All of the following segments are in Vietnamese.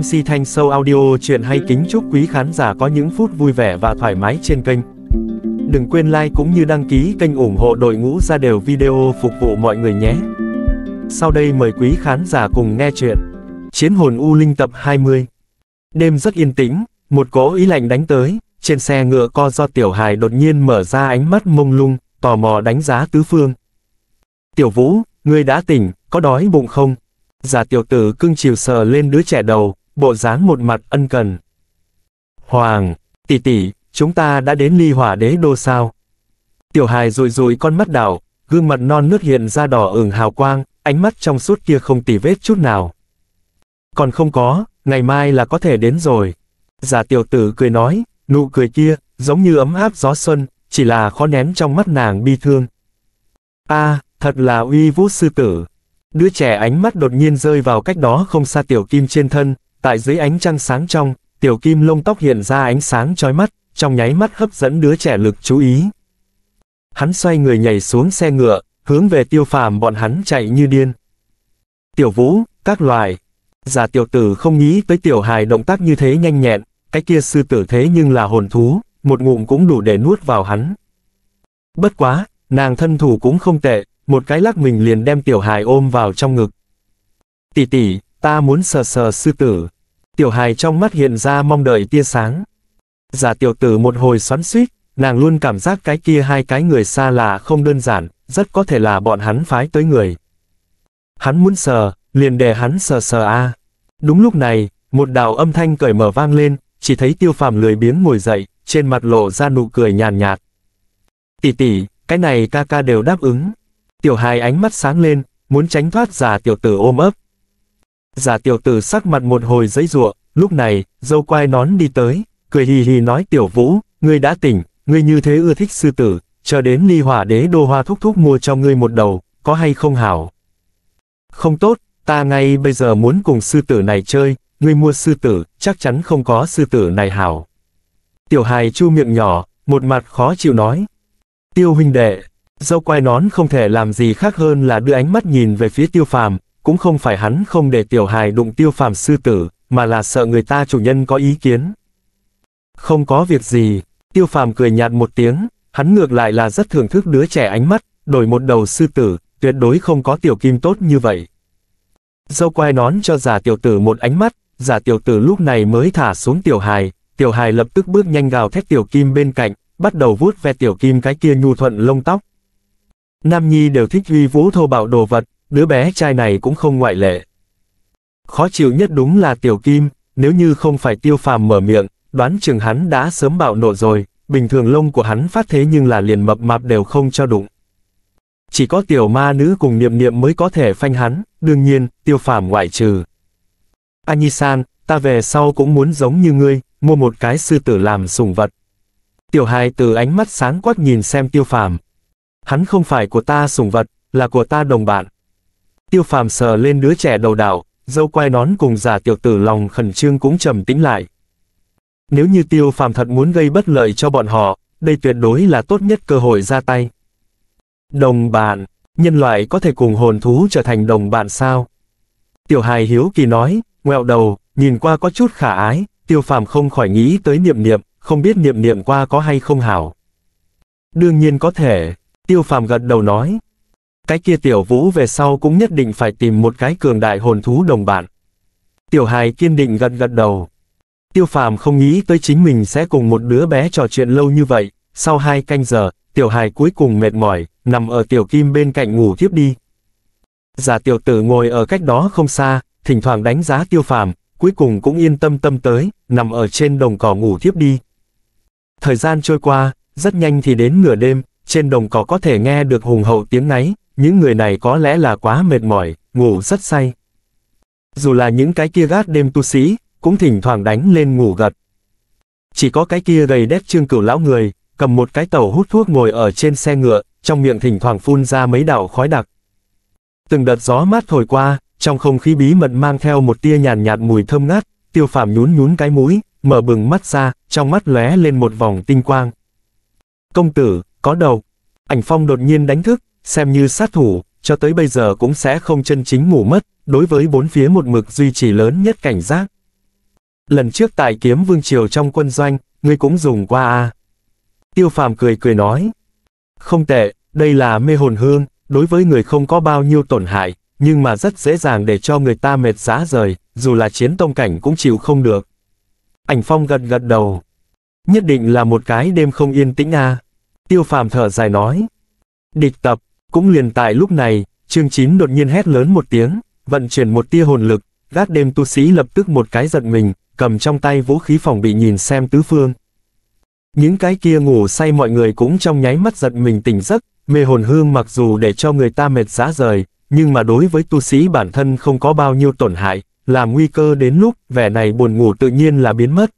MC Thanh Sâu Audio chuyện hay kính chúc quý khán giả có những phút vui vẻ và thoải mái trên kênh. Đừng quên like cũng như đăng ký kênh ủng hộ đội ngũ ra đều video phục vụ mọi người nhé. Sau đây mời quý khán giả cùng nghe chuyện Chiến hồn U Linh tập 20 Đêm rất yên tĩnh, một cỗ ý lạnh đánh tới, trên xe ngựa co do tiểu hài đột nhiên mở ra ánh mắt mông lung, tò mò đánh giá tứ phương. Tiểu Vũ, ngươi đã tỉnh, có đói bụng không? Giả tiểu tử cưng chiều sờ lên đứa trẻ đầu, bộ dáng một mặt ân cần. Hoàng, tỷ tỷ, chúng ta đã đến ly hỏa đế đô sao? Tiểu hài rụi rụi con mắt đảo, gương mặt non nước hiện ra đỏ ửng hào quang, ánh mắt trong suốt kia không tì vết chút nào. Còn không có, ngày mai là có thể đến rồi. Giả tiểu tử cười nói, nụ cười kia, giống như ấm áp gió xuân, chỉ là khó nén trong mắt nàng bi thương. a à, thật là uy vũ sư tử. Đứa trẻ ánh mắt đột nhiên rơi vào cách đó không xa tiểu kim trên thân, Tại dưới ánh trăng sáng trong, tiểu kim lông tóc hiện ra ánh sáng chói mắt, trong nháy mắt hấp dẫn đứa trẻ lực chú ý. Hắn xoay người nhảy xuống xe ngựa, hướng về tiêu phàm bọn hắn chạy như điên. Tiểu vũ, các loài. Giả tiểu tử không nghĩ tới tiểu hài động tác như thế nhanh nhẹn, cái kia sư tử thế nhưng là hồn thú, một ngụm cũng đủ để nuốt vào hắn. Bất quá, nàng thân thủ cũng không tệ, một cái lắc mình liền đem tiểu hài ôm vào trong ngực. Tỷ tỷ, ta muốn sờ sờ sư tử tiểu hài trong mắt hiện ra mong đợi tia sáng. Giả tiểu tử một hồi xoắn suýt, nàng luôn cảm giác cái kia hai cái người xa lạ không đơn giản, rất có thể là bọn hắn phái tới người. Hắn muốn sờ, liền để hắn sờ sờ a. À. Đúng lúc này, một đạo âm thanh cởi mở vang lên, chỉ thấy tiêu phàm lười biếng ngồi dậy, trên mặt lộ ra nụ cười nhàn nhạt. Tỷ tỷ, cái này ca ca đều đáp ứng. Tiểu hài ánh mắt sáng lên, muốn tránh thoát giả tiểu tử ôm ấp, Giả tiểu tử sắc mặt một hồi giấy rủa lúc này, dâu quai nón đi tới, cười hì hì nói tiểu vũ, ngươi đã tỉnh, ngươi như thế ưa thích sư tử, chờ đến ly hỏa đế đô hoa thúc thúc mua cho ngươi một đầu, có hay không hảo? Không tốt, ta ngay bây giờ muốn cùng sư tử này chơi, ngươi mua sư tử, chắc chắn không có sư tử này hảo. Tiểu hài chu miệng nhỏ, một mặt khó chịu nói. Tiêu huynh đệ, dâu quai nón không thể làm gì khác hơn là đưa ánh mắt nhìn về phía tiêu phàm, cũng không phải hắn không để tiểu hài đụng tiêu phàm sư tử, mà là sợ người ta chủ nhân có ý kiến. Không có việc gì, tiêu phàm cười nhạt một tiếng, hắn ngược lại là rất thưởng thức đứa trẻ ánh mắt, đổi một đầu sư tử, tuyệt đối không có tiểu kim tốt như vậy. Dâu quai nón cho giả tiểu tử một ánh mắt, giả tiểu tử lúc này mới thả xuống tiểu hài, tiểu hài lập tức bước nhanh gào thét tiểu kim bên cạnh, bắt đầu vuốt ve tiểu kim cái kia nhu thuận lông tóc. Nam Nhi đều thích uy vũ thô bạo đồ vật, đứa bé trai này cũng không ngoại lệ. Khó chịu nhất đúng là Tiểu Kim, nếu như không phải tiêu phàm mở miệng, đoán chừng hắn đã sớm bạo nộ rồi, bình thường lông của hắn phát thế nhưng là liền mập mạp đều không cho đụng. Chỉ có tiểu ma nữ cùng niệm niệm mới có thể phanh hắn, đương nhiên, tiêu phàm ngoại trừ. Anisan, ta về sau cũng muốn giống như ngươi, mua một cái sư tử làm sùng vật. Tiểu hài từ ánh mắt sáng quắc nhìn xem tiêu phàm. Hắn không phải của ta sùng vật, là của ta đồng bạn. Tiêu phàm sờ lên đứa trẻ đầu đảo, dâu quay nón cùng giả tiểu tử lòng khẩn trương cũng trầm tĩnh lại. Nếu như tiêu phàm thật muốn gây bất lợi cho bọn họ, đây tuyệt đối là tốt nhất cơ hội ra tay. Đồng bạn, nhân loại có thể cùng hồn thú trở thành đồng bạn sao? Tiểu hài hiếu kỳ nói, ngoẹo đầu, nhìn qua có chút khả ái, tiêu phàm không khỏi nghĩ tới niệm niệm, không biết niệm niệm qua có hay không hảo. Đương nhiên có thể, tiêu phàm gật đầu nói, cái kia tiểu vũ về sau cũng nhất định phải tìm một cái cường đại hồn thú đồng bạn. Tiểu hài kiên định gật gật đầu. Tiêu phàm không nghĩ tới chính mình sẽ cùng một đứa bé trò chuyện lâu như vậy. Sau hai canh giờ, tiểu hài cuối cùng mệt mỏi, nằm ở tiểu kim bên cạnh ngủ tiếp đi. Giả tiểu tử ngồi ở cách đó không xa, thỉnh thoảng đánh giá tiêu phàm, cuối cùng cũng yên tâm tâm tới, nằm ở trên đồng cỏ ngủ tiếp đi. Thời gian trôi qua, rất nhanh thì đến nửa đêm, trên đồng cỏ có thể nghe được hùng hậu tiếng náy những người này có lẽ là quá mệt mỏi, ngủ rất say. Dù là những cái kia gác đêm tu sĩ, cũng thỉnh thoảng đánh lên ngủ gật. Chỉ có cái kia gầy đét trương cửu lão người, cầm một cái tàu hút thuốc ngồi ở trên xe ngựa, trong miệng thỉnh thoảng phun ra mấy đạo khói đặc. Từng đợt gió mát thổi qua, trong không khí bí mật mang theo một tia nhàn nhạt, mùi thơm ngát, tiêu phạm nhún nhún cái mũi, mở bừng mắt ra, trong mắt lóe lên một vòng tinh quang. Công tử, có đầu. Ảnh phong đột nhiên đánh thức, xem như sát thủ, cho tới bây giờ cũng sẽ không chân chính ngủ mất, đối với bốn phía một mực duy trì lớn nhất cảnh giác. Lần trước tại kiếm vương triều trong quân doanh, ngươi cũng dùng qua a Tiêu phàm cười cười nói. Không tệ, đây là mê hồn hương, đối với người không có bao nhiêu tổn hại, nhưng mà rất dễ dàng để cho người ta mệt giá rời, dù là chiến tông cảnh cũng chịu không được. Ảnh phong gật gật đầu. Nhất định là một cái đêm không yên tĩnh a à. Tiêu phàm thở dài nói. Địch tập, cũng liền tại lúc này, chương 9 đột nhiên hét lớn một tiếng, vận chuyển một tia hồn lực, gác đêm tu sĩ lập tức một cái giật mình, cầm trong tay vũ khí phòng bị nhìn xem tứ phương. Những cái kia ngủ say mọi người cũng trong nháy mắt giật mình tỉnh giấc, mê hồn hương mặc dù để cho người ta mệt giá rời, nhưng mà đối với tu sĩ bản thân không có bao nhiêu tổn hại, làm nguy cơ đến lúc vẻ này buồn ngủ tự nhiên là biến mất.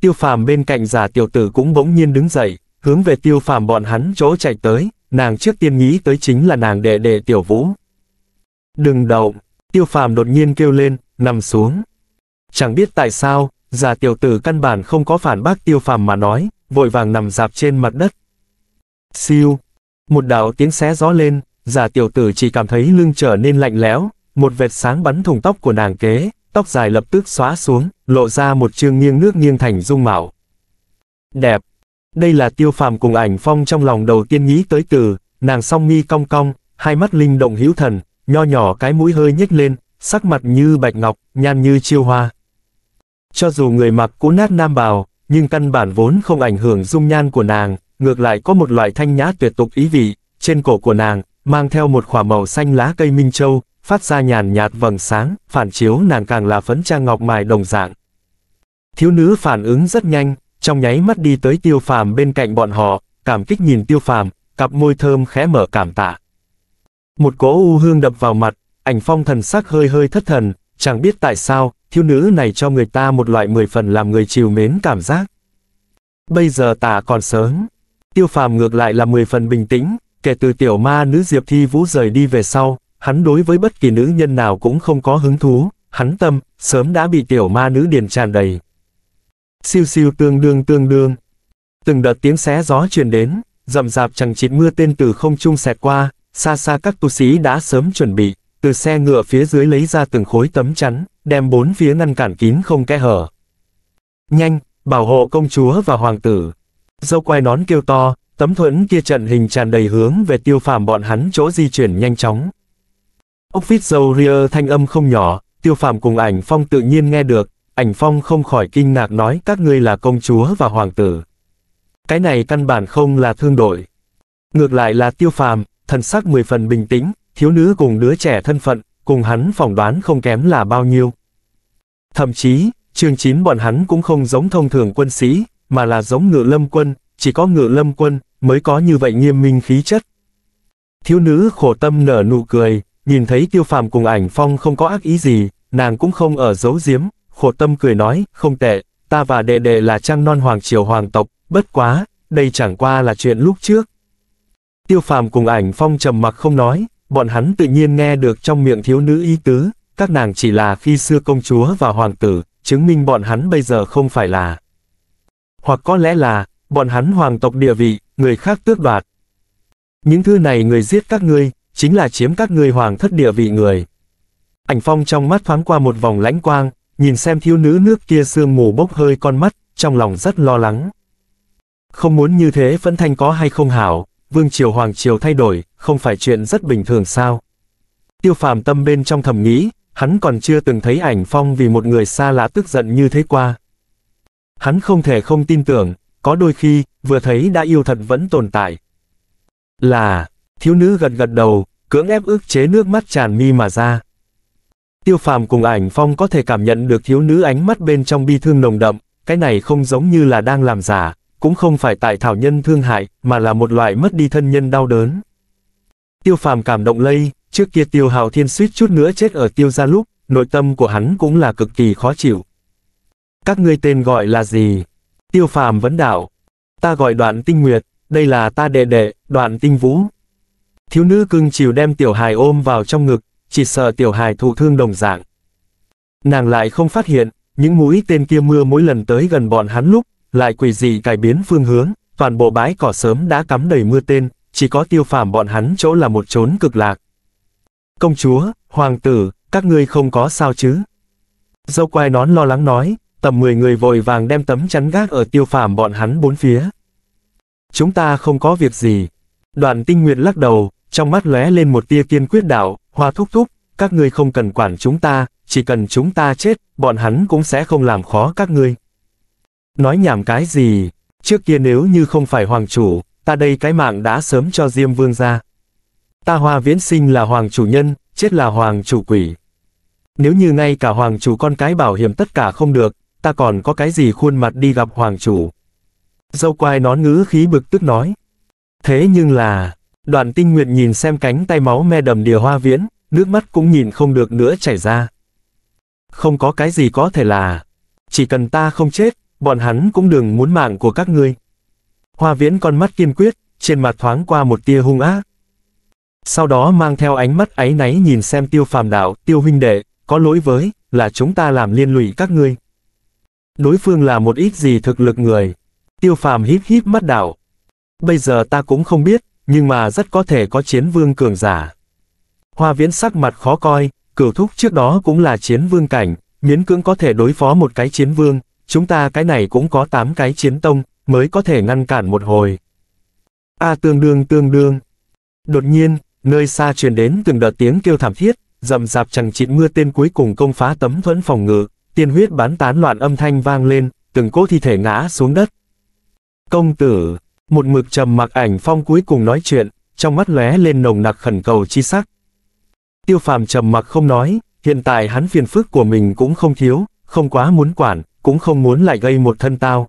Tiêu phàm bên cạnh giả tiểu tử cũng bỗng nhiên đứng dậy, hướng về tiêu phàm bọn hắn chỗ chạy tới, Nàng trước tiên nghĩ tới chính là nàng đệ đệ tiểu vũ. Đừng động, tiêu phàm đột nhiên kêu lên, nằm xuống. Chẳng biết tại sao, già tiểu tử căn bản không có phản bác tiêu phàm mà nói, vội vàng nằm dạp trên mặt đất. Siêu, một đạo tiếng xé gió lên, già tiểu tử chỉ cảm thấy lưng trở nên lạnh lẽo, một vệt sáng bắn thùng tóc của nàng kế, tóc dài lập tức xóa xuống, lộ ra một chương nghiêng nước nghiêng thành dung mạo. Đẹp, đây là tiêu phàm cùng ảnh phong trong lòng đầu tiên nghĩ tới từ, nàng song mi cong cong, hai mắt linh động hữu thần, nho nhỏ cái mũi hơi nhếch lên, sắc mặt như bạch ngọc, nhan như chiêu hoa. Cho dù người mặc cũ nát nam bào, nhưng căn bản vốn không ảnh hưởng dung nhan của nàng, ngược lại có một loại thanh nhã tuyệt tục ý vị, trên cổ của nàng, mang theo một khỏa màu xanh lá cây minh châu, phát ra nhàn nhạt vầng sáng, phản chiếu nàng càng là phấn trang ngọc mài đồng dạng. Thiếu nữ phản ứng rất nhanh, trong nháy mắt đi tới tiêu phàm bên cạnh bọn họ, cảm kích nhìn tiêu phàm, cặp môi thơm khẽ mở cảm tạ. Một cỗ u hương đập vào mặt, ảnh phong thần sắc hơi hơi thất thần, chẳng biết tại sao, thiếu nữ này cho người ta một loại mười phần làm người chiều mến cảm giác. Bây giờ tả còn sớm, tiêu phàm ngược lại là mười phần bình tĩnh, kể từ tiểu ma nữ Diệp Thi Vũ rời đi về sau, hắn đối với bất kỳ nữ nhân nào cũng không có hứng thú, hắn tâm, sớm đã bị tiểu ma nữ điền tràn đầy siêu siêu tương đương tương đương. Từng đợt tiếng xé gió truyền đến, rậm rạp chẳng chịt mưa tên từ không trung xẹt qua, xa xa các tu sĩ đã sớm chuẩn bị, từ xe ngựa phía dưới lấy ra từng khối tấm chắn, đem bốn phía ngăn cản kín không kẽ hở. Nhanh, bảo hộ công chúa và hoàng tử. Dâu quay nón kêu to, tấm thuẫn kia trận hình tràn đầy hướng về tiêu phàm bọn hắn chỗ di chuyển nhanh chóng. Ốc vít dâu ria thanh âm không nhỏ, tiêu phàm cùng ảnh phong tự nhiên nghe được, Ảnh Phong không khỏi kinh ngạc nói các ngươi là công chúa và hoàng tử. Cái này căn bản không là thương đội. Ngược lại là tiêu phàm, thần sắc mười phần bình tĩnh, thiếu nữ cùng đứa trẻ thân phận, cùng hắn phỏng đoán không kém là bao nhiêu. Thậm chí, trường chín bọn hắn cũng không giống thông thường quân sĩ, mà là giống ngự lâm quân, chỉ có ngự lâm quân mới có như vậy nghiêm minh khí chất. Thiếu nữ khổ tâm nở nụ cười, nhìn thấy tiêu phàm cùng ảnh phong không có ác ý gì, nàng cũng không ở giấu giếm, khổ tâm cười nói, không tệ, ta và đệ đệ là trăng non hoàng triều hoàng tộc, bất quá, đây chẳng qua là chuyện lúc trước. Tiêu phàm cùng ảnh phong trầm mặc không nói, bọn hắn tự nhiên nghe được trong miệng thiếu nữ ý tứ, các nàng chỉ là khi xưa công chúa và hoàng tử, chứng minh bọn hắn bây giờ không phải là. Hoặc có lẽ là, bọn hắn hoàng tộc địa vị, người khác tước đoạt. Những thứ này người giết các ngươi, chính là chiếm các ngươi hoàng thất địa vị người. Ảnh phong trong mắt thoáng qua một vòng lãnh quang, nhìn xem thiếu nữ nước kia sương mù bốc hơi con mắt, trong lòng rất lo lắng. Không muốn như thế vẫn Thanh có hay không hảo, Vương Triều Hoàng Triều thay đổi, không phải chuyện rất bình thường sao. Tiêu phàm tâm bên trong thầm nghĩ, hắn còn chưa từng thấy ảnh phong vì một người xa lạ tức giận như thế qua. Hắn không thể không tin tưởng, có đôi khi, vừa thấy đã yêu thật vẫn tồn tại. Là, thiếu nữ gật gật đầu, cưỡng ép ước chế nước mắt tràn mi mà ra. Tiêu phàm cùng ảnh phong có thể cảm nhận được thiếu nữ ánh mắt bên trong bi thương nồng đậm, cái này không giống như là đang làm giả, cũng không phải tại thảo nhân thương hại, mà là một loại mất đi thân nhân đau đớn. Tiêu phàm cảm động lây, trước kia tiêu hào thiên suýt chút nữa chết ở tiêu gia lúc, nội tâm của hắn cũng là cực kỳ khó chịu. Các ngươi tên gọi là gì? Tiêu phàm vấn đạo. Ta gọi đoạn tinh nguyệt, đây là ta đệ đệ, đoạn tinh vũ. Thiếu nữ cưng chiều đem tiểu hài ôm vào trong ngực, chỉ sợ tiểu hài thụ thương đồng dạng. Nàng lại không phát hiện, những mũi tên kia mưa mỗi lần tới gần bọn hắn lúc, lại quỷ dị cải biến phương hướng, toàn bộ bãi cỏ sớm đã cắm đầy mưa tên, chỉ có tiêu phàm bọn hắn chỗ là một chốn cực lạc. Công chúa, hoàng tử, các ngươi không có sao chứ? Dâu quai nón lo lắng nói, tầm 10 người vội vàng đem tấm chắn gác ở tiêu phàm bọn hắn bốn phía. Chúng ta không có việc gì. Đoàn tinh nguyệt lắc đầu, trong mắt lóe lên một tia kiên quyết đạo, Hoa thúc thúc, các ngươi không cần quản chúng ta, chỉ cần chúng ta chết, bọn hắn cũng sẽ không làm khó các ngươi. Nói nhảm cái gì, trước kia nếu như không phải hoàng chủ, ta đây cái mạng đã sớm cho Diêm Vương ra. Ta hoa viễn sinh là hoàng chủ nhân, chết là hoàng chủ quỷ. Nếu như ngay cả hoàng chủ con cái bảo hiểm tất cả không được, ta còn có cái gì khuôn mặt đi gặp hoàng chủ. Dâu quai nón ngữ khí bực tức nói. Thế nhưng là, Đoàn tinh nguyệt nhìn xem cánh tay máu me đầm đìa hoa viễn, nước mắt cũng nhìn không được nữa chảy ra. Không có cái gì có thể là, chỉ cần ta không chết, bọn hắn cũng đừng muốn mạng của các ngươi. Hoa viễn con mắt kiên quyết, trên mặt thoáng qua một tia hung ác. Sau đó mang theo ánh mắt áy náy nhìn xem tiêu phàm đạo, tiêu huynh đệ, có lỗi với, là chúng ta làm liên lụy các ngươi. Đối phương là một ít gì thực lực người. Tiêu phàm hít hít mắt đảo. Bây giờ ta cũng không biết, nhưng mà rất có thể có chiến vương cường giả. Hoa viễn sắc mặt khó coi, cửu thúc trước đó cũng là chiến vương cảnh, miễn cưỡng có thể đối phó một cái chiến vương, chúng ta cái này cũng có 8 cái chiến tông, mới có thể ngăn cản một hồi. A à, tương đương tương đương. Đột nhiên, nơi xa truyền đến từng đợt tiếng kêu thảm thiết, rầm rạp chẳng chịt mưa tên cuối cùng công phá tấm thuẫn phòng ngự, tiên huyết bán tán loạn âm thanh vang lên, từng cố thi thể ngã xuống đất. Công tử, một mực trầm mặc ảnh phong cuối cùng nói chuyện, trong mắt lóe lên nồng nặc khẩn cầu chi sắc. Tiêu phàm trầm mặc không nói, hiện tại hắn phiền phức của mình cũng không thiếu, không quá muốn quản, cũng không muốn lại gây một thân tao.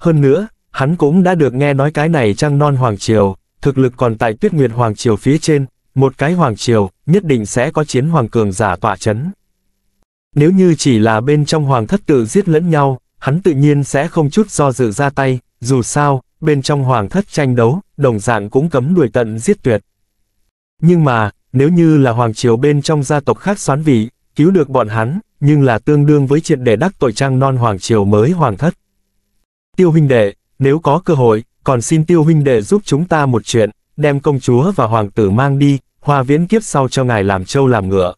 Hơn nữa, hắn cũng đã được nghe nói cái này trăng non Hoàng Triều, thực lực còn tại tuyết nguyệt Hoàng Triều phía trên, một cái Hoàng Triều, nhất định sẽ có chiến Hoàng Cường giả tỏa chấn. Nếu như chỉ là bên trong Hoàng thất tự giết lẫn nhau, hắn tự nhiên sẽ không chút do dự ra tay, dù sao, bên trong hoàng thất tranh đấu, đồng dạng cũng cấm đuổi tận giết tuyệt. Nhưng mà, nếu như là hoàng triều bên trong gia tộc khác xoán vị, cứu được bọn hắn, nhưng là tương đương với triệt để đắc tội trang non hoàng triều mới hoàng thất. Tiêu huynh đệ, nếu có cơ hội, còn xin tiêu huynh đệ giúp chúng ta một chuyện, đem công chúa và hoàng tử mang đi, hoa viễn kiếp sau cho ngài làm trâu làm ngựa.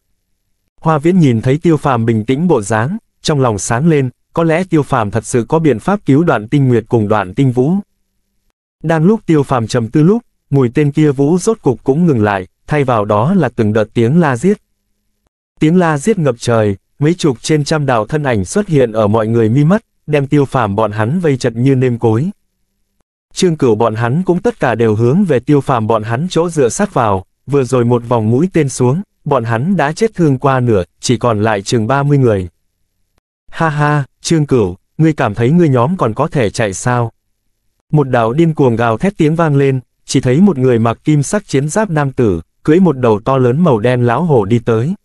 Hoa viễn nhìn thấy tiêu phàm bình tĩnh bộ dáng, trong lòng sáng lên, có lẽ tiêu phàm thật sự có biện pháp cứu đoạn tinh nguyệt cùng đoạn tinh vũ. Đang lúc tiêu phàm trầm tư lúc, mùi tên kia vũ rốt cục cũng ngừng lại, thay vào đó là từng đợt tiếng la giết. Tiếng la giết ngập trời, mấy chục trên trăm đạo thân ảnh xuất hiện ở mọi người mi mắt, đem tiêu phàm bọn hắn vây chật như nêm cối. Trương cửu bọn hắn cũng tất cả đều hướng về tiêu phàm bọn hắn chỗ dựa sát vào, vừa rồi một vòng mũi tên xuống, bọn hắn đã chết thương qua nửa, chỉ còn lại chừng 30 người. Ha ha, Trương cửu, ngươi cảm thấy ngươi nhóm còn có thể chạy sao? Một đạo điên cuồng gào thét tiếng vang lên, chỉ thấy một người mặc kim sắc chiến giáp nam tử, cưỡi một đầu to lớn màu đen lão hổ đi tới.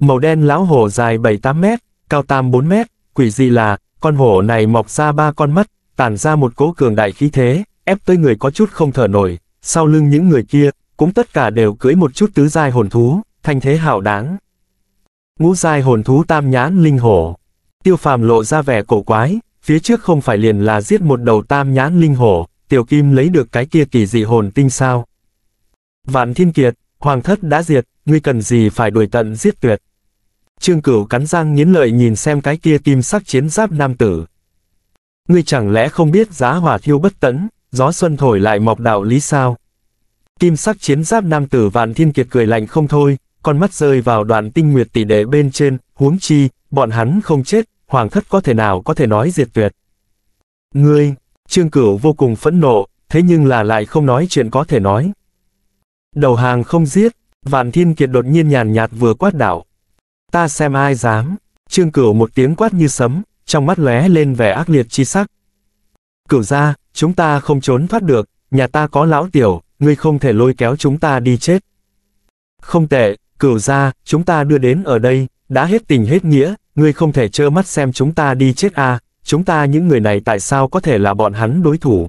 Màu đen lão hổ dài 7-8 mét, cao tam 4 mét, quỷ dị là, con hổ này mọc ra ba con mắt, tản ra một cỗ cường đại khí thế, ép tới người có chút không thở nổi, sau lưng những người kia, cũng tất cả đều cưỡi một chút tứ giai hồn thú, thanh thế hảo đáng. Ngũ giai hồn thú tam nhãn linh hổ. Tiêu phàm lộ ra vẻ cổ quái, phía trước không phải liền là giết một đầu tam nhãn linh hổ, tiểu kim lấy được cái kia kỳ dị hồn tinh sao. Vạn thiên kiệt, hoàng thất đã diệt, ngươi cần gì phải đuổi tận giết tuyệt. Trương Cửu cắn răng nghiến lợi nhìn xem cái kia kim sắc chiến giáp nam tử. Ngươi chẳng lẽ không biết giá hỏa thiêu bất tẫn, gió xuân thổi lại mọc đạo lý sao? Kim sắc chiến giáp nam tử Vạn Thiên Kiệt cười lạnh không thôi, con mắt rơi vào đoạn tinh nguyệt tỷ đệ bên trên, huống chi, bọn hắn không chết, hoàng thất có thể nào có thể nói diệt tuyệt. Ngươi, Trương Cửu vô cùng phẫn nộ, thế nhưng là lại không nói chuyện có thể nói. Đầu hàng không giết, Vạn Thiên Kiệt đột nhiên nhàn nhạt vừa quát đảo. Ta xem ai dám, Trương Cửu một tiếng quát như sấm, trong mắt lóe lên vẻ ác liệt chi sắc. Cửu ra, chúng ta không trốn thoát được, nhà ta có lão tiểu, ngươi không thể lôi kéo chúng ta đi chết. Không tệ, cửu ra, chúng ta đưa đến ở đây, đã hết tình hết nghĩa, ngươi không thể trơ mắt xem chúng ta đi chết à, chúng ta những người này tại sao có thể là bọn hắn đối thủ.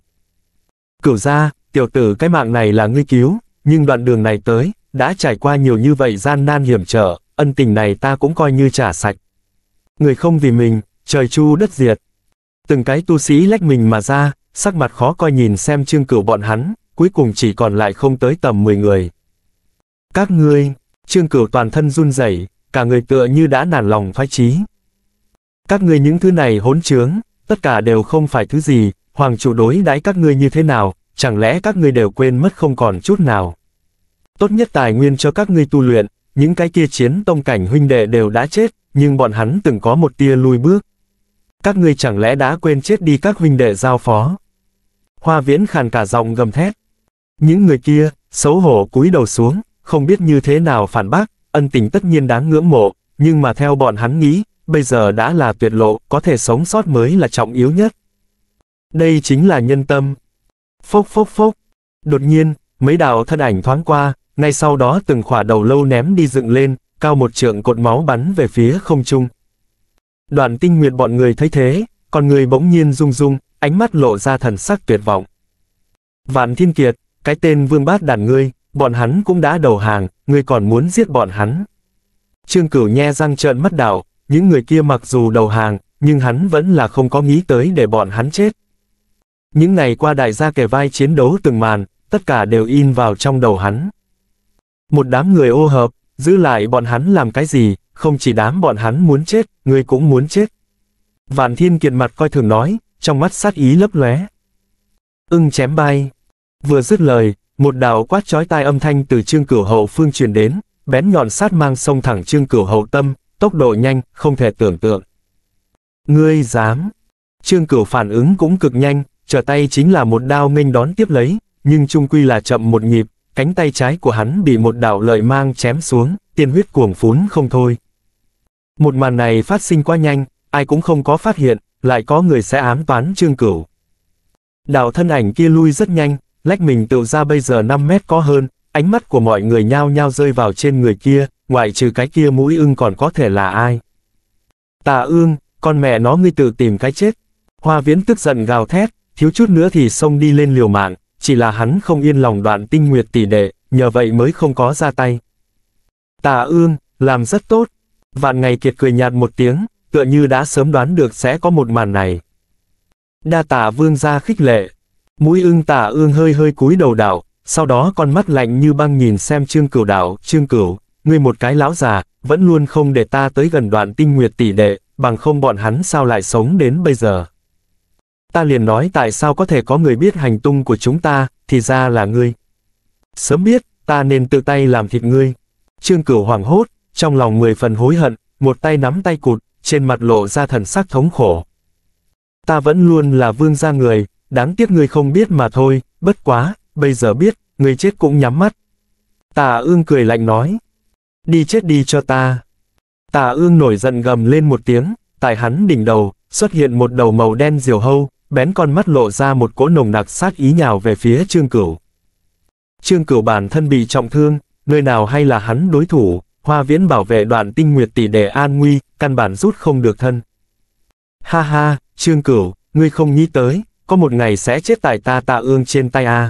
Cửu gia tiểu tử cái mạng này là ngươi cứu, nhưng đoạn đường này tới, đã trải qua nhiều như vậy gian nan hiểm trở, ân tình này ta cũng coi như trả sạch. Người không vì mình, trời chu đất diệt. Từng cái tu sĩ lách mình mà ra, sắc mặt khó coi nhìn xem trương cửu bọn hắn, cuối cùng chỉ còn lại không tới tầm 10 người. Các ngươi, trương cửu toàn thân run rẩy cả người tựa như đã nản lòng phái trí. Các ngươi những thứ này hỗn trướng, tất cả đều không phải thứ gì, hoàng chủ đối đãi các ngươi như thế nào, chẳng lẽ các ngươi đều quên mất không còn chút nào. Tốt nhất tài nguyên cho các ngươi tu luyện, những cái kia chiến tông cảnh huynh đệ đều đã chết, nhưng bọn hắn từng có một tia lui bước. Các ngươi chẳng lẽ đã quên chết đi các huynh đệ giao phó. Hoa viễn khàn cả giọng gầm thét. Những người kia, xấu hổ cúi đầu xuống, không biết như thế nào phản bác, ân tình tất nhiên đáng ngưỡng mộ, nhưng mà theo bọn hắn nghĩ, bây giờ đã là tuyệt lộ, có thể sống sót mới là trọng yếu nhất. Đây chính là nhân tâm. Phốc phốc phốc. Đột nhiên, mấy đạo thân ảnh thoáng qua, ngay sau đó từng khỏa đầu lâu ném đi dựng lên, cao một trượng cột máu bắn về phía không trung. Đoàn tinh nguyệt bọn người thấy thế, còn người bỗng nhiên rung rung, ánh mắt lộ ra thần sắc tuyệt vọng. Vạn Thiên Kiệt, cái tên vương bát đàn ngươi, Bọn hắn cũng đã đầu hàng, ngươi còn muốn giết bọn hắn. Trương Cửu nhe răng trợn mất đảo, những người kia mặc dù đầu hàng, nhưng hắn vẫn là không có nghĩ tới để bọn hắn chết. Những ngày qua đại gia kẻ vai chiến đấu từng màn, tất cả đều in vào trong đầu hắn. Một đám người ô hợp, giữ lại bọn hắn làm cái gì, không chỉ đám bọn hắn muốn chết, người cũng muốn chết. Vạn thiên kiệt mặt coi thường nói, trong mắt sát ý lấp lóe. Ưng chém bay. Vừa dứt lời, một đạo quát chói tai âm thanh từ trương cửu hậu phương truyền đến, bén nhọn sát mang sông thẳng trương cửu hậu tâm, tốc độ nhanh, không thể tưởng tượng. Ngươi dám! Trương cửu phản ứng cũng cực nhanh, trở tay chính là một đao nghênh đón tiếp lấy, nhưng trung quy là chậm một nhịp, cánh tay trái của hắn bị một đạo lợi mang chém xuống, tiên huyết cuồng phún không thôi. Một màn này phát sinh quá nhanh, ai cũng không có phát hiện, lại có người sẽ ám toán trương cửu. Đạo thân ảnh kia lui rất nhanh, lách mình tự ra bây giờ 5 mét có hơn, ánh mắt của mọi người nhao nhao rơi vào trên người kia, ngoại trừ cái kia mũi ưng còn có thể là ai. Tà ương, con mẹ nó ngươi tự tìm cái chết. Hoa viễn tức giận gào thét, thiếu chút nữa thì xông đi lên liều mạng, chỉ là hắn không yên lòng đoạn tinh nguyệt tỷ đệ, nhờ vậy mới không có ra tay. Tà ương, làm rất tốt. Vạn ngày kiệt cười nhạt một tiếng, tựa như đã sớm đoán được sẽ có một màn này. Đa tả vương gia khích lệ, Mũi ưng tà ương hơi hơi cúi đầu đảo, sau đó con mắt lạnh như băng nhìn xem trương cửu đảo, trương cửu, ngươi một cái lão già, vẫn luôn không để ta tới gần đoạn tinh nguyệt tỷ đệ, bằng không bọn hắn sao lại sống đến bây giờ. Ta liền nói tại sao có thể có người biết hành tung của chúng ta, thì ra là ngươi. Sớm biết, ta nên tự tay làm thịt ngươi. Trương cửu hoảng hốt, trong lòng mười phần hối hận, một tay nắm tay cụt, trên mặt lộ ra thần sắc thống khổ. Ta vẫn luôn là vương gia người, đáng tiếc ngươi không biết mà thôi, bất quá, bây giờ biết, ngươi chết cũng nhắm mắt. Tà ương cười lạnh nói, đi chết đi cho ta. Tà ương nổi giận gầm lên một tiếng, tại hắn đỉnh đầu, xuất hiện một đầu màu đen diều hâu, bén con mắt lộ ra một cỗ nồng nặc sát ý nhào về phía Trương Cửu. Trương Cửu bản thân bị trọng thương, nơi nào hay là hắn đối thủ, Hoa Viễn bảo vệ đoạn tinh nguyệt tỷ đề an nguy, căn bản rút không được thân. Ha ha, Trương Cửu, ngươi không nghĩ tới, có một ngày sẽ chết tại ta tạ ương trên tay a.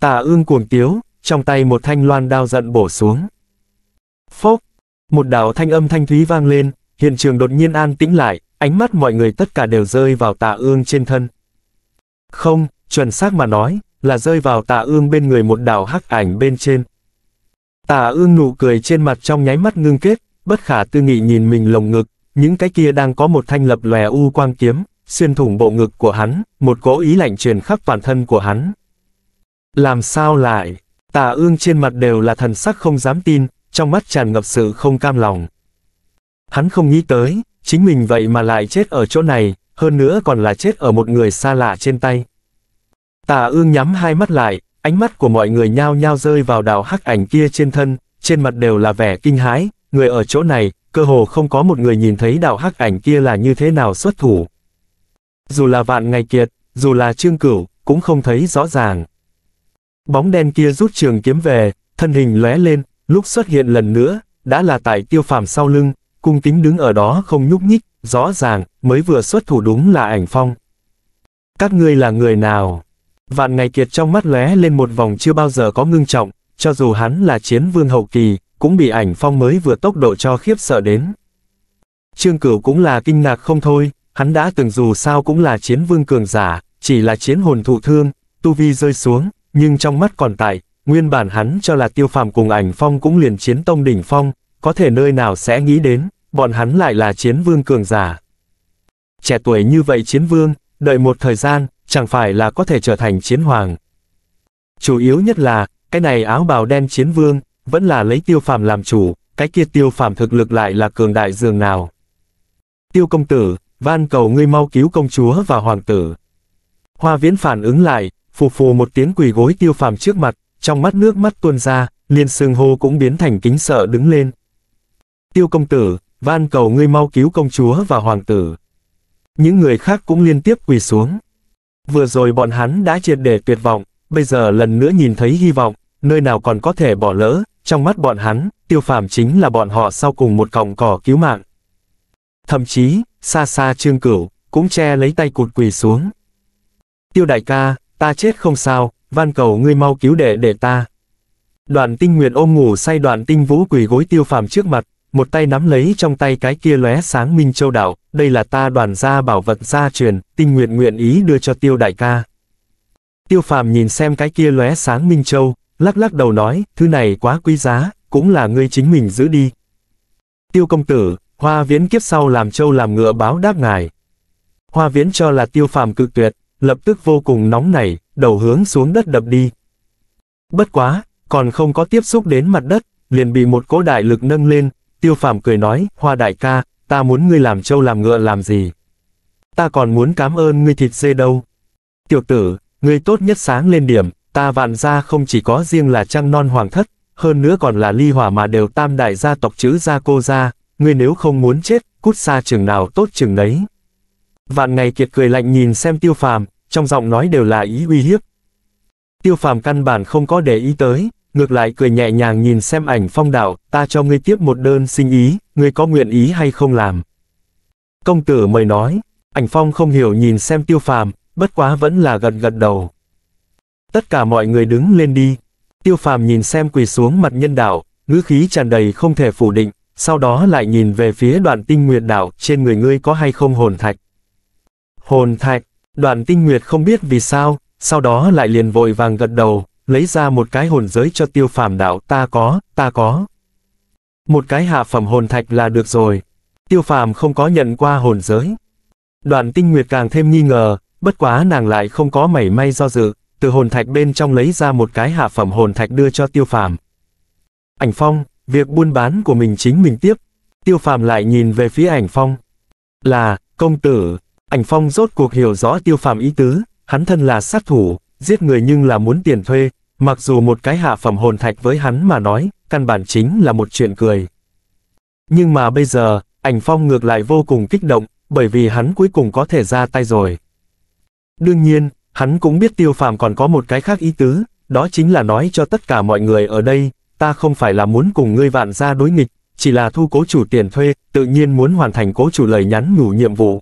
Tạ ương cuồng tiếu, trong tay một thanh loan đao giận bổ xuống. Phốc, một đạo thanh âm thanh thúy vang lên, hiện trường đột nhiên an tĩnh lại, ánh mắt mọi người tất cả đều rơi vào tạ ương trên thân. Không, chuẩn xác mà nói, là rơi vào tạ ương bên người một đạo hắc ảnh bên trên. Tạ ương nụ cười trên mặt trong nháy mắt ngưng kết, bất khả tư nghị nhìn mình lồng ngực, những cái kia đang có một thanh lập lòe u quang kiếm, xuyên thủng bộ ngực của hắn, một cỗ ý lạnh truyền khắp toàn thân của hắn. Làm sao lại? Tà ương trên mặt đều là thần sắc không dám tin, trong mắt tràn ngập sự không cam lòng. Hắn không nghĩ tới, chính mình vậy mà lại chết ở chỗ này, hơn nữa còn là chết ở một người xa lạ trên tay. Tà ương nhắm hai mắt lại, ánh mắt của mọi người nhao nhao rơi vào đào hắc ảnh kia trên thân, trên mặt đều là vẻ kinh hãi, người ở chỗ này, cơ hồ không có một người nhìn thấy đào hắc ảnh kia là như thế nào xuất thủ dù là vạn ngày kiệt, dù là trương cửu, cũng không thấy rõ ràng. Bóng đen kia rút trường kiếm về, thân hình lóe lên, lúc xuất hiện lần nữa, đã là tại tiêu phàm sau lưng, cung kính đứng ở đó không nhúc nhích, rõ ràng, mới vừa xuất thủ đúng là ảnh phong. Các ngươi là người nào? Vạn ngày kiệt trong mắt lóe lên một vòng chưa bao giờ có ngưng trọng, cho dù hắn là chiến vương hậu kỳ, cũng bị ảnh phong mới vừa tốc độ cho khiếp sợ đến. Trương Cửu cũng là kinh ngạc không thôi, hắn đã từng dù sao cũng là chiến vương cường giả, chỉ là chiến hồn thụ thương, tu vi rơi xuống, nhưng trong mắt còn tại, nguyên bản hắn cho là tiêu phàm cùng ảnh phong cũng liền chiến tông đỉnh phong, có thể nơi nào sẽ nghĩ đến, bọn hắn lại là chiến vương cường giả. Trẻ tuổi như vậy chiến vương, đợi một thời gian, chẳng phải là có thể trở thành chiến hoàng. Chủ yếu nhất là, cái này áo bào đen chiến vương, vẫn là lấy tiêu phàm làm chủ, cái kia tiêu phàm thực lực lại là cường đại dường nào. Tiêu công tử, van cầu ngươi mau cứu công chúa và hoàng tử. Hoa viễn phản ứng lại, phù phù một tiếng quỳ gối tiêu phàm trước mặt, trong mắt nước mắt tuôn ra, liền sương hô cũng biến thành kính sợ đứng lên. Tiêu công tử, van cầu ngươi mau cứu công chúa và hoàng tử. Những người khác cũng liên tiếp quỳ xuống. Vừa rồi bọn hắn đã triệt để tuyệt vọng, bây giờ lần nữa nhìn thấy hy vọng, nơi nào còn có thể bỏ lỡ, trong mắt bọn hắn, tiêu phàm chính là bọn họ sau cùng một cọng cỏ cứu mạng. Thậm chí, xa xa Trương Cửu, cũng che lấy tay cụt quỳ xuống. Tiêu đại ca, ta chết không sao, van cầu ngươi mau cứu đệ để ta. Đoạn tinh nguyện ôm ngủ say đoạn tinh vũ quỳ gối tiêu phàm trước mặt, một tay nắm lấy trong tay cái kia lóe sáng minh châu đạo, đây là ta đoàn gia bảo vật gia truyền, tinh nguyện nguyện ý đưa cho tiêu đại ca. Tiêu phàm nhìn xem cái kia lóe sáng minh châu, lắc lắc đầu nói, thứ này quá quý giá, cũng là ngươi chính mình giữ đi. Tiêu công tử, Hoa viễn kiếp sau làm châu làm ngựa báo đáp ngài. Hoa viễn cho là tiêu phàm cự tuyệt, lập tức vô cùng nóng nảy, đầu hướng xuống đất đập đi. Bất quá, còn không có tiếp xúc đến mặt đất, liền bị một cỗ đại lực nâng lên, tiêu phàm cười nói, hoa đại ca, ta muốn ngươi làm châu làm ngựa làm gì? Ta còn muốn cảm ơn ngươi thịt dê đâu. Tiểu tử, ngươi tốt nhất sáng lên điểm, ta vạn ra không chỉ có riêng là trăng non hoàng thất, hơn nữa còn là ly hỏa mà đều tam đại gia tộc chữ gia cô gia, ngươi nếu không muốn chết, cút xa chừng nào tốt chừng đấy. Vạn ngày kiệt cười lạnh nhìn xem tiêu phàm, trong giọng nói đều là ý uy hiếp. Tiêu phàm căn bản không có để ý tới, ngược lại cười nhẹ nhàng nhìn xem ảnh phong đạo, ta cho ngươi tiếp một đơn sinh ý, ngươi có nguyện ý hay không làm. Công tử mời nói, ảnh phong không hiểu nhìn xem tiêu phàm, bất quá vẫn là gật gật đầu. Tất cả mọi người đứng lên đi, tiêu phàm nhìn xem quỳ xuống mặt nhân đạo, ngữ khí tràn đầy không thể phủ định, sau đó lại nhìn về phía đoạn tinh nguyệt đảo, trên người ngươi có hay không hồn thạch. Hồn thạch, đoạn tinh nguyệt không biết vì sao, sau đó lại liền vội vàng gật đầu, lấy ra một cái hồn giới cho tiêu phàm đảo, ta có, ta có. Một cái hạ phẩm hồn thạch là được rồi. Tiêu phàm không có nhận qua hồn giới. Đoạn tinh nguyệt càng thêm nghi ngờ, bất quá nàng lại không có mảy may do dự, từ hồn thạch bên trong lấy ra một cái hạ phẩm hồn thạch đưa cho tiêu phàm. Ảnh phong, Việc buôn bán của mình chính mình tiếp. Tiêu phàm lại nhìn về phía ảnh phong. Là, công tử, ảnh phong rốt cuộc hiểu rõ tiêu phàm ý tứ, hắn thân là sát thủ, giết người nhưng là muốn tiền thuê, mặc dù một cái hạ phẩm hồn thạch với hắn mà nói, căn bản chính là một chuyện cười. Nhưng mà bây giờ, ảnh phong ngược lại vô cùng kích động, bởi vì hắn cuối cùng có thể ra tay rồi. Đương nhiên, hắn cũng biết tiêu phàm còn có một cái khác ý tứ, đó chính là nói cho tất cả mọi người ở đây, ta không phải là muốn cùng ngươi vạn gia đối nghịch, chỉ là thu cố chủ tiền thuê, tự nhiên muốn hoàn thành cố chủ lời nhắn nhủ nhiệm vụ.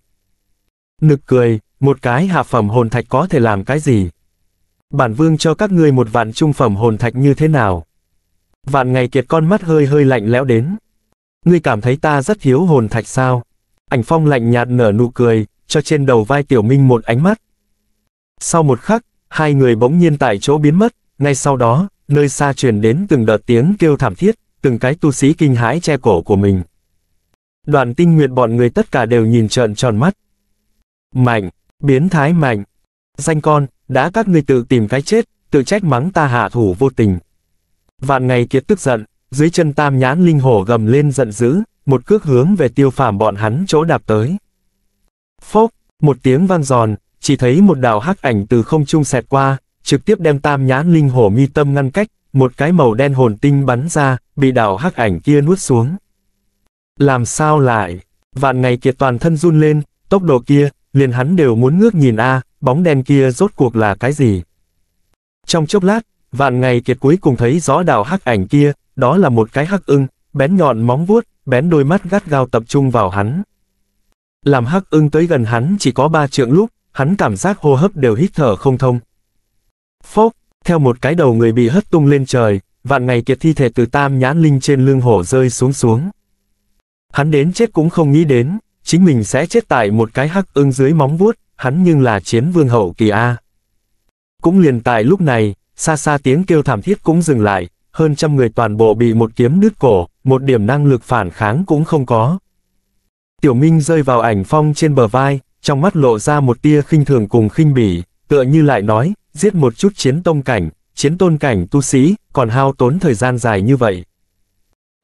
Nực cười, một cái hạ phẩm hồn thạch có thể làm cái gì? Bản vương cho các ngươi một vạn trung phẩm hồn thạch như thế nào? Vạn ngày kiệt con mắt hơi hơi lạnh lẽo đến. Ngươi cảm thấy ta rất thiếu hồn thạch sao? Ảnh phong lạnh nhạt nở nụ cười, cho trên đầu vai tiểu minh một ánh mắt. Sau một khắc, hai người bỗng nhiên tại chỗ biến mất, ngay sau đó, nơi xa truyền đến từng đợt tiếng kêu thảm thiết, từng cái tu sĩ kinh hãi che cổ của mình. Đoạn tinh nguyệt bọn người tất cả đều nhìn trợn tròn mắt. Mạnh, biến thái mạnh. Danh con, đã các ngươi tự tìm cái chết, tự trách mắng ta hạ thủ vô tình. Vạn ngày kiệt tức giận, dưới chân tam nhãn linh hổ gầm lên giận dữ, một cước hướng về tiêu phàm bọn hắn chỗ đạp tới. Phốc, một tiếng vang giòn, chỉ thấy một đạo hắc ảnh từ không trung xẹt qua, trực tiếp đem tam nhãn linh hổ mi tâm ngăn cách, một cái màu đen hồn tinh bắn ra, bị đảo hắc ảnh kia nuốt xuống. Làm sao lại? Vạn ngày kiệt toàn thân run lên, tốc độ kia, liền hắn đều muốn ngước nhìn a, bóng đen kia rốt cuộc là cái gì? Trong chốc lát, vạn ngày kiệt cuối cùng thấy rõ đảo hắc ảnh kia, đó là một cái hắc ưng, bén nhọn móng vuốt, bén đôi mắt gắt gao tập trung vào hắn. Làm hắc ưng tới gần hắn chỉ có ba trượng lúc, hắn cảm giác hô hấp đều hít thở không thông, Phốc, theo một cái đầu người bị hất tung lên trời, vạn ngày kiệt thi thể từ tam nhãn linh trên lưng hổ rơi xuống xuống. Hắn đến chết cũng không nghĩ đến, chính mình sẽ chết tại một cái hắc ưng dưới móng vuốt, hắn nhưng là chiến vương hậu kỳ A. Cũng liền tại lúc này, xa xa tiếng kêu thảm thiết cũng dừng lại, hơn trăm người toàn bộ bị một kiếm đứt cổ, một điểm năng lực phản kháng cũng không có. Tiểu Minh rơi vào ảnh phong trên bờ vai, trong mắt lộ ra một tia khinh thường cùng khinh bỉ tựa như lại nói, giết một chút chiến tông cảnh, chiến tôn cảnh tu sĩ, còn hao tốn thời gian dài như vậy.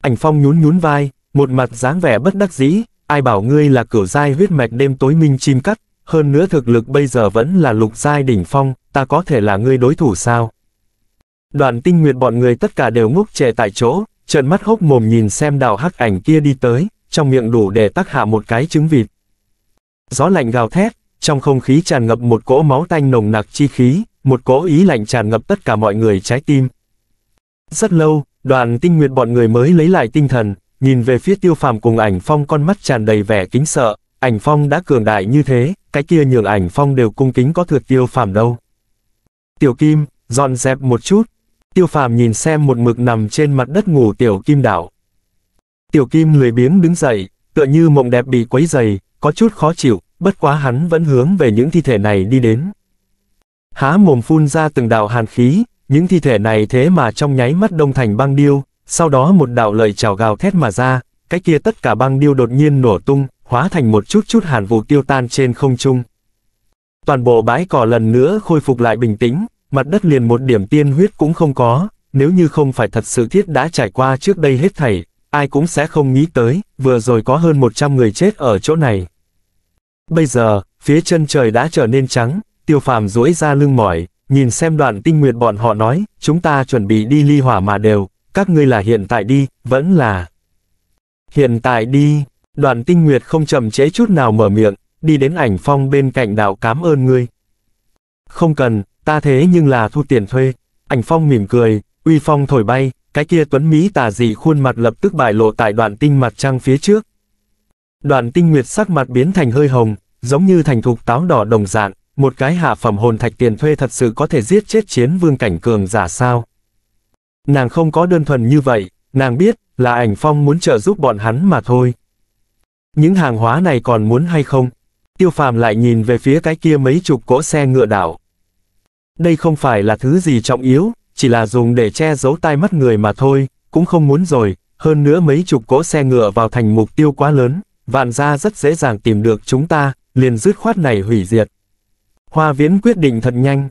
Ảnh phong nhún nhún vai, một mặt dáng vẻ bất đắc dĩ, ai bảo ngươi là cửu giai huyết mạch đêm tối minh chim cắt, hơn nữa thực lực bây giờ vẫn là lục giai đỉnh phong, ta có thể là ngươi đối thủ sao? Đoàn tinh nguyệt bọn người tất cả đều ngốc trệ tại chỗ, trợn mắt hốc mồm nhìn xem đào hắc ảnh kia đi tới, trong miệng đủ để tắc hạ một cái trứng vịt. Gió lạnh gào thét, trong không khí tràn ngập một cỗ máu tanh nồng nặc chi khí, một cỗ ý lạnh tràn ngập tất cả mọi người trái tim. Rất lâu, đoàn tinh nguyệt bọn người mới lấy lại tinh thần, nhìn về phía tiêu phàm cùng ảnh phong con mắt tràn đầy vẻ kính sợ, ảnh phong đã cường đại như thế, cái kia nhường ảnh phong đều cung kính có thượt tiêu phàm đâu. Tiểu kim, dọn dẹp một chút, tiêu phàm nhìn xem một mực nằm trên mặt đất ngủ tiểu kim đảo. Tiểu kim lười biếng đứng dậy, tựa như mộng đẹp bị quấy dày, có chút khó chịu, bất quá hắn vẫn hướng về những thi thể này đi đến. Há mồm phun ra từng đạo hàn khí, những thi thể này thế mà trong nháy mắt đông thành băng điêu, sau đó một đạo lợi trào gào thét mà ra, cái kia tất cả băng điêu đột nhiên nổ tung, hóa thành một chút chút hàn vụ tiêu tan trên không trung. Toàn bộ bãi cỏ lần nữa khôi phục lại bình tĩnh, mặt đất liền một điểm tiên huyết cũng không có, nếu như không phải thật sự thiết đã trải qua trước đây hết thảy, ai cũng sẽ không nghĩ tới, vừa rồi có hơn 100 người chết ở chỗ này. Bây giờ, phía chân trời đã trở nên trắng, tiêu phàm duỗi ra lưng mỏi, nhìn xem đoạn tinh nguyệt bọn họ nói, chúng ta chuẩn bị đi ly hỏa mà đều, các ngươi là hiện tại đi, vẫn là... Hiện tại đi, đoạn tinh nguyệt không chậm chế chút nào mở miệng, đi đến ảnh phong bên cạnh đạo cám ơn ngươi. Không cần, ta thế nhưng là thu tiền thuê. Ảnh phong mỉm cười, uy phong thổi bay, cái kia tuấn Mỹ tà dị khuôn mặt lập tức bại lộ tại đoạn tinh mặt trăng phía trước, Đoạn tinh nguyệt sắc mặt biến thành hơi hồng, giống như thành thục táo đỏ đồng dạng, một cái hạ phẩm hồn thạch tiền thuê thật sự có thể giết chết chiến vương cảnh cường giả sao. Nàng không có đơn thuần như vậy, nàng biết, là ảnh phong muốn trợ giúp bọn hắn mà thôi. Những hàng hóa này còn muốn hay không? Tiêu phàm lại nhìn về phía cái kia mấy chục cỗ xe ngựa đảo. Đây không phải là thứ gì trọng yếu, chỉ là dùng để che giấu tai mắt người mà thôi, cũng không muốn rồi, hơn nữa mấy chục cỗ xe ngựa vào thành mục tiêu quá lớn, vạn gia rất dễ dàng tìm được chúng ta, liền dứt khoát này hủy diệt. Hoa viễn quyết định thật nhanh.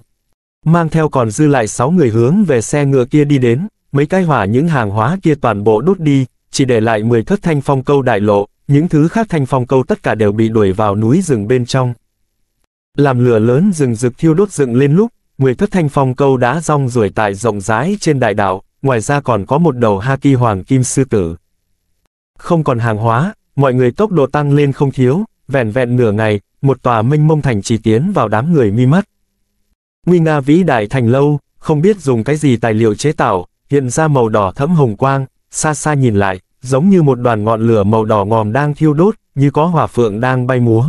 Mang theo còn dư lại 6 người hướng về xe ngựa kia đi đến, mấy cái hỏa những hàng hóa kia toàn bộ đốt đi, chỉ để lại 10 thất thanh phong câu đại lộ, những thứ khác thanh phong câu tất cả đều bị đuổi vào núi rừng bên trong. Làm lửa lớn rừng rực thiêu đốt dựng lên lúc, 10 thất thanh phong câu đã rong ruổi tại rộng rãi trên đại đạo, ngoài ra còn có một đầu Haki hoàng kim sư tử. Không còn hàng hóa, Mọi người tốc độ tăng lên không thiếu, vẹn vẹn nửa ngày, một tòa minh mông thành chỉ tiến vào đám người mi mắt. Nguy nga vĩ đại thành lâu, không biết dùng cái gì tài liệu chế tạo, hiện ra màu đỏ thẫm hồng quang, xa xa nhìn lại, giống như một đoàn ngọn lửa màu đỏ ngòm đang thiêu đốt, như có hỏa phượng đang bay múa.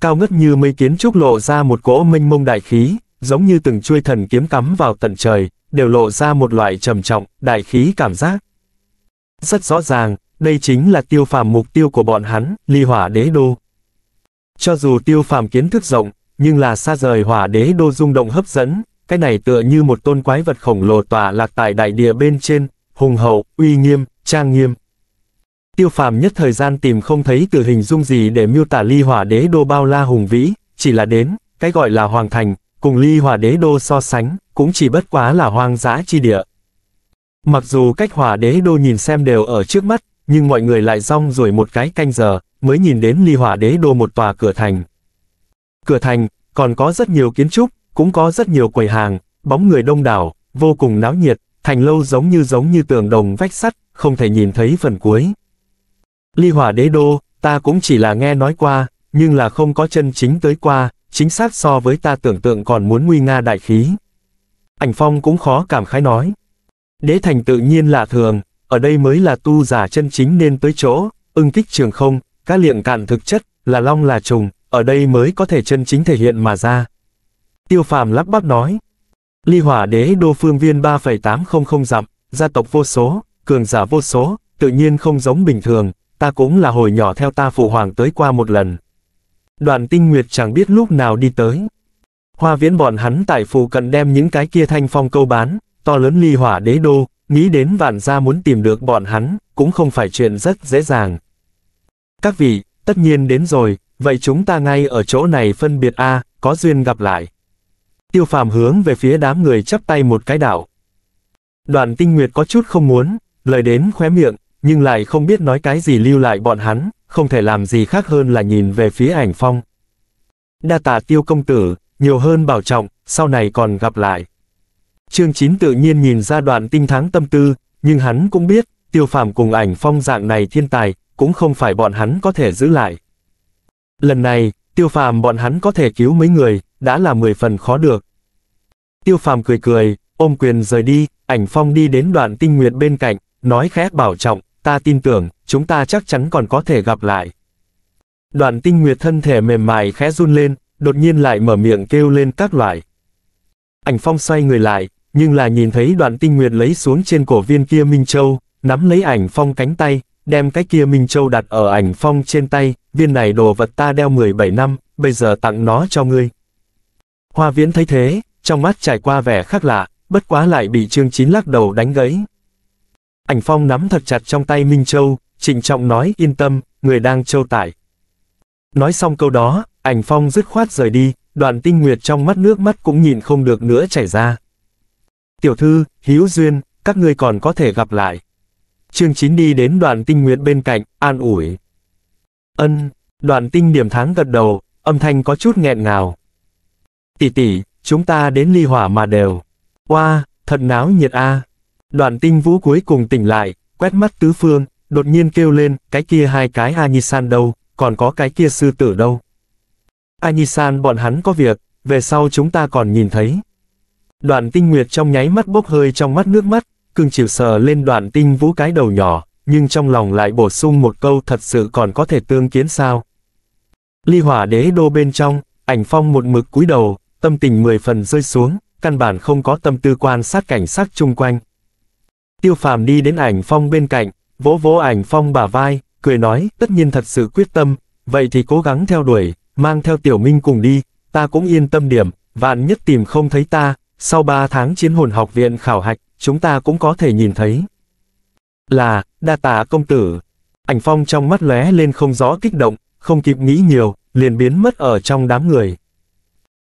Cao ngất như mây kiến trúc lộ ra một cỗ minh mông đại khí, giống như từng chuôi thần kiếm cắm vào tận trời, đều lộ ra một loại trầm trọng, đại khí cảm giác. Rất rõ ràng, đây chính là tiêu phàm mục tiêu của bọn hắn, ly hỏa đế đô. Cho dù tiêu phàm kiến thức rộng, nhưng là xa rời hỏa đế đô rung động hấp dẫn, cái này tựa như một tôn quái vật khổng lồ tỏa lạc tại đại địa bên trên, hùng hậu, uy nghiêm, trang nghiêm. Tiêu phàm nhất thời gian tìm không thấy từ hình dung gì để miêu tả ly hỏa đế đô bao la hùng vĩ, chỉ là đến, cái gọi là hoàng thành, cùng ly hỏa đế đô so sánh, cũng chỉ bất quá là hoang dã chi địa. Mặc dù cách hỏa đế đô nhìn xem đều ở trước mắt, nhưng mọi người lại rong rồi một cái canh giờ, mới nhìn đến ly hỏa đế đô một tòa cửa thành. Cửa thành, còn có rất nhiều kiến trúc, cũng có rất nhiều quầy hàng, bóng người đông đảo, vô cùng náo nhiệt, thành lâu giống như giống như tường đồng vách sắt, không thể nhìn thấy phần cuối. Ly hỏa đế đô, ta cũng chỉ là nghe nói qua, nhưng là không có chân chính tới qua, chính xác so với ta tưởng tượng còn muốn nguy nga đại khí. Ảnh phong cũng khó cảm khái nói. Đế thành tự nhiên là thường, ở đây mới là tu giả chân chính nên tới chỗ, ưng kích trường không, các liệng cạn thực chất, là long là trùng, ở đây mới có thể chân chính thể hiện mà ra. Tiêu phàm lắp bắp nói, ly hỏa đế đô phương viên 3,800 dặm, gia tộc vô số, cường giả vô số, tự nhiên không giống bình thường, ta cũng là hồi nhỏ theo ta phụ hoàng tới qua một lần. Đoàn tinh nguyệt chẳng biết lúc nào đi tới. Hoa viễn bọn hắn tại phù cận đem những cái kia thanh phong câu bán, to lớn ly hỏa đế đô, nghĩ đến vạn gia muốn tìm được bọn hắn, cũng không phải chuyện rất dễ dàng. Các vị, tất nhiên đến rồi, vậy chúng ta ngay ở chỗ này phân biệt A, có duyên gặp lại. Tiêu phàm hướng về phía đám người chắp tay một cái đảo. Đoạn tinh nguyệt có chút không muốn, lời đến khóe miệng, nhưng lại không biết nói cái gì lưu lại bọn hắn, không thể làm gì khác hơn là nhìn về phía ảnh phong. Đa tà tiêu công tử, nhiều hơn bảo trọng, sau này còn gặp lại. Trương Chín tự nhiên nhìn ra đoạn tinh thắng tâm tư, nhưng hắn cũng biết, tiêu phàm cùng ảnh phong dạng này thiên tài, cũng không phải bọn hắn có thể giữ lại. Lần này, tiêu phàm bọn hắn có thể cứu mấy người, đã là mười phần khó được. Tiêu phàm cười cười, ôm quyền rời đi, ảnh phong đi đến đoạn tinh nguyệt bên cạnh, nói khẽ bảo trọng, ta tin tưởng, chúng ta chắc chắn còn có thể gặp lại. Đoạn tinh nguyệt thân thể mềm mại khẽ run lên, đột nhiên lại mở miệng kêu lên các loại. Ảnh phong xoay người lại, nhưng là nhìn thấy đoạn tinh nguyệt lấy xuống trên cổ viên kia Minh Châu, nắm lấy ảnh phong cánh tay, đem cái kia Minh Châu đặt ở ảnh phong trên tay, viên này đồ vật ta đeo 17 năm, bây giờ tặng nó cho ngươi. Hoa viễn thấy thế, trong mắt trải qua vẻ khác lạ, bất quá lại bị Trương Chín lắc đầu đánh gãy. Ảnh phong nắm thật chặt trong tay Minh Châu, trịnh trọng nói yên tâm, người đang châu tải. Nói xong câu đó, ảnh phong dứt khoát rời đi, đoàn tinh nguyệt trong mắt nước mắt cũng nhìn không được nữa chảy ra tiểu thư, hữu duyên, các ngươi còn có thể gặp lại. Trương Chín đi đến đoàn tinh nguyệt bên cạnh, an ủi. Ân, đoàn tinh điểm tháng gật đầu, âm thanh có chút nghẹn ngào. Tỷ tỷ, chúng ta đến ly hỏa mà đều. Qua, thật náo nhiệt a. À. Đoàn tinh vũ cuối cùng tỉnh lại, quét mắt tứ phương, đột nhiên kêu lên, cái kia hai cái A san đâu, còn có cái kia sư tử đâu. A san bọn hắn có việc, về sau chúng ta còn nhìn thấy. Đoạn tinh nguyệt trong nháy mắt bốc hơi trong mắt nước mắt, cương chịu sờ lên đoạn tinh vũ cái đầu nhỏ, nhưng trong lòng lại bổ sung một câu thật sự còn có thể tương kiến sao. Ly hỏa đế đô bên trong, ảnh phong một mực cúi đầu, tâm tình mười phần rơi xuống, căn bản không có tâm tư quan sát cảnh sắc chung quanh. Tiêu phàm đi đến ảnh phong bên cạnh, vỗ vỗ ảnh phong bả vai, cười nói, tất nhiên thật sự quyết tâm, vậy thì cố gắng theo đuổi, mang theo tiểu minh cùng đi, ta cũng yên tâm điểm, vạn nhất tìm không thấy ta, sau 3 tháng chiến hồn học viện khảo hạch, chúng ta cũng có thể nhìn thấy. Là, đa tạ công tử. Ảnh phong trong mắt lóe lên không rõ kích động, không kịp nghĩ nhiều, liền biến mất ở trong đám người.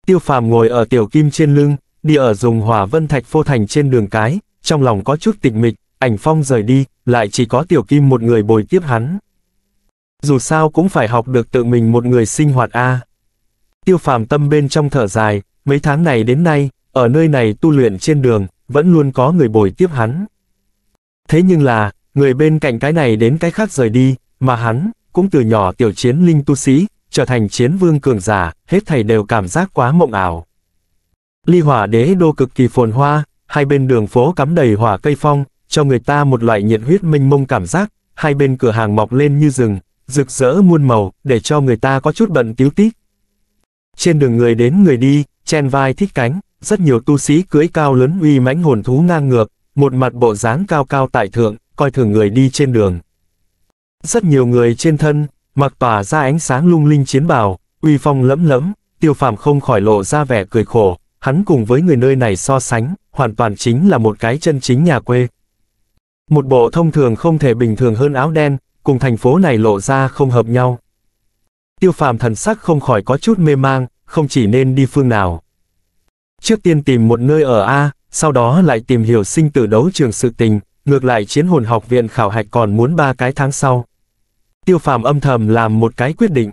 Tiêu phàm ngồi ở tiểu kim trên lưng, đi ở dùng hỏa vân thạch phô thành trên đường cái, trong lòng có chút tịch mịch, ảnh phong rời đi, lại chỉ có tiểu kim một người bồi tiếp hắn. Dù sao cũng phải học được tự mình một người sinh hoạt a. Tiêu phàm tâm bên trong thở dài, mấy tháng này đến nay, ở nơi này tu luyện trên đường, vẫn luôn có người bồi tiếp hắn. Thế nhưng là, người bên cạnh cái này đến cái khác rời đi, mà hắn, cũng từ nhỏ tiểu chiến linh tu sĩ, trở thành chiến vương cường giả, hết thầy đều cảm giác quá mộng ảo. Ly hỏa đế đô cực kỳ phồn hoa, hai bên đường phố cắm đầy hỏa cây phong, cho người ta một loại nhiệt huyết mênh mông cảm giác, hai bên cửa hàng mọc lên như rừng, rực rỡ muôn màu, để cho người ta có chút bận tiếu tít, trên đường người đến người đi, chen vai thích cánh, rất nhiều tu sĩ cưỡi cao lớn uy mãnh hồn thú ngang ngược, một mặt bộ dáng cao cao tại thượng, coi thường người đi trên đường. Rất nhiều người trên thân, mặc tỏa ra ánh sáng lung linh chiến bào, uy phong lẫm lẫm, tiêu phàm không khỏi lộ ra vẻ cười khổ, hắn cùng với người nơi này so sánh, hoàn toàn chính là một cái chân chính nhà quê. Một bộ thông thường không thể bình thường hơn áo đen, cùng thành phố này lộ ra không hợp nhau tiêu phàm thần sắc không khỏi có chút mê mang, không chỉ nên đi phương nào. Trước tiên tìm một nơi ở A, sau đó lại tìm hiểu sinh tử đấu trường sự tình, ngược lại chiến hồn học viện khảo hạch còn muốn ba cái tháng sau. Tiêu phàm âm thầm làm một cái quyết định.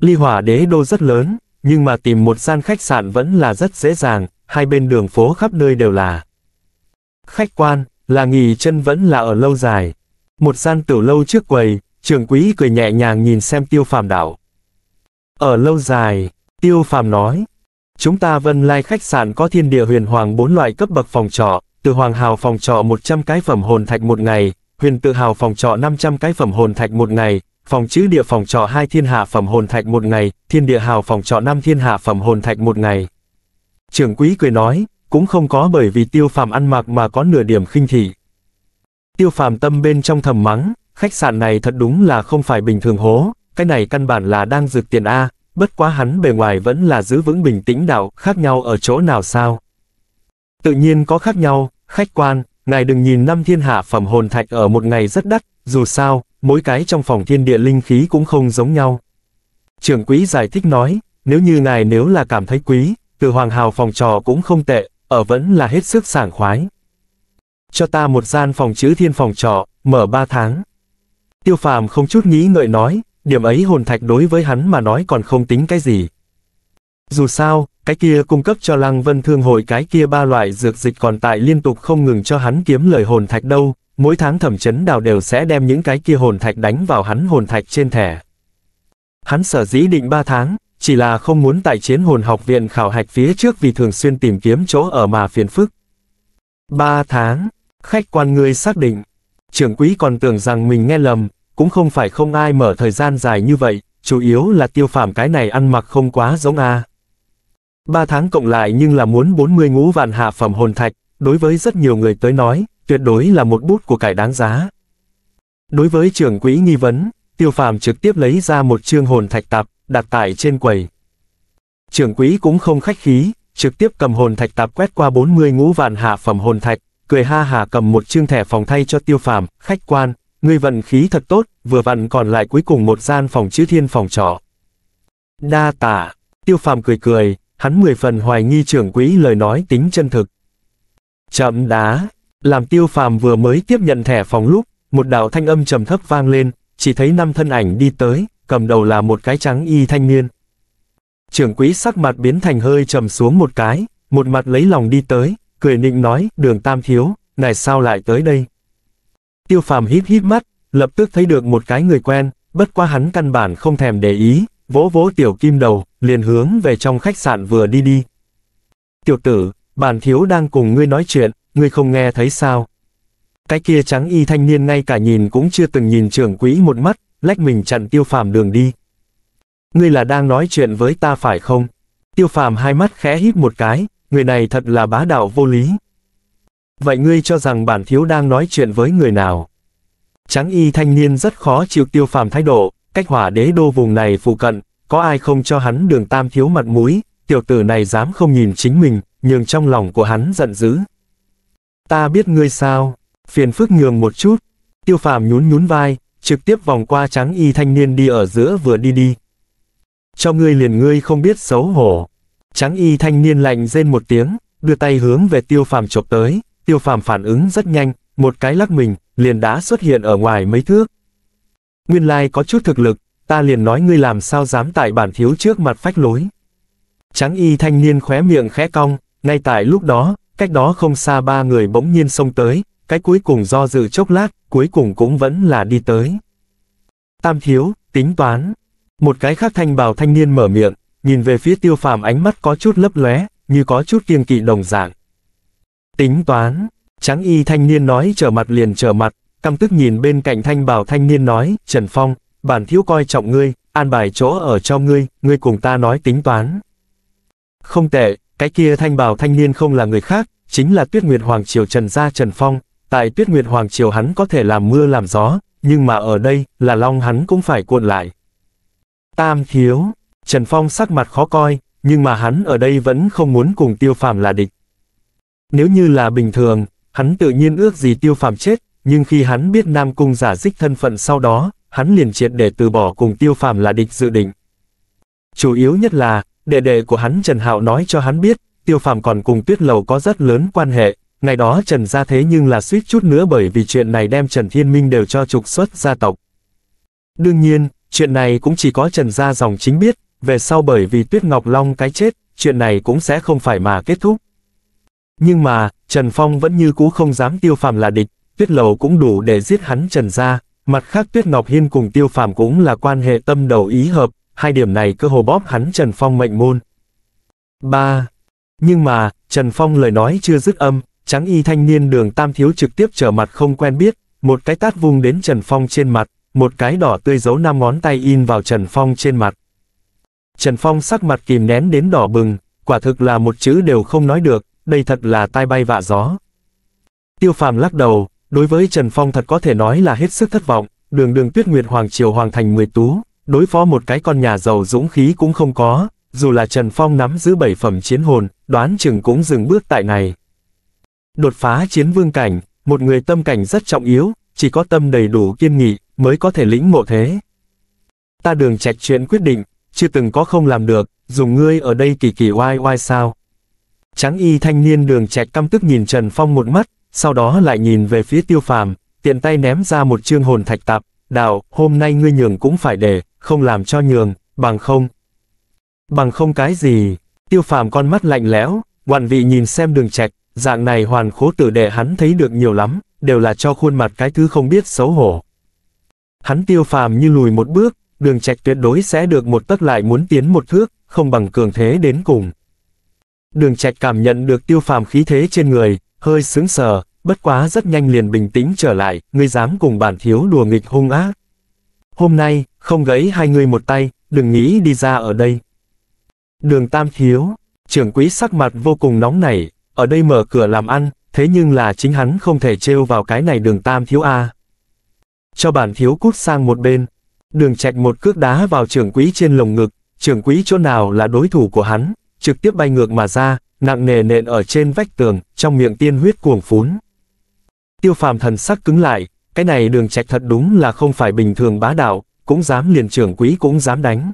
Ly hỏa đế đô rất lớn, nhưng mà tìm một gian khách sạn vẫn là rất dễ dàng, hai bên đường phố khắp nơi đều là. Khách quan, là nghỉ chân vẫn là ở lâu dài. Một gian tiểu lâu trước quầy, trường quý cười nhẹ nhàng nhìn xem tiêu phàm đảo. Ở lâu dài, Tiêu Phàm nói, chúng ta Vân Lai khách sạn có thiên địa huyền hoàng bốn loại cấp bậc phòng trọ, từ hoàng hào phòng trọ 100 cái phẩm hồn thạch một ngày, huyền tự hào phòng trọ 500 cái phẩm hồn thạch một ngày, phòng chữ địa phòng trọ hai thiên hạ phẩm hồn thạch một ngày, thiên địa hào phòng trọ 5 thiên hạ phẩm hồn thạch một ngày. Trưởng quý cười nói, cũng không có bởi vì tiêu phàm ăn mặc mà có nửa điểm khinh thị. Tiêu phàm tâm bên trong thầm mắng, khách sạn này thật đúng là không phải bình thường hố, cái này căn bản là đang dược tiền A, bất quá hắn bề ngoài vẫn là giữ vững bình tĩnh đạo, khác nhau ở chỗ nào sao? Tự nhiên có khác nhau, khách quan, ngài đừng nhìn năm thiên hạ phẩm hồn thạch ở một ngày rất đắt, dù sao, mỗi cái trong phòng thiên địa linh khí cũng không giống nhau. Trưởng quý giải thích nói, nếu như ngài nếu là cảm thấy quý, từ hoàng hào phòng trò cũng không tệ, ở vẫn là hết sức sảng khoái. Cho ta một gian phòng chữ thiên phòng trọ, mở ba tháng. Tiêu phàm không chút nghĩ ngợi nói, điểm ấy hồn thạch đối với hắn mà nói còn không tính cái gì. Dù sao, cái kia cung cấp cho Lăng Vân Thương hội cái kia ba loại dược dịch còn tại liên tục không ngừng cho hắn kiếm lời hồn thạch đâu, mỗi tháng thẩm chấn đào đều sẽ đem những cái kia hồn thạch đánh vào hắn hồn thạch trên thẻ. Hắn sở dĩ định ba tháng, chỉ là không muốn tại chiến hồn học viện khảo hạch phía trước vì thường xuyên tìm kiếm chỗ ở mà phiền phức. ba tháng, khách quan ngươi xác định, trưởng quý còn tưởng rằng mình nghe lầm, cũng không phải không ai mở thời gian dài như vậy, chủ yếu là tiêu phàm cái này ăn mặc không quá giống a. Ba tháng cộng lại nhưng là muốn 40 ngũ vạn hạ phẩm hồn thạch, đối với rất nhiều người tới nói, tuyệt đối là một bút của cải đáng giá. Đối với trưởng quỹ nghi vấn, tiêu phàm trực tiếp lấy ra một chương hồn thạch tạp, đặt tại trên quầy. Trưởng quỹ cũng không khách khí, trực tiếp cầm hồn thạch tạp quét qua 40 ngũ vạn hạ phẩm hồn thạch, cười ha hà cầm một chương thẻ phòng thay cho tiêu phàm, khách quan, Ngươi vận khí thật tốt, vừa vặn còn lại cuối cùng một gian phòng chữ thiên phòng trọ. Đa tả, tiêu phàm cười cười, hắn mười phần hoài nghi trưởng quỹ lời nói tính chân thực. Chậm đá, làm tiêu phàm vừa mới tiếp nhận thẻ phòng lúc, một đạo thanh âm trầm thấp vang lên, chỉ thấy năm thân ảnh đi tới, cầm đầu là một cái trắng y thanh niên. Trưởng quỹ sắc mặt biến thành hơi trầm xuống một cái, một mặt lấy lòng đi tới, cười nịnh nói, đường tam thiếu, này sao lại tới đây? Tiêu phàm hít hít mắt, lập tức thấy được một cái người quen, bất quá hắn căn bản không thèm để ý, vỗ vỗ tiểu kim đầu, liền hướng về trong khách sạn vừa đi đi. Tiểu tử, bản thiếu đang cùng ngươi nói chuyện, ngươi không nghe thấy sao? Cái kia trắng y thanh niên ngay cả nhìn cũng chưa từng nhìn trưởng quỹ một mắt, lách mình chặn tiêu phàm đường đi. Ngươi là đang nói chuyện với ta phải không? Tiêu phàm hai mắt khẽ hít một cái, người này thật là bá đạo vô lý, Vậy ngươi cho rằng bản thiếu đang nói chuyện với người nào? Tráng y thanh niên rất khó chịu tiêu phàm thái độ, cách hỏa đế đô vùng này phụ cận, có ai không cho hắn đường tam thiếu mặt mũi, tiểu tử này dám không nhìn chính mình, nhưng trong lòng của hắn giận dữ. Ta biết ngươi sao, phiền phức nhường một chút, tiêu phàm nhún nhún vai, trực tiếp vòng qua Tráng y thanh niên đi ở giữa vừa đi đi. Cho ngươi liền ngươi không biết xấu hổ. Tráng y thanh niên lạnh rên một tiếng, đưa tay hướng về tiêu phàm chộp tới tiêu phàm phản ứng rất nhanh, một cái lắc mình, liền đã xuất hiện ở ngoài mấy thước. Nguyên lai like có chút thực lực, ta liền nói ngươi làm sao dám tại bản thiếu trước mặt phách lối. Trắng y thanh niên khóe miệng khẽ cong, ngay tại lúc đó, cách đó không xa ba người bỗng nhiên xông tới, cái cuối cùng do dự chốc lát, cuối cùng cũng vẫn là đi tới. Tam thiếu, tính toán. Một cái khác thanh bào thanh niên mở miệng, nhìn về phía tiêu phàm ánh mắt có chút lấp lóe, như có chút kiêng kỵ đồng dạng. Tính toán, tráng y thanh niên nói trở mặt liền trở mặt, căm tức nhìn bên cạnh thanh bảo thanh niên nói, Trần Phong, bản thiếu coi trọng ngươi, an bài chỗ ở cho ngươi, ngươi cùng ta nói tính toán. Không tệ, cái kia thanh bảo thanh niên không là người khác, chính là tuyết nguyệt hoàng triều Trần Gia Trần Phong, tại tuyết nguyệt hoàng triều hắn có thể làm mưa làm gió, nhưng mà ở đây, là long hắn cũng phải cuộn lại. Tam thiếu, Trần Phong sắc mặt khó coi, nhưng mà hắn ở đây vẫn không muốn cùng tiêu phàm là địch. Nếu như là bình thường, hắn tự nhiên ước gì tiêu phàm chết, nhưng khi hắn biết Nam Cung giả dích thân phận sau đó, hắn liền triệt để từ bỏ cùng tiêu phàm là địch dự định. Chủ yếu nhất là, đệ đệ của hắn Trần Hạo nói cho hắn biết, tiêu phàm còn cùng tuyết lầu có rất lớn quan hệ, ngày đó Trần ra thế nhưng là suýt chút nữa bởi vì chuyện này đem Trần Thiên Minh đều cho trục xuất gia tộc. Đương nhiên, chuyện này cũng chỉ có Trần gia dòng chính biết, về sau bởi vì Tuyết Ngọc Long cái chết, chuyện này cũng sẽ không phải mà kết thúc. Nhưng mà, Trần Phong vẫn như cũ không dám tiêu phàm là địch, tuyết lầu cũng đủ để giết hắn Trần ra, mặt khác tuyết Ngọc Hiên cùng tiêu phàm cũng là quan hệ tâm đầu ý hợp, hai điểm này cơ hồ bóp hắn Trần Phong mệnh môn. 3. Nhưng mà, Trần Phong lời nói chưa dứt âm, trắng y thanh niên đường tam thiếu trực tiếp trở mặt không quen biết, một cái tát vung đến Trần Phong trên mặt, một cái đỏ tươi dấu năm ngón tay in vào Trần Phong trên mặt. Trần Phong sắc mặt kìm nén đến đỏ bừng, quả thực là một chữ đều không nói được, đây thật là tai bay vạ gió. Tiêu phàm lắc đầu, đối với Trần Phong thật có thể nói là hết sức thất vọng, đường đường tuyết nguyệt hoàng triều hoàng thành người tú, đối phó một cái con nhà giàu dũng khí cũng không có, dù là Trần Phong nắm giữ bảy phẩm chiến hồn, đoán chừng cũng dừng bước tại này. Đột phá chiến vương cảnh, một người tâm cảnh rất trọng yếu, chỉ có tâm đầy đủ kiên nghị, mới có thể lĩnh ngộ thế. Ta đường trạch chuyện quyết định, chưa từng có không làm được, dùng ngươi ở đây kỳ kỳ oai oai sao, Tráng y thanh niên đường trạch căm tức nhìn Trần Phong một mắt, sau đó lại nhìn về phía tiêu phàm, tiện tay ném ra một chương hồn thạch tạp, đạo, hôm nay ngươi nhường cũng phải để, không làm cho nhường, bằng không. Bằng không cái gì, tiêu phàm con mắt lạnh lẽo, quản vị nhìn xem đường trạch, dạng này hoàn khố tử đệ hắn thấy được nhiều lắm, đều là cho khuôn mặt cái thứ không biết xấu hổ. Hắn tiêu phàm như lùi một bước, đường trạch tuyệt đối sẽ được một tất lại muốn tiến một thước, không bằng cường thế đến cùng. Đường trạch cảm nhận được tiêu phàm khí thế trên người, hơi sướng sờ, bất quá rất nhanh liền bình tĩnh trở lại, ngươi dám cùng bản thiếu đùa nghịch hung ác. Hôm nay, không gãy hai người một tay, đừng nghĩ đi ra ở đây. Đường tam thiếu, trưởng quý sắc mặt vô cùng nóng nảy, ở đây mở cửa làm ăn, thế nhưng là chính hắn không thể trêu vào cái này đường tam thiếu A. Cho bản thiếu cút sang một bên, đường trạch một cước đá vào trưởng quý trên lồng ngực, trưởng quý chỗ nào là đối thủ của hắn, trực tiếp bay ngược mà ra, nặng nề nện ở trên vách tường, trong miệng tiên huyết cuồng phún. Tiêu phàm thần sắc cứng lại, cái này đường trạch thật đúng là không phải bình thường bá đạo, cũng dám liền trưởng quý cũng dám đánh.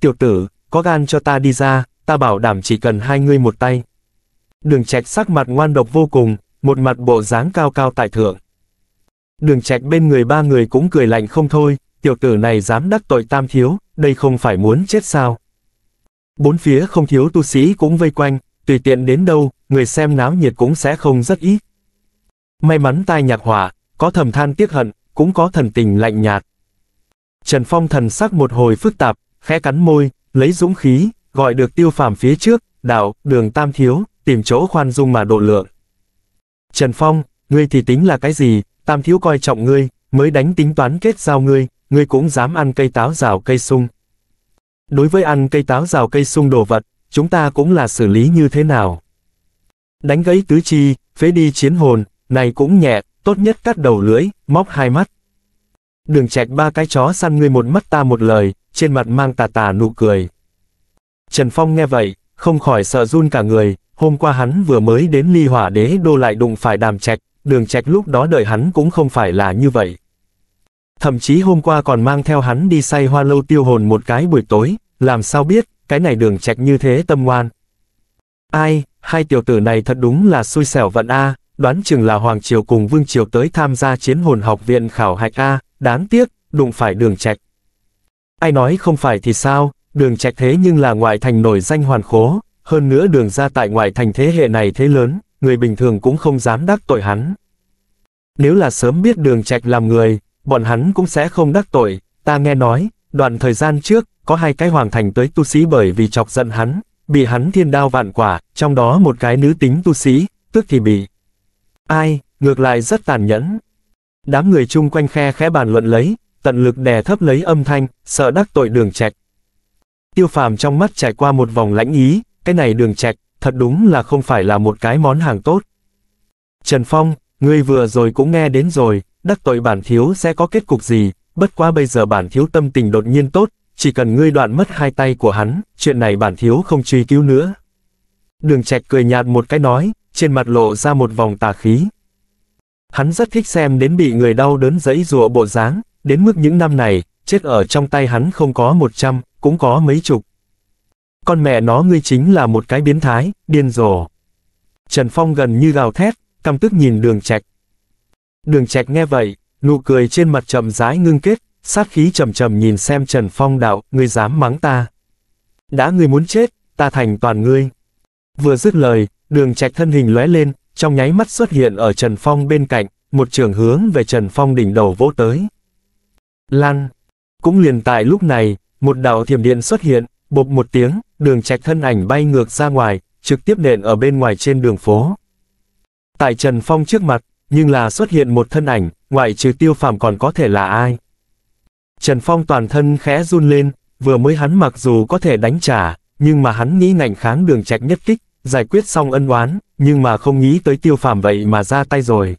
Tiểu tử, có gan cho ta đi ra, ta bảo đảm chỉ cần hai ngươi một tay. Đường trạch sắc mặt ngoan độc vô cùng, một mặt bộ dáng cao cao tại thượng. Đường trạch bên người ba người cũng cười lạnh không thôi, tiểu tử này dám đắc tội tam thiếu, đây không phải muốn chết sao. Bốn phía không thiếu tu sĩ cũng vây quanh, tùy tiện đến đâu, người xem náo nhiệt cũng sẽ không rất ít. May mắn tai nhạc hỏa, có thầm than tiếc hận, cũng có thần tình lạnh nhạt. Trần Phong thần sắc một hồi phức tạp, khẽ cắn môi, lấy dũng khí, gọi được tiêu phàm phía trước, đạo, đường tam thiếu, tìm chỗ khoan dung mà độ lượng. Trần Phong, ngươi thì tính là cái gì, tam thiếu coi trọng ngươi, mới đánh tính toán kết giao ngươi, ngươi cũng dám ăn cây táo rào cây sung. Đối với ăn cây táo rào cây sung đồ vật, chúng ta cũng là xử lý như thế nào? Đánh gãy tứ chi, phế đi chiến hồn, này cũng nhẹ, tốt nhất cắt đầu lưỡi, móc hai mắt. Đường trạch ba cái chó săn ngươi một mắt ta một lời, trên mặt mang tà tà nụ cười. Trần Phong nghe vậy, không khỏi sợ run cả người, hôm qua hắn vừa mới đến ly hỏa đế đô lại đụng phải đàm trạch đường trạch lúc đó đợi hắn cũng không phải là như vậy. Thậm chí hôm qua còn mang theo hắn đi say hoa lâu tiêu hồn một cái buổi tối, làm sao biết, cái này đường trạch như thế tâm ngoan. Ai, hai tiểu tử này thật đúng là xui xẻo vận A, đoán chừng là Hoàng Triều cùng Vương Triều tới tham gia chiến hồn học viện khảo hạch A, đáng tiếc, đụng phải đường trạch. Ai nói không phải thì sao, đường trạch thế nhưng là ngoại thành nổi danh hoàn khố, hơn nữa đường ra tại ngoại thành thế hệ này thế lớn, người bình thường cũng không dám đắc tội hắn. Nếu là sớm biết đường trạch làm người, bọn hắn cũng sẽ không đắc tội. Ta nghe nói, đoạn thời gian trước, có hai cái hoàng thành tới tu sĩ bởi vì chọc giận hắn, bị hắn thiên đao vạn quả, trong đó một cái nữ tính tu sĩ, tức thì bị. Ai, ngược lại rất tàn nhẫn. Đám người chung quanh khe khẽ bàn luận lấy, tận lực đè thấp lấy âm thanh, sợ đắc tội đường trạch. Tiêu phàm trong mắt trải qua một vòng lãnh ý, cái này đường trạch, thật đúng là không phải là một cái món hàng tốt. Trần Phong, ngươi vừa rồi cũng nghe đến rồi, đắc tội bản thiếu sẽ có kết cục gì, bất quá bây giờ bản thiếu tâm tình đột nhiên tốt, chỉ cần ngươi đoạn mất hai tay của hắn, chuyện này bản thiếu không truy cứu nữa. Đường trạch cười nhạt một cái nói, trên mặt lộ ra một vòng tà khí. Hắn rất thích xem đến bị người đau đớn giấy rùa bộ dáng, đến mức những năm này, chết ở trong tay hắn không có một trăm, cũng có mấy chục. Con mẹ nó ngươi chính là một cái biến thái, điên rồ. Trần Phong gần như gào thét, căm tức nhìn đường trạch, Đường Trạch nghe vậy, nụ cười trên mặt chậm rãi ngưng kết, sát khí trầm trầm nhìn xem Trần Phong đạo, ngươi dám mắng ta. Đã ngươi muốn chết, ta thành toàn ngươi. Vừa dứt lời, đường trạch thân hình lóe lên, trong nháy mắt xuất hiện ở Trần Phong bên cạnh, một trường hướng về Trần Phong đỉnh đầu vỗ tới. lan Cũng liền tại lúc này, một đạo thiểm điện xuất hiện, bộp một tiếng, đường trạch thân ảnh bay ngược ra ngoài, trực tiếp nện ở bên ngoài trên đường phố. Tại Trần Phong trước mặt, nhưng là xuất hiện một thân ảnh, ngoại trừ tiêu phàm còn có thể là ai. Trần Phong toàn thân khẽ run lên, vừa mới hắn mặc dù có thể đánh trả, nhưng mà hắn nghĩ ngạnh kháng đường trạch nhất kích, giải quyết xong ân oán, nhưng mà không nghĩ tới tiêu phàm vậy mà ra tay rồi.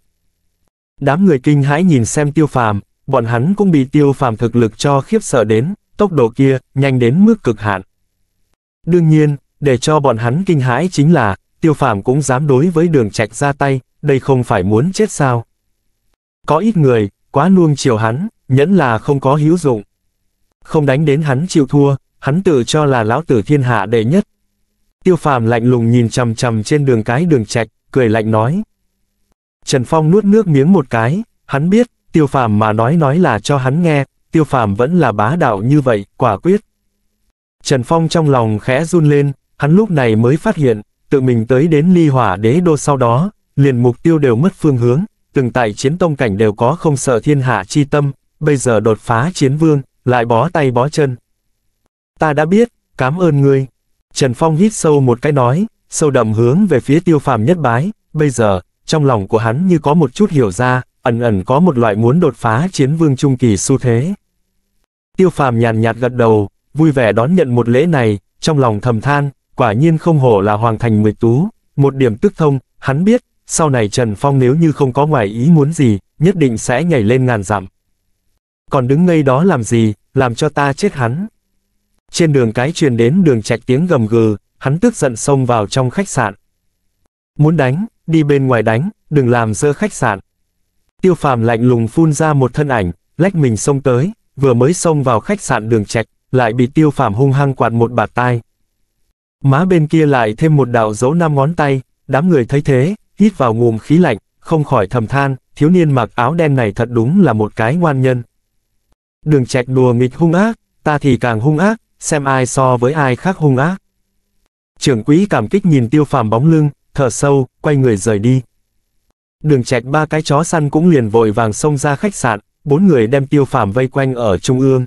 Đám người kinh hãi nhìn xem tiêu phàm, bọn hắn cũng bị tiêu phàm thực lực cho khiếp sợ đến, tốc độ kia, nhanh đến mức cực hạn. Đương nhiên, để cho bọn hắn kinh hãi chính là, tiêu phàm cũng dám đối với đường trạch ra tay, đây không phải muốn chết sao? Có ít người, quá nuông chiều hắn, nhẫn là không có hữu dụng. Không đánh đến hắn chịu thua, hắn tự cho là lão tử thiên hạ đệ nhất. Tiêu phàm lạnh lùng nhìn chằm chằm trên đường cái đường trạch, cười lạnh nói. Trần Phong nuốt nước miếng một cái, hắn biết, tiêu phàm mà nói nói là cho hắn nghe, tiêu phàm vẫn là bá đạo như vậy, quả quyết. Trần Phong trong lòng khẽ run lên, hắn lúc này mới phát hiện, tự mình tới đến ly hỏa đế đô sau đó, liền mục tiêu đều mất phương hướng, từng tại chiến tông cảnh đều có không sợ thiên hạ chi tâm, bây giờ đột phá chiến vương, lại bó tay bó chân. Ta đã biết, cảm ơn ngươi. Trần Phong hít sâu một cái nói, sâu đậm hướng về phía tiêu phàm nhất bái, bây giờ, trong lòng của hắn như có một chút hiểu ra, ẩn ẩn có một loại muốn đột phá chiến vương trung kỳ xu thế. Tiêu phàm nhàn nhạt gật đầu, vui vẻ đón nhận một lễ này, trong lòng thầm than, quả nhiên không hổ là hoàng thành mười tú, một điểm tức thông, hắn biết, sau này Trần Phong nếu như không có ngoài ý muốn gì, nhất định sẽ nhảy lên ngàn dặm. Còn đứng ngây đó làm gì, làm cho ta chết hắn. Trên đường cái truyền đến đường trạch tiếng gầm gừ, hắn tức giận xông vào trong khách sạn. Muốn đánh, đi bên ngoài đánh, đừng làm dơ khách sạn. Tiêu phàm lạnh lùng phun ra một thân ảnh, lách mình xông tới, vừa mới xông vào khách sạn đường trạch, lại bị tiêu phàm hung hăng quạt một bạt tai. Má bên kia lại thêm một đạo dấu năm ngón tay, đám người thấy thế, hít vào nguồn khí lạnh, không khỏi thầm than, thiếu niên mặc áo đen này thật đúng là một cái ngoan nhân. Đường Trạch đùa nghịch hung ác, ta thì càng hung ác, xem ai so với ai khác hung ác. Trưởng Quý cảm kích nhìn tiêu phàm bóng lưng, thở sâu, quay người rời đi. Đường Trạch ba cái chó săn cũng liền vội vàng xông ra khách sạn, bốn người đem tiêu phàm vây quanh ở trung ương.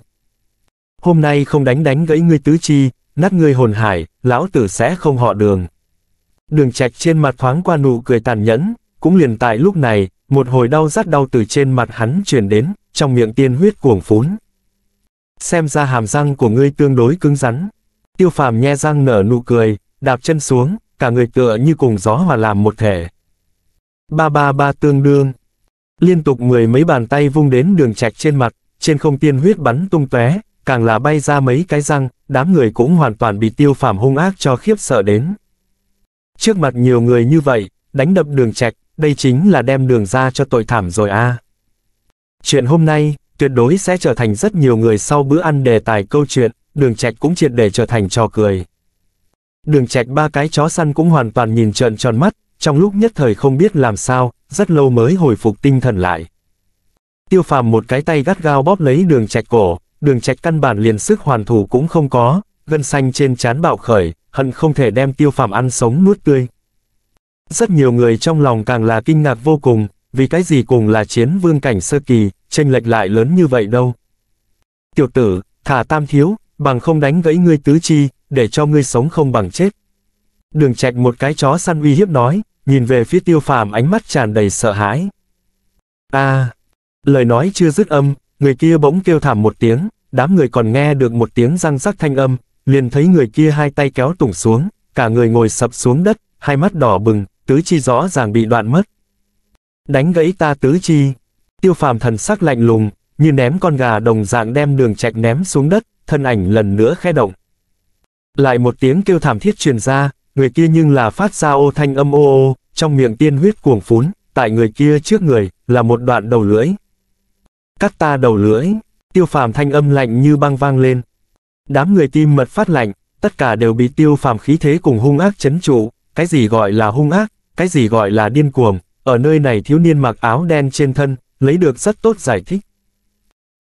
Hôm nay không đánh đánh gãy ngươi tứ chi, nát ngươi hồn hải, lão tử sẽ không họ đường đường trạch trên mặt thoáng qua nụ cười tàn nhẫn, cũng liền tại lúc này, một hồi đau rát đau từ trên mặt hắn truyền đến, trong miệng tiên huyết cuồng phún. Xem ra hàm răng của ngươi tương đối cứng rắn. Tiêu phàm nhe răng nở nụ cười, đạp chân xuống, cả người tựa như cùng gió hòa làm một thể. Ba ba ba tương đương. Liên tục mười mấy bàn tay vung đến đường trạch trên mặt, trên không tiên huyết bắn tung tóe, càng là bay ra mấy cái răng, đám người cũng hoàn toàn bị tiêu phàm hung ác cho khiếp sợ đến. Trước mặt nhiều người như vậy, đánh đập đường trạch, đây chính là đem đường ra cho tội thảm rồi a. À. Chuyện hôm nay, tuyệt đối sẽ trở thành rất nhiều người sau bữa ăn đề tài câu chuyện, đường trạch cũng triệt để trở thành trò cười. Đường trạch ba cái chó săn cũng hoàn toàn nhìn trợn tròn mắt, trong lúc nhất thời không biết làm sao, rất lâu mới hồi phục tinh thần lại. Tiêu phàm một cái tay gắt gao bóp lấy đường trạch cổ, đường trạch căn bản liền sức hoàn thủ cũng không có, gân xanh trên chán bạo khởi, hận không thể đem tiêu phàm ăn sống nuốt tươi. Rất nhiều người trong lòng càng là kinh ngạc vô cùng, vì cái gì cùng là chiến vương cảnh sơ kỳ, tranh lệch lại lớn như vậy đâu. Tiểu tử, thả tam thiếu, bằng không đánh gãy ngươi tứ chi, để cho ngươi sống không bằng chết. Đường trạch một cái chó săn uy hiếp nói, nhìn về phía tiêu phàm ánh mắt tràn đầy sợ hãi. À, lời nói chưa dứt âm, người kia bỗng kêu thảm một tiếng, đám người còn nghe được một tiếng răng rắc thanh âm, liền thấy người kia hai tay kéo tủng xuống, cả người ngồi sập xuống đất, hai mắt đỏ bừng, tứ chi rõ ràng bị đoạn mất. Đánh gãy ta tứ chi, tiêu phàm thần sắc lạnh lùng, như ném con gà đồng dạng đem đường trạch ném xuống đất, thân ảnh lần nữa khẽ động. Lại một tiếng kêu thảm thiết truyền ra, người kia nhưng là phát ra ô thanh âm ô ô, trong miệng tiên huyết cuồng phún, tại người kia trước người, là một đoạn đầu lưỡi. Cắt ta đầu lưỡi, tiêu phàm thanh âm lạnh như băng vang lên, Đám người tim mật phát lạnh, tất cả đều bị tiêu phàm khí thế cùng hung ác chấn trụ, cái gì gọi là hung ác, cái gì gọi là điên cuồng, ở nơi này thiếu niên mặc áo đen trên thân, lấy được rất tốt giải thích.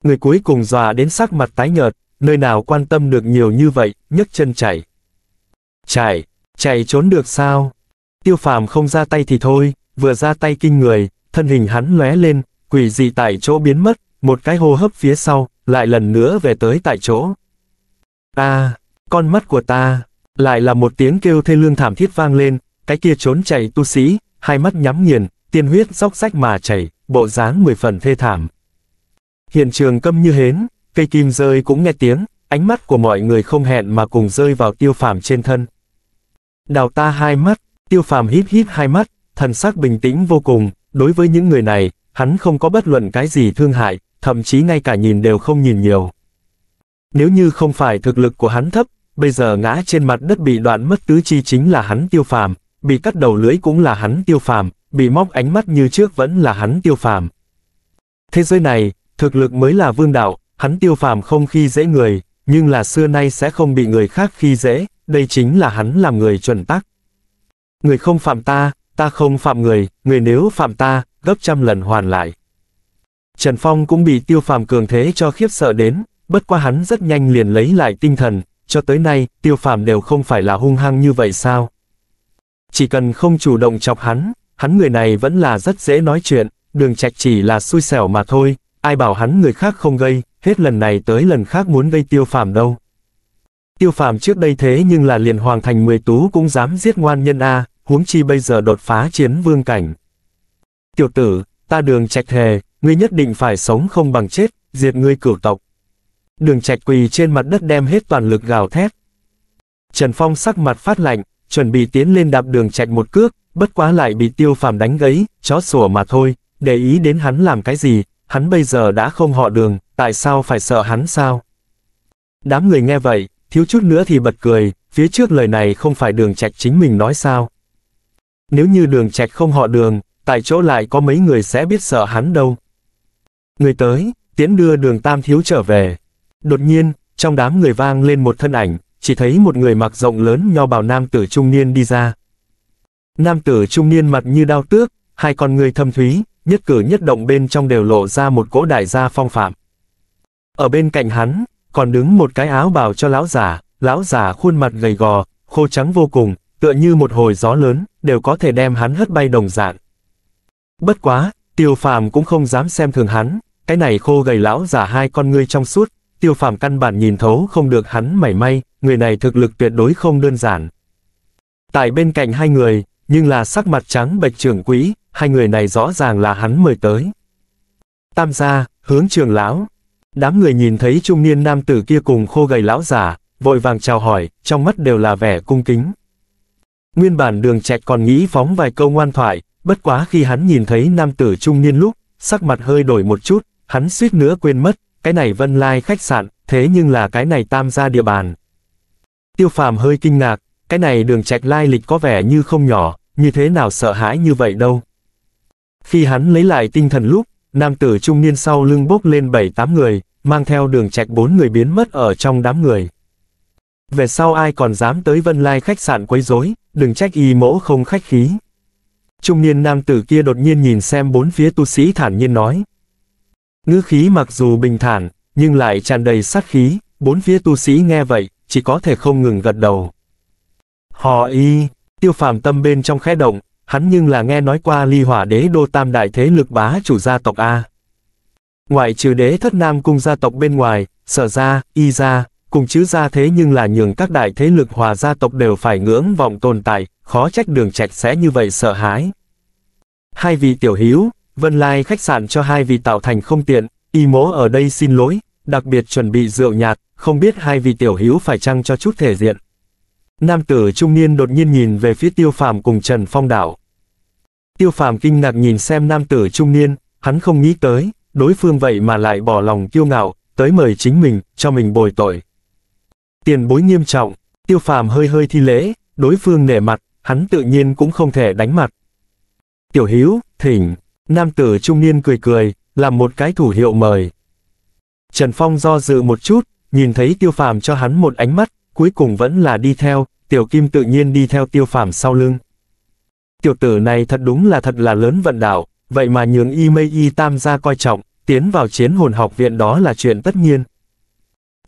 Người cuối cùng dòa đến sắc mặt tái nhợt, nơi nào quan tâm được nhiều như vậy, nhấc chân chạy. Chạy, chạy trốn được sao? Tiêu phàm không ra tay thì thôi, vừa ra tay kinh người, thân hình hắn lóe lên, quỷ dị tại chỗ biến mất, một cái hô hấp phía sau, lại lần nữa về tới tại chỗ. A, à, con mắt của ta, lại là một tiếng kêu thê lương thảm thiết vang lên, cái kia trốn chạy tu sĩ, hai mắt nhắm nghiền, tiên huyết róc rách mà chảy, bộ dáng mười phần thê thảm. Hiện trường câm như hến, cây kim rơi cũng nghe tiếng, ánh mắt của mọi người không hẹn mà cùng rơi vào tiêu phàm trên thân. Đào ta hai mắt, tiêu phàm hít hít hai mắt, thần sắc bình tĩnh vô cùng, đối với những người này, hắn không có bất luận cái gì thương hại, thậm chí ngay cả nhìn đều không nhìn nhiều. Nếu như không phải thực lực của hắn thấp, bây giờ ngã trên mặt đất bị đoạn mất tứ chi chính là hắn tiêu phàm, bị cắt đầu lưỡi cũng là hắn tiêu phàm, bị móc ánh mắt như trước vẫn là hắn tiêu phàm. Thế giới này, thực lực mới là vương đạo, hắn tiêu phàm không khi dễ người, nhưng là xưa nay sẽ không bị người khác khi dễ, đây chính là hắn làm người chuẩn tắc. Người không phạm ta, ta không phạm người, người nếu phạm ta, gấp trăm lần hoàn lại. Trần Phong cũng bị tiêu phàm cường thế cho khiếp sợ đến, bất qua hắn rất nhanh liền lấy lại tinh thần, cho tới nay, tiêu phàm đều không phải là hung hăng như vậy sao. Chỉ cần không chủ động chọc hắn, hắn người này vẫn là rất dễ nói chuyện, đường trạch chỉ là xui xẻo mà thôi, ai bảo hắn người khác không gây, hết lần này tới lần khác muốn gây tiêu phàm đâu. Tiêu phàm trước đây thế nhưng là liền hoàng thành mười tú cũng dám giết ngoan nhân A, huống chi bây giờ đột phá chiến vương cảnh. Tiểu tử, ta đường trạch hề, ngươi nhất định phải sống không bằng chết, diệt ngươi cửu tộc đường trạch quỳ trên mặt đất đem hết toàn lực gào thét. Trần Phong sắc mặt phát lạnh, chuẩn bị tiến lên đạp đường trạch một cước, bất quá lại bị tiêu phàm đánh gãy, chó sủa mà thôi, để ý đến hắn làm cái gì, hắn bây giờ đã không họ đường, tại sao phải sợ hắn sao? Đám người nghe vậy, thiếu chút nữa thì bật cười, phía trước lời này không phải đường trạch chính mình nói sao? Nếu như đường trạch không họ đường, tại chỗ lại có mấy người sẽ biết sợ hắn đâu. Người tới, tiến đưa đường tam thiếu trở về. Đột nhiên, trong đám người vang lên một thân ảnh, chỉ thấy một người mặc rộng lớn nho bào nam tử trung niên đi ra. Nam tử trung niên mặt như đao tước, hai con người thâm thúy, nhất cử nhất động bên trong đều lộ ra một cỗ đại gia phong phạm. Ở bên cạnh hắn, còn đứng một cái áo bào cho lão giả, lão giả khuôn mặt gầy gò, khô trắng vô cùng, tựa như một hồi gió lớn, đều có thể đem hắn hất bay đồng dạng. Bất quá, tiêu phàm cũng không dám xem thường hắn, cái này khô gầy lão giả hai con người trong suốt, tiêu phàm căn bản nhìn thấu không được hắn mảy may, người này thực lực tuyệt đối không đơn giản. Tại bên cạnh hai người, nhưng là sắc mặt trắng bệch trưởng quỹ, hai người này rõ ràng là hắn mời tới. Tam gia, hướng trường lão. Đám người nhìn thấy trung niên nam tử kia cùng khô gầy lão giả, vội vàng chào hỏi, trong mắt đều là vẻ cung kính. Nguyên bản đường trạch còn nghĩ phóng vài câu ngoan thoại, bất quá khi hắn nhìn thấy nam tử trung niên lúc, sắc mặt hơi đổi một chút, hắn suýt nữa quên mất, cái này Vân Lai khách sạn, thế nhưng là cái này tam gia địa bàn. Tiêu phàm hơi kinh ngạc, cái này đường trạch lai lịch có vẻ như không nhỏ, như thế nào sợ hãi như vậy đâu. Khi hắn lấy lại tinh thần lúc, nam tử trung niên sau lưng bốc lên 7-8 người, mang theo đường trạch bốn người biến mất ở trong đám người. Về sau ai còn dám tới Vân Lai khách sạn quấy rối, đừng trách y mỗ không khách khí. Trung niên nam tử kia đột nhiên nhìn xem bốn phía tu sĩ thản nhiên nói, Ngữ khí mặc dù bình thản, nhưng lại tràn đầy sát khí, bốn phía tu sĩ nghe vậy, chỉ có thể không ngừng gật đầu. Họ y, tiêu phàm tâm bên trong khẽ động, hắn nhưng là nghe nói qua ly hỏa đế đô tam đại thế lực bá chủ gia tộc A. Ngoại trừ đế thất nam cung gia tộc bên ngoài, sở gia, y gia, cùng chữ gia thế nhưng là nhường các đại thế lực hòa gia tộc đều phải ngưỡng vọng tồn tại, khó trách đường trạch sẽ như vậy sợ hãi. Hai vị tiểu hiếu, Vân Lai khách sạn cho hai vị tạo thành không tiện, y mố ở đây xin lỗi, đặc biệt chuẩn bị rượu nhạt, không biết hai vị tiểu hữu phải chăng cho chút thể diện. Nam tử trung niên đột nhiên nhìn về phía tiêu phàm cùng Trần Phong đảo. Tiêu phàm kinh ngạc nhìn xem nam tử trung niên, hắn không nghĩ tới, đối phương vậy mà lại bỏ lòng kiêu ngạo, tới mời chính mình, cho mình bồi tội. Tiền bối nghiêm trọng, tiêu phàm hơi hơi thi lễ, đối phương nể mặt, hắn tự nhiên cũng không thể đánh mặt. Tiểu hữu, thỉnh, Nam tử trung niên cười cười, làm một cái thủ hiệu mời. Trần Phong do dự một chút, nhìn thấy tiêu phàm cho hắn một ánh mắt, cuối cùng vẫn là đi theo, tiểu kim tự nhiên đi theo tiêu phàm sau lưng. Tiểu tử này thật đúng là thật là lớn vận đạo, vậy mà nhường y mây y tam gia coi trọng, tiến vào chiến hồn học viện đó là chuyện tất nhiên.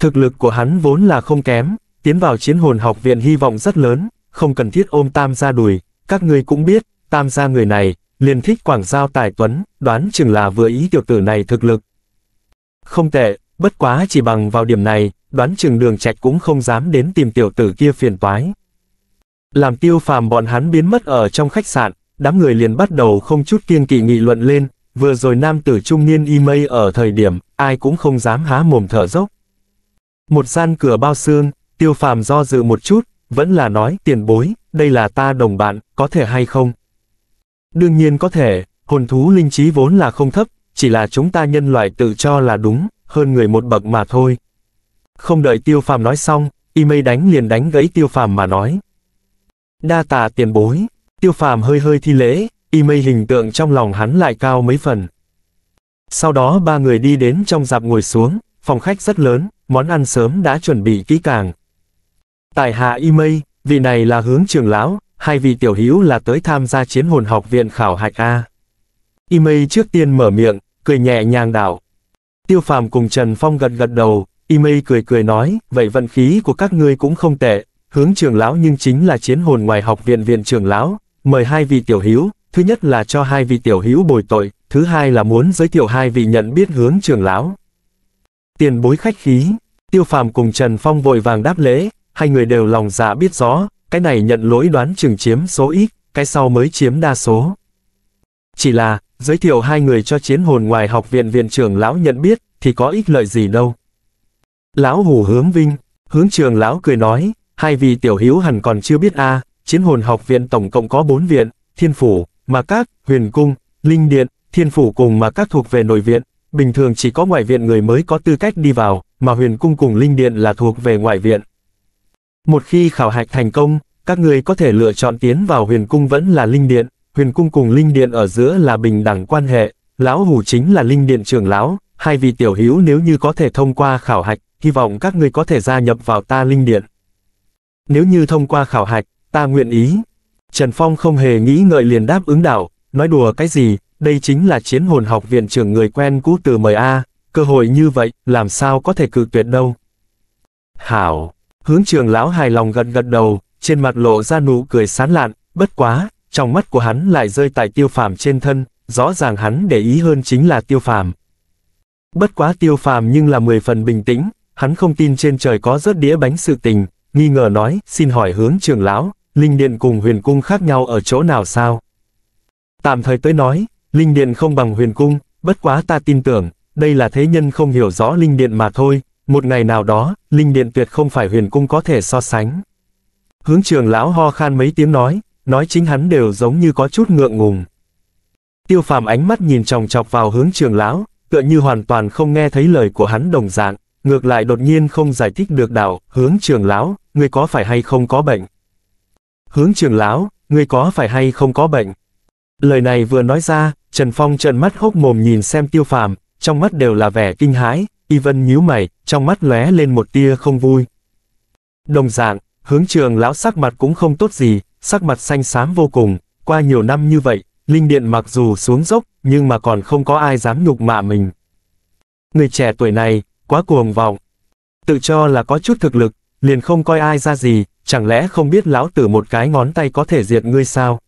Thực lực của hắn vốn là không kém, tiến vào chiến hồn học viện hy vọng rất lớn, không cần thiết ôm tam gia đùi, các ngươi cũng biết, tam gia người này, liền thích Quảng Giao Tài Tuấn, đoán chừng là vừa ý tiểu tử này thực lực. Không tệ, bất quá chỉ bằng vào điểm này, đoán chừng đường trạch cũng không dám đến tìm tiểu tử kia phiền toái. Làm tiêu phàm bọn hắn biến mất ở trong khách sạn, đám người liền bắt đầu không chút kiên kỵ nghị luận lên, vừa rồi nam tử trung niên y mây ở thời điểm, ai cũng không dám há mồm thở dốc. Một gian cửa bao xương, tiêu phàm do dự một chút, vẫn là nói tiền bối, đây là ta đồng bạn, có thể hay không? Đương nhiên có thể, hồn thú linh trí vốn là không thấp, chỉ là chúng ta nhân loại tự cho là đúng, hơn người một bậc mà thôi. Không đợi tiêu phàm nói xong, y mây đánh liền đánh gãy tiêu phàm mà nói. Đa tà tiền bối, tiêu phàm hơi hơi thi lễ, y mây hình tượng trong lòng hắn lại cao mấy phần. Sau đó ba người đi đến trong dạp ngồi xuống, phòng khách rất lớn, món ăn sớm đã chuẩn bị kỹ càng. Tại hạ y mây, vị này là hướng trường lão, hai vị tiểu hữu là tới tham gia chiến hồn học viện khảo hạch A. Imei trước tiên mở miệng, cười nhẹ nhàng đảo. Tiêu phàm cùng Trần Phong gật gật đầu, Imei cười cười nói, vậy vận khí của các ngươi cũng không tệ, hướng trường lão nhưng chính là chiến hồn ngoài học viện viện trường lão, mời hai vị tiểu hữu, thứ nhất là cho hai vị tiểu hữu bồi tội, thứ hai là muốn giới thiệu hai vị nhận biết hướng trường lão. Tiền bối khách khí, tiêu phàm cùng Trần Phong vội vàng đáp lễ, hai người đều lòng dạ biết rõ, cái này nhận lỗi đoán chừng chiếm số ít, cái sau mới chiếm đa số. Chỉ là, giới thiệu hai người cho chiến hồn ngoài học viện viện trưởng lão nhận biết, thì có ích lợi gì đâu. Lão hù hướng vinh, hướng trường lão cười nói, hai vị tiểu hiếu hẳn còn chưa biết a à, chiến hồn học viện tổng cộng có bốn viện, thiên phủ, mà các, huyền cung, linh điện, thiên phủ cùng mà các thuộc về nội viện, bình thường chỉ có ngoại viện người mới có tư cách đi vào, mà huyền cung cùng linh điện là thuộc về ngoại viện. Một khi khảo hạch thành công, các người có thể lựa chọn tiến vào huyền cung vẫn là linh điện, huyền cung cùng linh điện ở giữa là bình đẳng quan hệ, lão hủ chính là linh điện trưởng lão, hai vị tiểu hữu nếu như có thể thông qua khảo hạch, hy vọng các người có thể gia nhập vào ta linh điện. Nếu như thông qua khảo hạch, ta nguyện ý. Trần Phong không hề nghĩ ngợi liền đáp ứng đảo, nói đùa cái gì, đây chính là chiến hồn học viện trưởng người quen cũ từ mời A, cơ hội như vậy, làm sao có thể cự tuyệt đâu. Hảo, Hướng trường lão hài lòng gật gật đầu, trên mặt lộ ra nụ cười sán lạn, bất quá, trong mắt của hắn lại rơi tại tiêu phàm trên thân, rõ ràng hắn để ý hơn chính là tiêu phàm. Bất quá tiêu phàm nhưng là mười phần bình tĩnh, hắn không tin trên trời có rớt đĩa bánh sự tình, nghi ngờ nói, xin hỏi hướng trường lão, linh điện cùng huyền cung khác nhau ở chỗ nào sao? Tạm thời tới nói, linh điện không bằng huyền cung, bất quá ta tin tưởng, đây là thế nhân không hiểu rõ linh điện mà thôi, một ngày nào đó, linh điện tuyệt không phải huyền cung có thể so sánh. Hướng trường lão ho khan mấy tiếng nói, nói chính hắn đều giống như có chút ngượng ngùng. Tiêu phàm ánh mắt nhìn chòng chọc vào hướng trường lão, tựa như hoàn toàn không nghe thấy lời của hắn đồng dạng, ngược lại đột nhiên không giải thích được đạo, hướng trường lão, người có phải hay không có bệnh? Hướng trường lão, người có phải hay không có bệnh? Lời này vừa nói ra, Trần Phong trợn mắt hốc mồm nhìn xem tiêu phàm, trong mắt đều là vẻ kinh hãi, Vân nhíu mày, trong mắt lóe lên một tia không vui. Đồng dạng, hướng trường lão sắc mặt cũng không tốt gì, sắc mặt xanh xám vô cùng, qua nhiều năm như vậy, linh điện mặc dù xuống dốc, nhưng mà còn không có ai dám nhục mạ mình. Người trẻ tuổi này, quá cuồng vọng. Tự cho là có chút thực lực, liền không coi ai ra gì, chẳng lẽ không biết lão tử một cái ngón tay có thể diệt ngươi sao?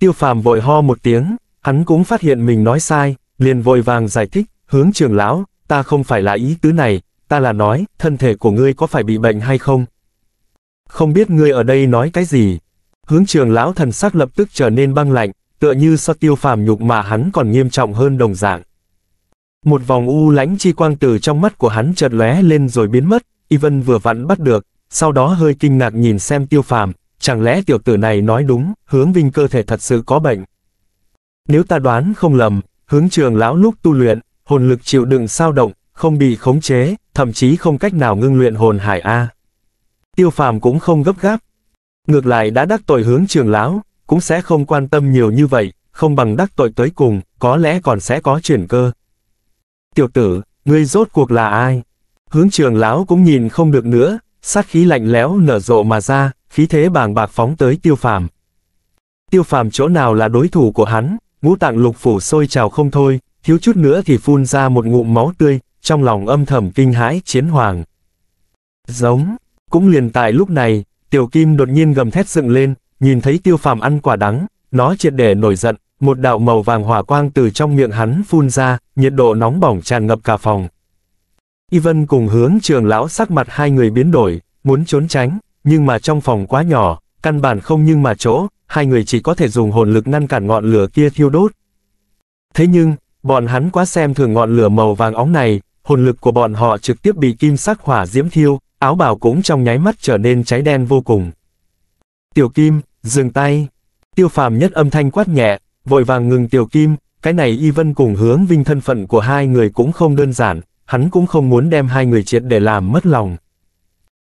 Tiêu phàm vội ho một tiếng, hắn cũng phát hiện mình nói sai, liền vội vàng giải thích, hướng trường lão, ta không phải là ý tứ này, ta là nói, thân thể của ngươi có phải bị bệnh hay không? Không biết ngươi ở đây nói cái gì? Hướng trường lão thần sắc lập tức trở nên băng lạnh, tựa như so tiêu phàm nhục mà hắn còn nghiêm trọng hơn đồng dạng. Một vòng u lãnh chi quang từ trong mắt của hắn chợt lóe lên rồi biến mất, Y Vân vừa vặn bắt được, sau đó hơi kinh ngạc nhìn xem tiêu phàm, chẳng lẽ tiểu tử này nói đúng, hướng vinh cơ thể thật sự có bệnh. Nếu ta đoán không lầm, hướng trường lão lúc tu luyện, hồn lực chịu đựng sao động, không bị khống chế, thậm chí không cách nào ngưng luyện hồn hải A. Tiêu phàm cũng không gấp gáp. Ngược lại đã đắc tội hướng trường lão, cũng sẽ không quan tâm nhiều như vậy, không bằng đắc tội tới cùng, có lẽ còn sẽ có chuyển cơ. Tiểu tử, ngươi rốt cuộc là ai? Hướng trường lão cũng nhìn không được nữa, sát khí lạnh lẽo nở rộ mà ra, khí thế bàng bạc phóng tới tiêu phàm. Tiêu phàm chỗ nào là đối thủ của hắn, ngũ tạng lục phủ sôi trào không thôi, thiếu chút nữa thì phun ra một ngụm máu tươi, trong lòng âm thầm kinh hãi chiến hoàng. Giống, cũng liền tại lúc này, tiểu kim đột nhiên gầm thét dựng lên, nhìn thấy tiêu phàm ăn quả đắng, nó triệt để nổi giận, một đạo màu vàng hỏa quang từ trong miệng hắn phun ra, nhiệt độ nóng bỏng tràn ngập cả phòng. Y Vân cùng hướng trường lão sắc mặt hai người biến đổi, muốn trốn tránh, nhưng mà trong phòng quá nhỏ, căn bản không nhưng mà chỗ, hai người chỉ có thể dùng hồn lực ngăn cản ngọn lửa kia thiêu đốt. Thế nhưng, Bọn hắn quá xem thường ngọn lửa màu vàng óng này, hồn lực của bọn họ trực tiếp bị kim sắc hỏa diễm thiêu, áo bào cũng trong nháy mắt trở nên cháy đen vô cùng. Tiểu Kim, dừng tay. Tiêu phàm nhất âm thanh quát nhẹ, vội vàng ngừng Tiểu Kim, cái này Y Vân cùng hướng vinh thân phận của hai người cũng không đơn giản, hắn cũng không muốn đem hai người triệt để làm mất lòng.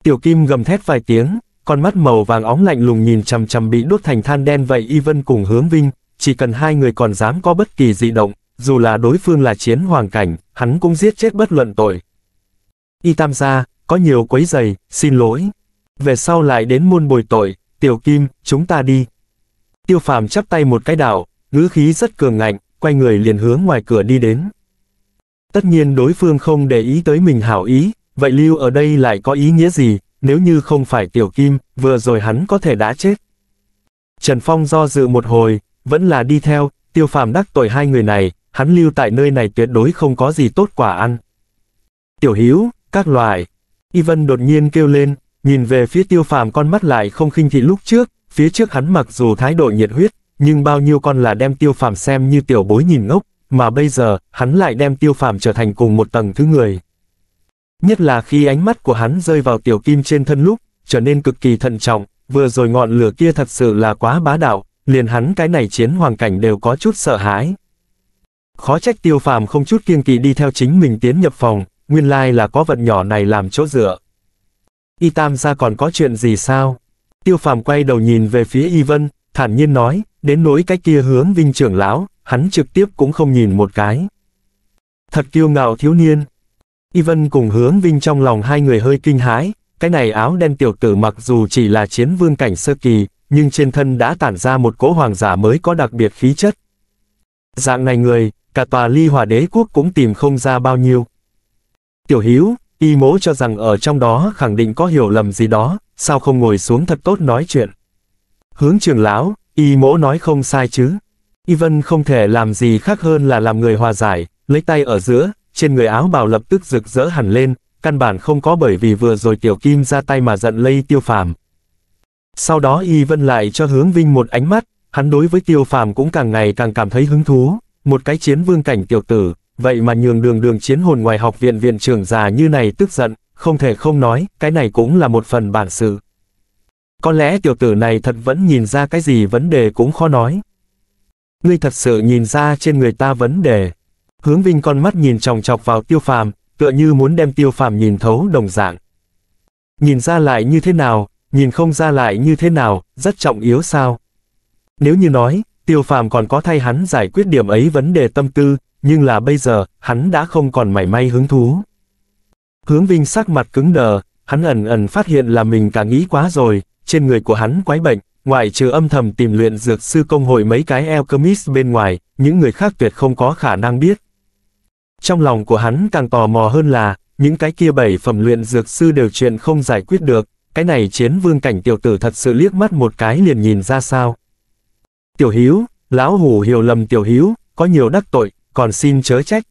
Tiểu Kim gầm thét vài tiếng, con mắt màu vàng óng lạnh lùng nhìn chằm chằm bị đốt thành than đen vậy Y Vân cùng hướng vinh, chỉ cần hai người còn dám có bất kỳ dị động, dù là đối phương là chiến hoàng cảnh, hắn cũng giết chết bất luận tội. Y tam gia, có nhiều quấy giày, xin lỗi. Về sau lại đến muôn bồi tội, tiểu kim, chúng ta đi. Tiêu phàm chắp tay một cái đảo, ngữ khí rất cường ngạnh, quay người liền hướng ngoài cửa đi đến. Tất nhiên đối phương không để ý tới mình hảo ý, vậy lưu ở đây lại có ý nghĩa gì, nếu như không phải tiểu kim, vừa rồi hắn có thể đã chết. Trần Phong do dự một hồi, vẫn là đi theo, tiêu phàm đắc tội hai người này, hắn lưu tại nơi này tuyệt đối không có gì tốt quả ăn. Tiểu Hiếu, các loại. Y Vân đột nhiên kêu lên, nhìn về phía tiêu phàm con mắt lại không khinh thị lúc trước, phía trước hắn mặc dù thái độ nhiệt huyết, nhưng bao nhiêu con là đem tiêu phàm xem như tiểu bối nhìn ngốc, mà bây giờ, hắn lại đem tiêu phàm trở thành cùng một tầng thứ người. Nhất là khi ánh mắt của hắn rơi vào tiểu kim trên thân lúc, trở nên cực kỳ thận trọng, vừa rồi ngọn lửa kia thật sự là quá bá đạo, liền hắn cái này chiến hoàng cảnh đều có chút sợ hãi. Khó trách tiêu phàm không chút kiêng kỵ đi theo chính mình tiến nhập phòng, nguyên lai là có vật nhỏ này làm chỗ dựa. Y tam gia còn có chuyện gì sao? Tiêu phàm quay đầu nhìn về phía Y Vân, thản nhiên nói, đến nỗi cái kia hướng vinh trưởng lão, hắn trực tiếp cũng không nhìn một cái. Thật kiêu ngạo thiếu niên. Y Vân cùng hướng vinh trong lòng hai người hơi kinh hái cái này áo đen tiểu tử mặc dù chỉ là chiến vương cảnh sơ kỳ, nhưng trên thân đã tản ra một cỗ hoàng giả mới có đặc biệt khí chất. Dạng này người, cả tòa ly hòa đế quốc cũng tìm không ra bao nhiêu. Tiểu Hiếu, y mỗ cho rằng ở trong đó khẳng định có hiểu lầm gì đó, sao không ngồi xuống thật tốt nói chuyện. Hướng trường lão, y mỗ nói không sai chứ. Y vân không thể làm gì khác hơn là làm người hòa giải, lấy tay ở giữa, trên người áo bào lập tức rực rỡ hẳn lên, căn bản không có bởi vì vừa rồi tiểu kim ra tay mà giận lây tiêu phàm. Sau đó y vân lại cho hướng vinh một ánh mắt, hắn đối với tiêu phàm cũng càng ngày càng cảm thấy hứng thú. Một cái chiến vương cảnh tiểu tử, vậy mà nhường đường đường chiến hồn ngoài học viện viện trưởng già như này tức giận, không thể không nói, cái này cũng là một phần bản sự. Có lẽ tiểu tử này thật vẫn nhìn ra cái gì vấn đề cũng khó nói. Ngươi thật sự nhìn ra trên người ta vấn đề. Hướng Vinh con mắt nhìn tròng chọc vào tiêu phàm, tựa như muốn đem tiêu phàm nhìn thấu đồng dạng. Nhìn ra lại như thế nào, nhìn không ra lại như thế nào, rất trọng yếu sao. Nếu như nói, Tiêu phàm còn có thay hắn giải quyết điểm ấy vấn đề tâm tư, nhưng là bây giờ, hắn đã không còn mảy may hứng thú. Hướng Vinh sắc mặt cứng đờ, hắn ẩn ẩn phát hiện là mình cả nghĩ quá rồi, trên người của hắn quái bệnh, ngoại trừ âm thầm tìm luyện dược sư công hội mấy cái alchemist bên ngoài, những người khác tuyệt không có khả năng biết. Trong lòng của hắn càng tò mò hơn là, những cái kia bảy phẩm luyện dược sư đều chuyện không giải quyết được, cái này chiến vương cảnh tiểu tử thật sự liếc mắt một cái liền nhìn ra sao. Tiểu Hiếu, lão hủ hiểu lầm Tiểu Hiếu, có nhiều đắc tội, còn xin chớ trách.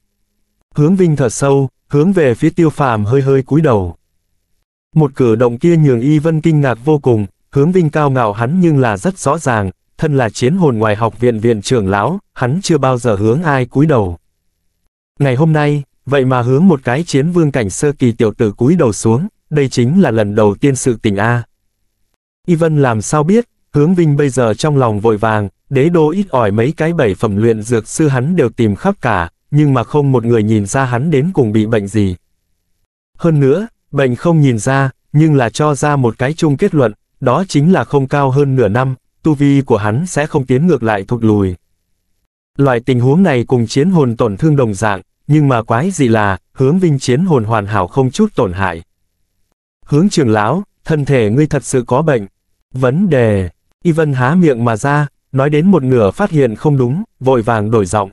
Hướng Vinh thở sâu, hướng về phía tiêu phàm hơi hơi cúi đầu. Một cử động kia nhường Y Vân kinh ngạc vô cùng, hướng Vinh cao ngạo hắn nhưng là rất rõ ràng, thân là chiến hồn ngoài học viện viện trưởng lão, hắn chưa bao giờ hướng ai cúi đầu. Ngày hôm nay, vậy mà hướng một cái chiến vương cảnh sơ kỳ tiểu tử cúi đầu xuống, đây chính là lần đầu tiên sự tình A. Y Vân làm sao biết, Hướng Vinh bây giờ trong lòng vội vàng, đế đô ít ỏi mấy cái bảy phẩm luyện dược sư hắn đều tìm khắp cả, nhưng mà không một người nhìn ra hắn đến cùng bị bệnh gì. Hơn nữa, bệnh không nhìn ra, nhưng là cho ra một cái chung kết luận, đó chính là không cao hơn nửa năm, tu vi của hắn sẽ không tiến ngược lại thụt lùi. Loại tình huống này cùng chiến hồn tổn thương đồng dạng, nhưng mà quái gì là, hướng vinh chiến hồn hoàn hảo không chút tổn hại. Hướng trường lão, thân thể ngươi thật sự có bệnh. Vấn đề, Y Vân há miệng mà ra, nói đến một nửa phát hiện không đúng, vội vàng đổi giọng.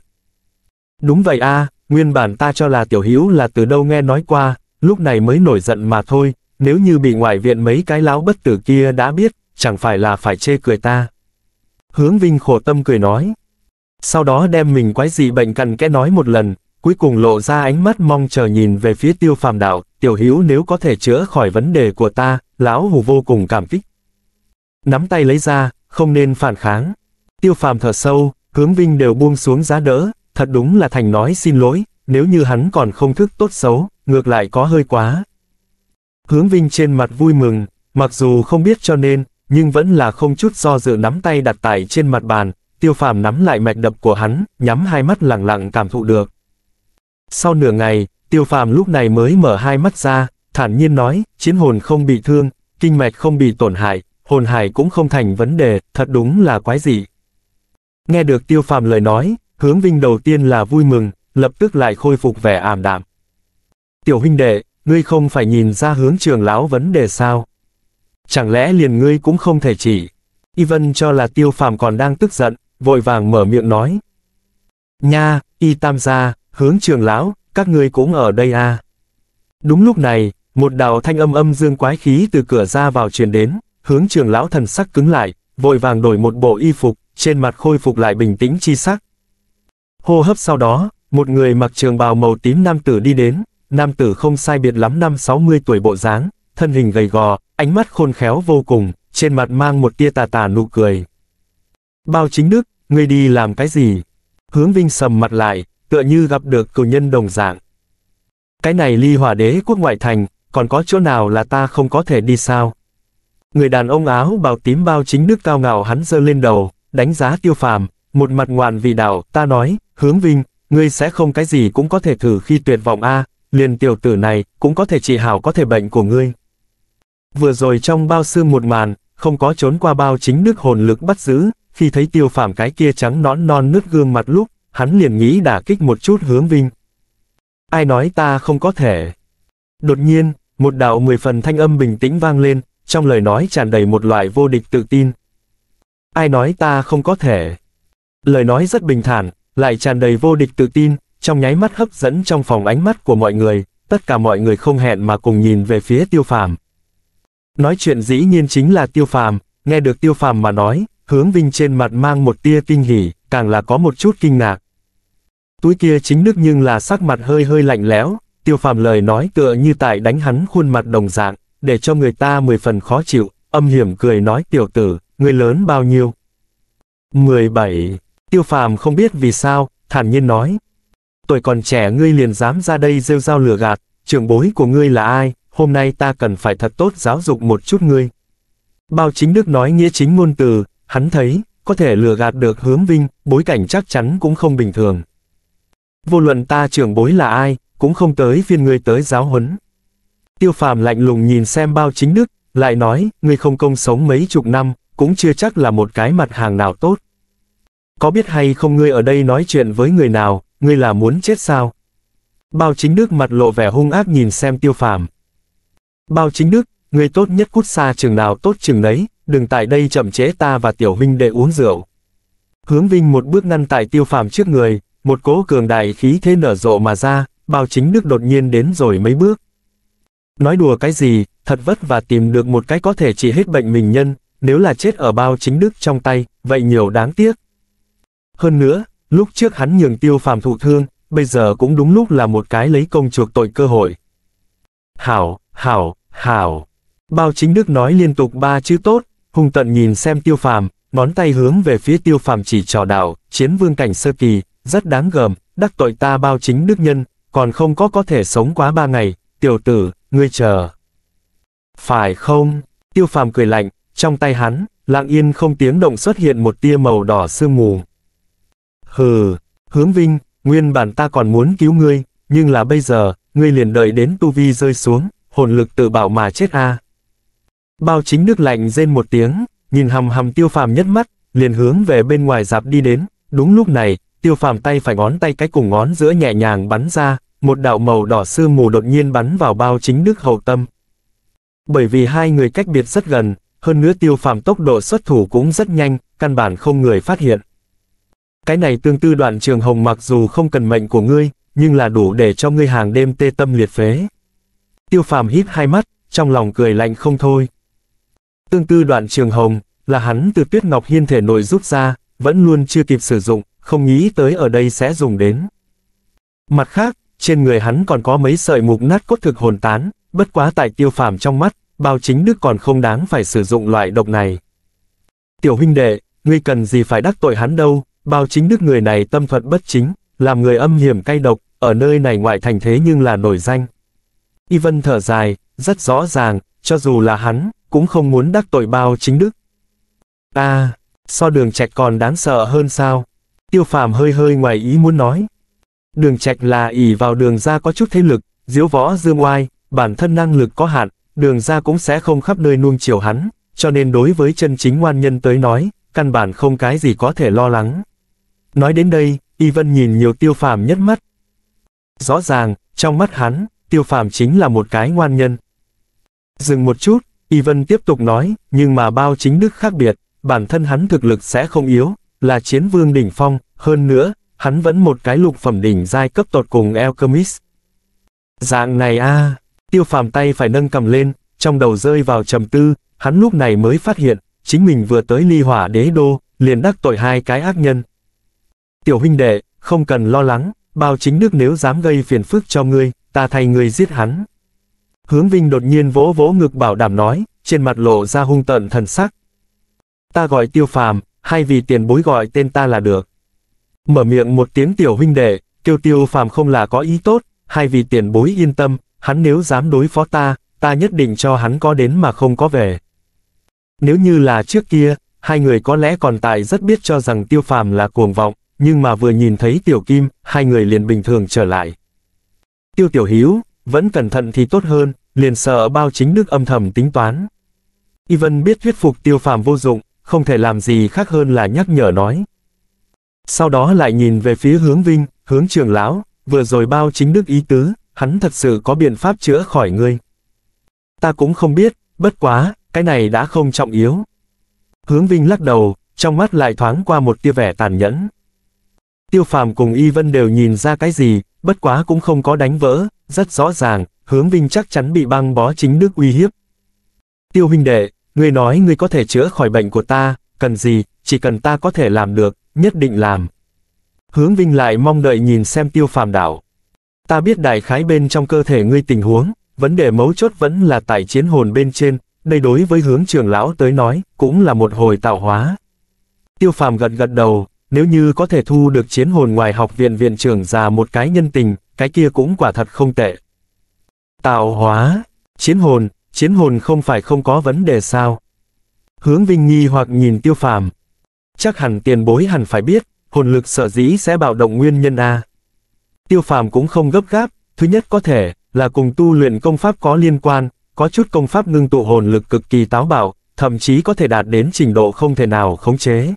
Đúng vậy a, à, nguyên bản ta cho là tiểu hữu là từ đâu nghe nói qua, lúc này mới nổi giận mà thôi, nếu như bị ngoại viện mấy cái láo bất tử kia đã biết, chẳng phải là phải chê cười ta. Hướng Vinh khổ tâm cười nói. Sau đó đem mình quái gì bệnh cần cái nói một lần, cuối cùng lộ ra ánh mắt mong chờ nhìn về phía tiêu phàm đạo, tiểu hữu nếu có thể chữa khỏi vấn đề của ta, lão hù vô cùng cảm kích. Nắm tay lấy ra, không nên phản kháng. Tiêu phàm thở sâu, hướng vinh đều buông xuống giá đỡ, thật đúng là thành nói xin lỗi, nếu như hắn còn không thức tốt xấu, ngược lại có hơi quá. Hướng vinh trên mặt vui mừng, mặc dù không biết cho nên, nhưng vẫn là không chút do dự nắm tay đặt tại trên mặt bàn, tiêu phàm nắm lại mạch đập của hắn, nhắm hai mắt lặng lặng cảm thụ được. Sau nửa ngày, tiêu phàm lúc này mới mở hai mắt ra, thản nhiên nói, chiến hồn không bị thương, kinh mạch không bị tổn hại, hồn hải cũng không thành vấn đề, thật đúng là quái dị. Nghe được tiêu phàm lời nói, hướng vinh đầu tiên là vui mừng, lập tức lại khôi phục vẻ ảm đạm. Tiểu huynh đệ, ngươi không phải nhìn ra hướng trường lão vấn đề sao? Chẳng lẽ liền ngươi cũng không thể chỉ? Y Vân cho là tiêu phàm còn đang tức giận, vội vàng mở miệng nói. Nha, Y Tam gia, hướng trường lão, các ngươi cũng ở đây à? Đúng lúc này, một đạo thanh âm âm dương quái khí từ cửa ra vào truyền đến hướng trường lão thần sắc cứng lại, vội vàng đổi một bộ y phục, trên mặt khôi phục lại bình tĩnh chi sắc. Hô hấp sau đó, một người mặc trường bào màu tím nam tử đi đến, nam tử không sai biệt lắm năm 60 tuổi bộ dáng, thân hình gầy gò, ánh mắt khôn khéo vô cùng, trên mặt mang một tia tà tà nụ cười. Bao chính đức, người đi làm cái gì? Hướng Vinh sầm mặt lại, tựa như gặp được cử nhân đồng dạng. Cái này ly hòa đế quốc ngoại thành, còn có chỗ nào là ta không có thể đi sao? Người đàn ông áo bào tím bao chính đức cao ngạo hắn giơ lên đầu, đánh giá tiêu phàm, một mặt ngoạn vì đảo, ta nói, hướng vinh, ngươi sẽ không cái gì cũng có thể thử khi tuyệt vọng a, liền tiểu tử này, cũng có thể trị hảo có thể bệnh của ngươi. Vừa rồi trong bao xương một màn, không có trốn qua bao chính đức hồn lực bắt giữ, khi thấy tiêu phàm cái kia trắng nõn non nứt gương mặt lúc, hắn liền nghĩ đả kích một chút hướng vinh. Ai nói ta không có thể? Đột nhiên, một đạo mười phần thanh âm bình tĩnh vang lên, trong lời nói tràn đầy một loại vô địch tự tin. Ai nói ta không có thể? Lời nói rất bình thản, lại tràn đầy vô địch tự tin, trong nháy mắt hấp dẫn trong phòng ánh mắt của mọi người, tất cả mọi người không hẹn mà cùng nhìn về phía tiêu phàm. Nói chuyện dĩ nhiên chính là tiêu phàm, nghe được tiêu phàm mà nói, hướng vinh trên mặt mang một tia kinh hỉ, càng là có một chút kinh ngạc. Túi kia chính đức nhưng là sắc mặt hơi hơi lạnh lẽo, tiêu phàm lời nói tựa như tại đánh hắn khuôn mặt đồng dạng để cho người ta mười phần khó chịu, âm hiểm cười nói tiểu tử, người lớn bao nhiêu? 17. Tiêu phàm không biết vì sao, thản nhiên nói. Tuổi còn trẻ ngươi liền dám ra đây rêu rao lừa gạt, trưởng bối của ngươi là ai, hôm nay ta cần phải thật tốt giáo dục một chút ngươi. Bao chính đức nói nghĩa chính ngôn từ, hắn thấy, có thể lừa gạt được hướng vinh, bối cảnh chắc chắn cũng không bình thường. Vô luận ta trưởng bối là ai, cũng không tới phiên ngươi tới giáo huấn. Tiêu phàm lạnh lùng nhìn xem bao chính đức, lại nói, ngươi không công sống mấy chục năm, cũng chưa chắc là một cái mặt hàng nào tốt. Có biết hay không ngươi ở đây nói chuyện với người nào, ngươi là muốn chết sao? Bao chính đức mặt lộ vẻ hung ác nhìn xem tiêu phàm. Bao chính đức, ngươi tốt nhất cút xa chừng nào tốt chừng đấy, đừng tại đây chậm chế ta và tiểu huynh để uống rượu. Hướng Vinh một bước ngăn tại tiêu phàm trước người, một cố cường đại khí thế nở rộ mà ra, bao chính đức đột nhiên đến rồi mấy bước. Nói đùa cái gì, thật vất và tìm được một cái có thể trị hết bệnh mình nhân, nếu là chết ở bao chính đức trong tay, vậy nhiều đáng tiếc. Hơn nữa, lúc trước hắn nhường tiêu phàm thụ thương, bây giờ cũng đúng lúc là một cái lấy công chuộc tội cơ hội. Hảo, hảo, hảo. Bao chính đức nói liên tục ba chữ tốt, hung tận nhìn xem tiêu phàm, ngón tay hướng về phía tiêu phàm chỉ trò đảo, chiến vương cảnh sơ kỳ, rất đáng gờm, đắc tội ta bao chính đức nhân, còn không có có thể sống quá ba ngày, tiểu tử, ngươi chờ. Phải không? Tiêu phàm cười lạnh, trong tay hắn, lặng yên không tiếng động xuất hiện một tia màu đỏ sương mù. Hừ, hướng vinh, nguyên bản ta còn muốn cứu ngươi, nhưng là bây giờ, ngươi liền đợi đến tu vi rơi xuống, hồn lực tự bảo mà chết a. À. Bao chính nước lạnh rên một tiếng, nhìn hầm hầm tiêu phàm nhất mắt, liền hướng về bên ngoài dạp đi đến, đúng lúc này, tiêu phàm tay phải ngón tay cái cùng ngón giữa nhẹ nhàng bắn ra, một đạo màu đỏ sương mù đột nhiên bắn vào bao chính đức hậu tâm. Bởi vì hai người cách biệt rất gần, hơn nữa tiêu phàm tốc độ xuất thủ cũng rất nhanh, căn bản không người phát hiện. Cái này tương tư đoạn trường hồng mặc dù không cần mệnh của ngươi, nhưng là đủ để cho ngươi hàng đêm tê tâm liệt phế. Tiêu phàm hít hai mắt, trong lòng cười lạnh không thôi. Tương tư đoạn trường hồng, là hắn từ tuyết ngọc hiên thể nội rút ra, vẫn luôn chưa kịp sử dụng, không nghĩ tới ở đây sẽ dùng đến. Mặt khác, trên người hắn còn có mấy sợi mục nát cốt thực hồn tán, bất quá tại tiêu phàm trong mắt, bao chính đức còn không đáng phải sử dụng loại độc này. Tiểu huynh đệ, ngươi cần gì phải đắc tội hắn đâu, bao chính đức người này tâm thuật bất chính, làm người âm hiểm cay độc, ở nơi này ngoại thành thế nhưng là nổi danh. Y Vân thở dài, rất rõ ràng, cho dù là hắn, cũng không muốn đắc tội bao chính đức. À, so đường trạch còn đáng sợ hơn sao? Tiêu phàm hơi hơi ngoài ý muốn nói, Đường trạch là ỉ vào đường ra có chút thế lực, diếu võ dương oai, bản thân năng lực có hạn, đường ra cũng sẽ không khắp nơi nuông chiều hắn, cho nên đối với chân chính ngoan nhân tới nói, căn bản không cái gì có thể lo lắng. Nói đến đây, Y Vân nhìn nhiều tiêu phàm nhất mắt. Rõ ràng, trong mắt hắn, tiêu phàm chính là một cái ngoan nhân. Dừng một chút, Y Vân tiếp tục nói, nhưng mà bao chính đức khác biệt, bản thân hắn thực lực sẽ không yếu, là chiến vương đỉnh phong, hơn nữa, hắn vẫn một cái lục phẩm đỉnh giai cấp tột cùng Alchemist. Dạng này a à, tiêu phàm tay phải nâng cầm lên, trong đầu rơi vào trầm tư, hắn lúc này mới phát hiện, chính mình vừa tới ly hỏa đế đô, liền đắc tội hai cái ác nhân. Tiểu huynh đệ, không cần lo lắng, bao chính đức nếu dám gây phiền phức cho ngươi, ta thay ngươi giết hắn. Hướng Vinh đột nhiên vỗ vỗ ngực bảo đảm nói, trên mặt lộ ra hung tận thần sắc. Ta gọi tiêu phàm, hay vì tiền bối gọi tên ta là được. Mở miệng một tiếng tiểu huynh đệ, tiêu tiêu phàm không là có ý tốt, hai vị tiền bối yên tâm, hắn nếu dám đối phó ta, ta nhất định cho hắn có đến mà không có về. Nếu như là trước kia, hai người có lẽ còn tại rất biết cho rằng tiêu phàm là cuồng vọng, nhưng mà vừa nhìn thấy tiểu kim, hai người liền bình thường trở lại. Tiêu tiểu hiếu, vẫn cẩn thận thì tốt hơn, liền sợ bao chính đức âm thầm tính toán. Ivan biết thuyết phục tiêu phàm vô dụng, không thể làm gì khác hơn là nhắc nhở nói, sau đó lại nhìn về phía hướng vinh, hướng trưởng lão, vừa rồi bao chính đức ý tứ, hắn thật sự có biện pháp chữa khỏi ngươi. Ta cũng không biết, bất quá, cái này đã không trọng yếu. Hướng vinh lắc đầu, trong mắt lại thoáng qua một tia vẻ tàn nhẫn. Tiêu phàm cùng Y Vân đều nhìn ra cái gì, bất quá cũng không có đánh vỡ, rất rõ ràng, hướng vinh chắc chắn bị băng bó chính đức uy hiếp. Tiêu huynh đệ, ngươi nói ngươi có thể chữa khỏi bệnh của ta, cần gì, chỉ cần ta có thể làm được, nhất định làm. Hướng Vinh lại mong đợi nhìn xem tiêu phàm đảo. Ta biết đại khái bên trong cơ thể ngươi tình huống, vấn đề mấu chốt vẫn là tại chiến hồn bên trên, đây đối với hướng trường lão tới nói, cũng là một hồi tạo hóa. Tiêu phàm gật gật đầu, nếu như có thể thu được chiến hồn ngoài học viện viện trưởng già một cái nhân tình, cái kia cũng quả thật không tệ. Tạo hóa, chiến hồn, chiến hồn không phải không có vấn đề sao. Hướng Vinh nghi hoặc nhìn tiêu phàm, Chắc hẳn tiền bối hẳn phải biết, hồn lực sợ dĩ sẽ bạo động nguyên nhân A. Tiêu phàm cũng không gấp gáp, thứ nhất có thể là cùng tu luyện công pháp có liên quan, có chút công pháp ngưng tụ hồn lực cực kỳ táo bạo, thậm chí có thể đạt đến trình độ không thể nào khống chế.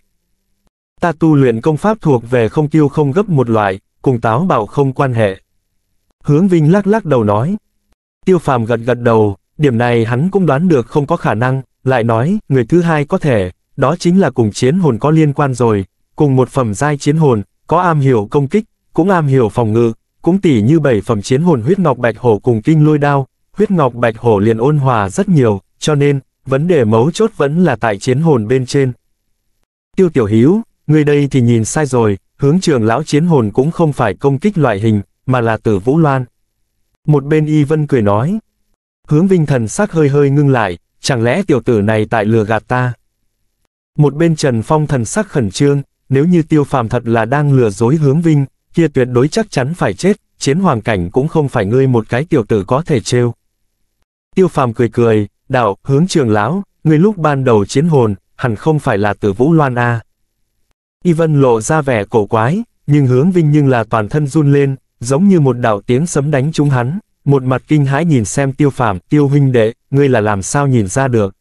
Ta tu luyện công pháp thuộc về không tiêu không gấp một loại, cùng táo bạo không quan hệ. Hướng Vinh lắc lắc đầu nói. Tiêu phàm gật gật đầu, điểm này hắn cũng đoán được không có khả năng, lại nói, người thứ hai có thể, đó chính là cùng chiến hồn có liên quan rồi, cùng một phẩm giai chiến hồn, có am hiểu công kích, cũng am hiểu phòng ngự, cũng tỉ như bảy phẩm chiến hồn huyết ngọc bạch hổ cùng kinh lôi đao, huyết ngọc bạch hổ liền ôn hòa rất nhiều, cho nên, vấn đề mấu chốt vẫn là tại chiến hồn bên trên. Tiêu tiểu hiếu người đây thì nhìn sai rồi, hướng trường lão chiến hồn cũng không phải công kích loại hình, mà là tử vũ loan. Một bên y vân cười nói, hướng vinh thần sắc hơi hơi ngưng lại, chẳng lẽ tiểu tử này tại lừa gạt ta? Một bên Trần Phong thần sắc khẩn trương, nếu như tiêu phàm thật là đang lừa dối hướng vinh, kia tuyệt đối chắc chắn phải chết, chiến hoàng cảnh cũng không phải ngươi một cái tiểu tử có thể trêu. Tiêu phàm cười cười, đạo, hướng trường lão, ngươi lúc ban đầu chiến hồn, hẳn không phải là tử vũ loan A. Y Vân lộ ra vẻ cổ quái, nhưng hướng vinh nhưng là toàn thân run lên, giống như một đạo tiếng sấm đánh trúng hắn, một mặt kinh hãi nhìn xem tiêu phàm, tiêu huynh đệ, ngươi là làm sao nhìn ra được.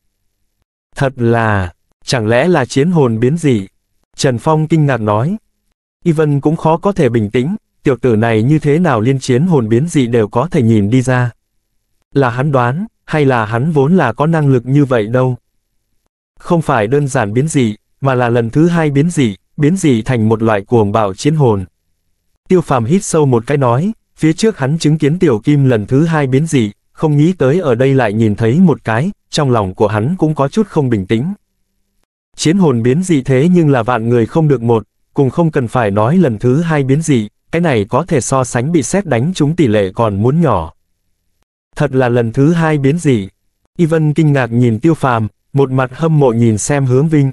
Thật là, Chẳng lẽ là chiến hồn biến dị? Trần Phong kinh ngạc nói. Y Vân cũng khó có thể bình tĩnh, tiểu tử này như thế nào liên chiến hồn biến dị đều có thể nhìn đi ra. Là hắn đoán, hay là hắn vốn là có năng lực như vậy đâu. Không phải đơn giản biến dị, mà là lần thứ hai biến dị, biến dị thành một loại cuồng bạo chiến hồn. Tiêu phàm hít sâu một cái nói, phía trước hắn chứng kiến tiểu kim lần thứ hai biến dị, không nghĩ tới ở đây lại nhìn thấy một cái, trong lòng của hắn cũng có chút không bình tĩnh. Chiến hồn biến dị thế nhưng là vạn người không được một, cùng không cần phải nói lần thứ hai biến dị, cái này có thể so sánh bị xét đánh chúng tỷ lệ còn muốn nhỏ. Thật là lần thứ hai biến dị. Y Vân kinh ngạc nhìn tiêu phàm, một mặt hâm mộ nhìn xem hướng vinh.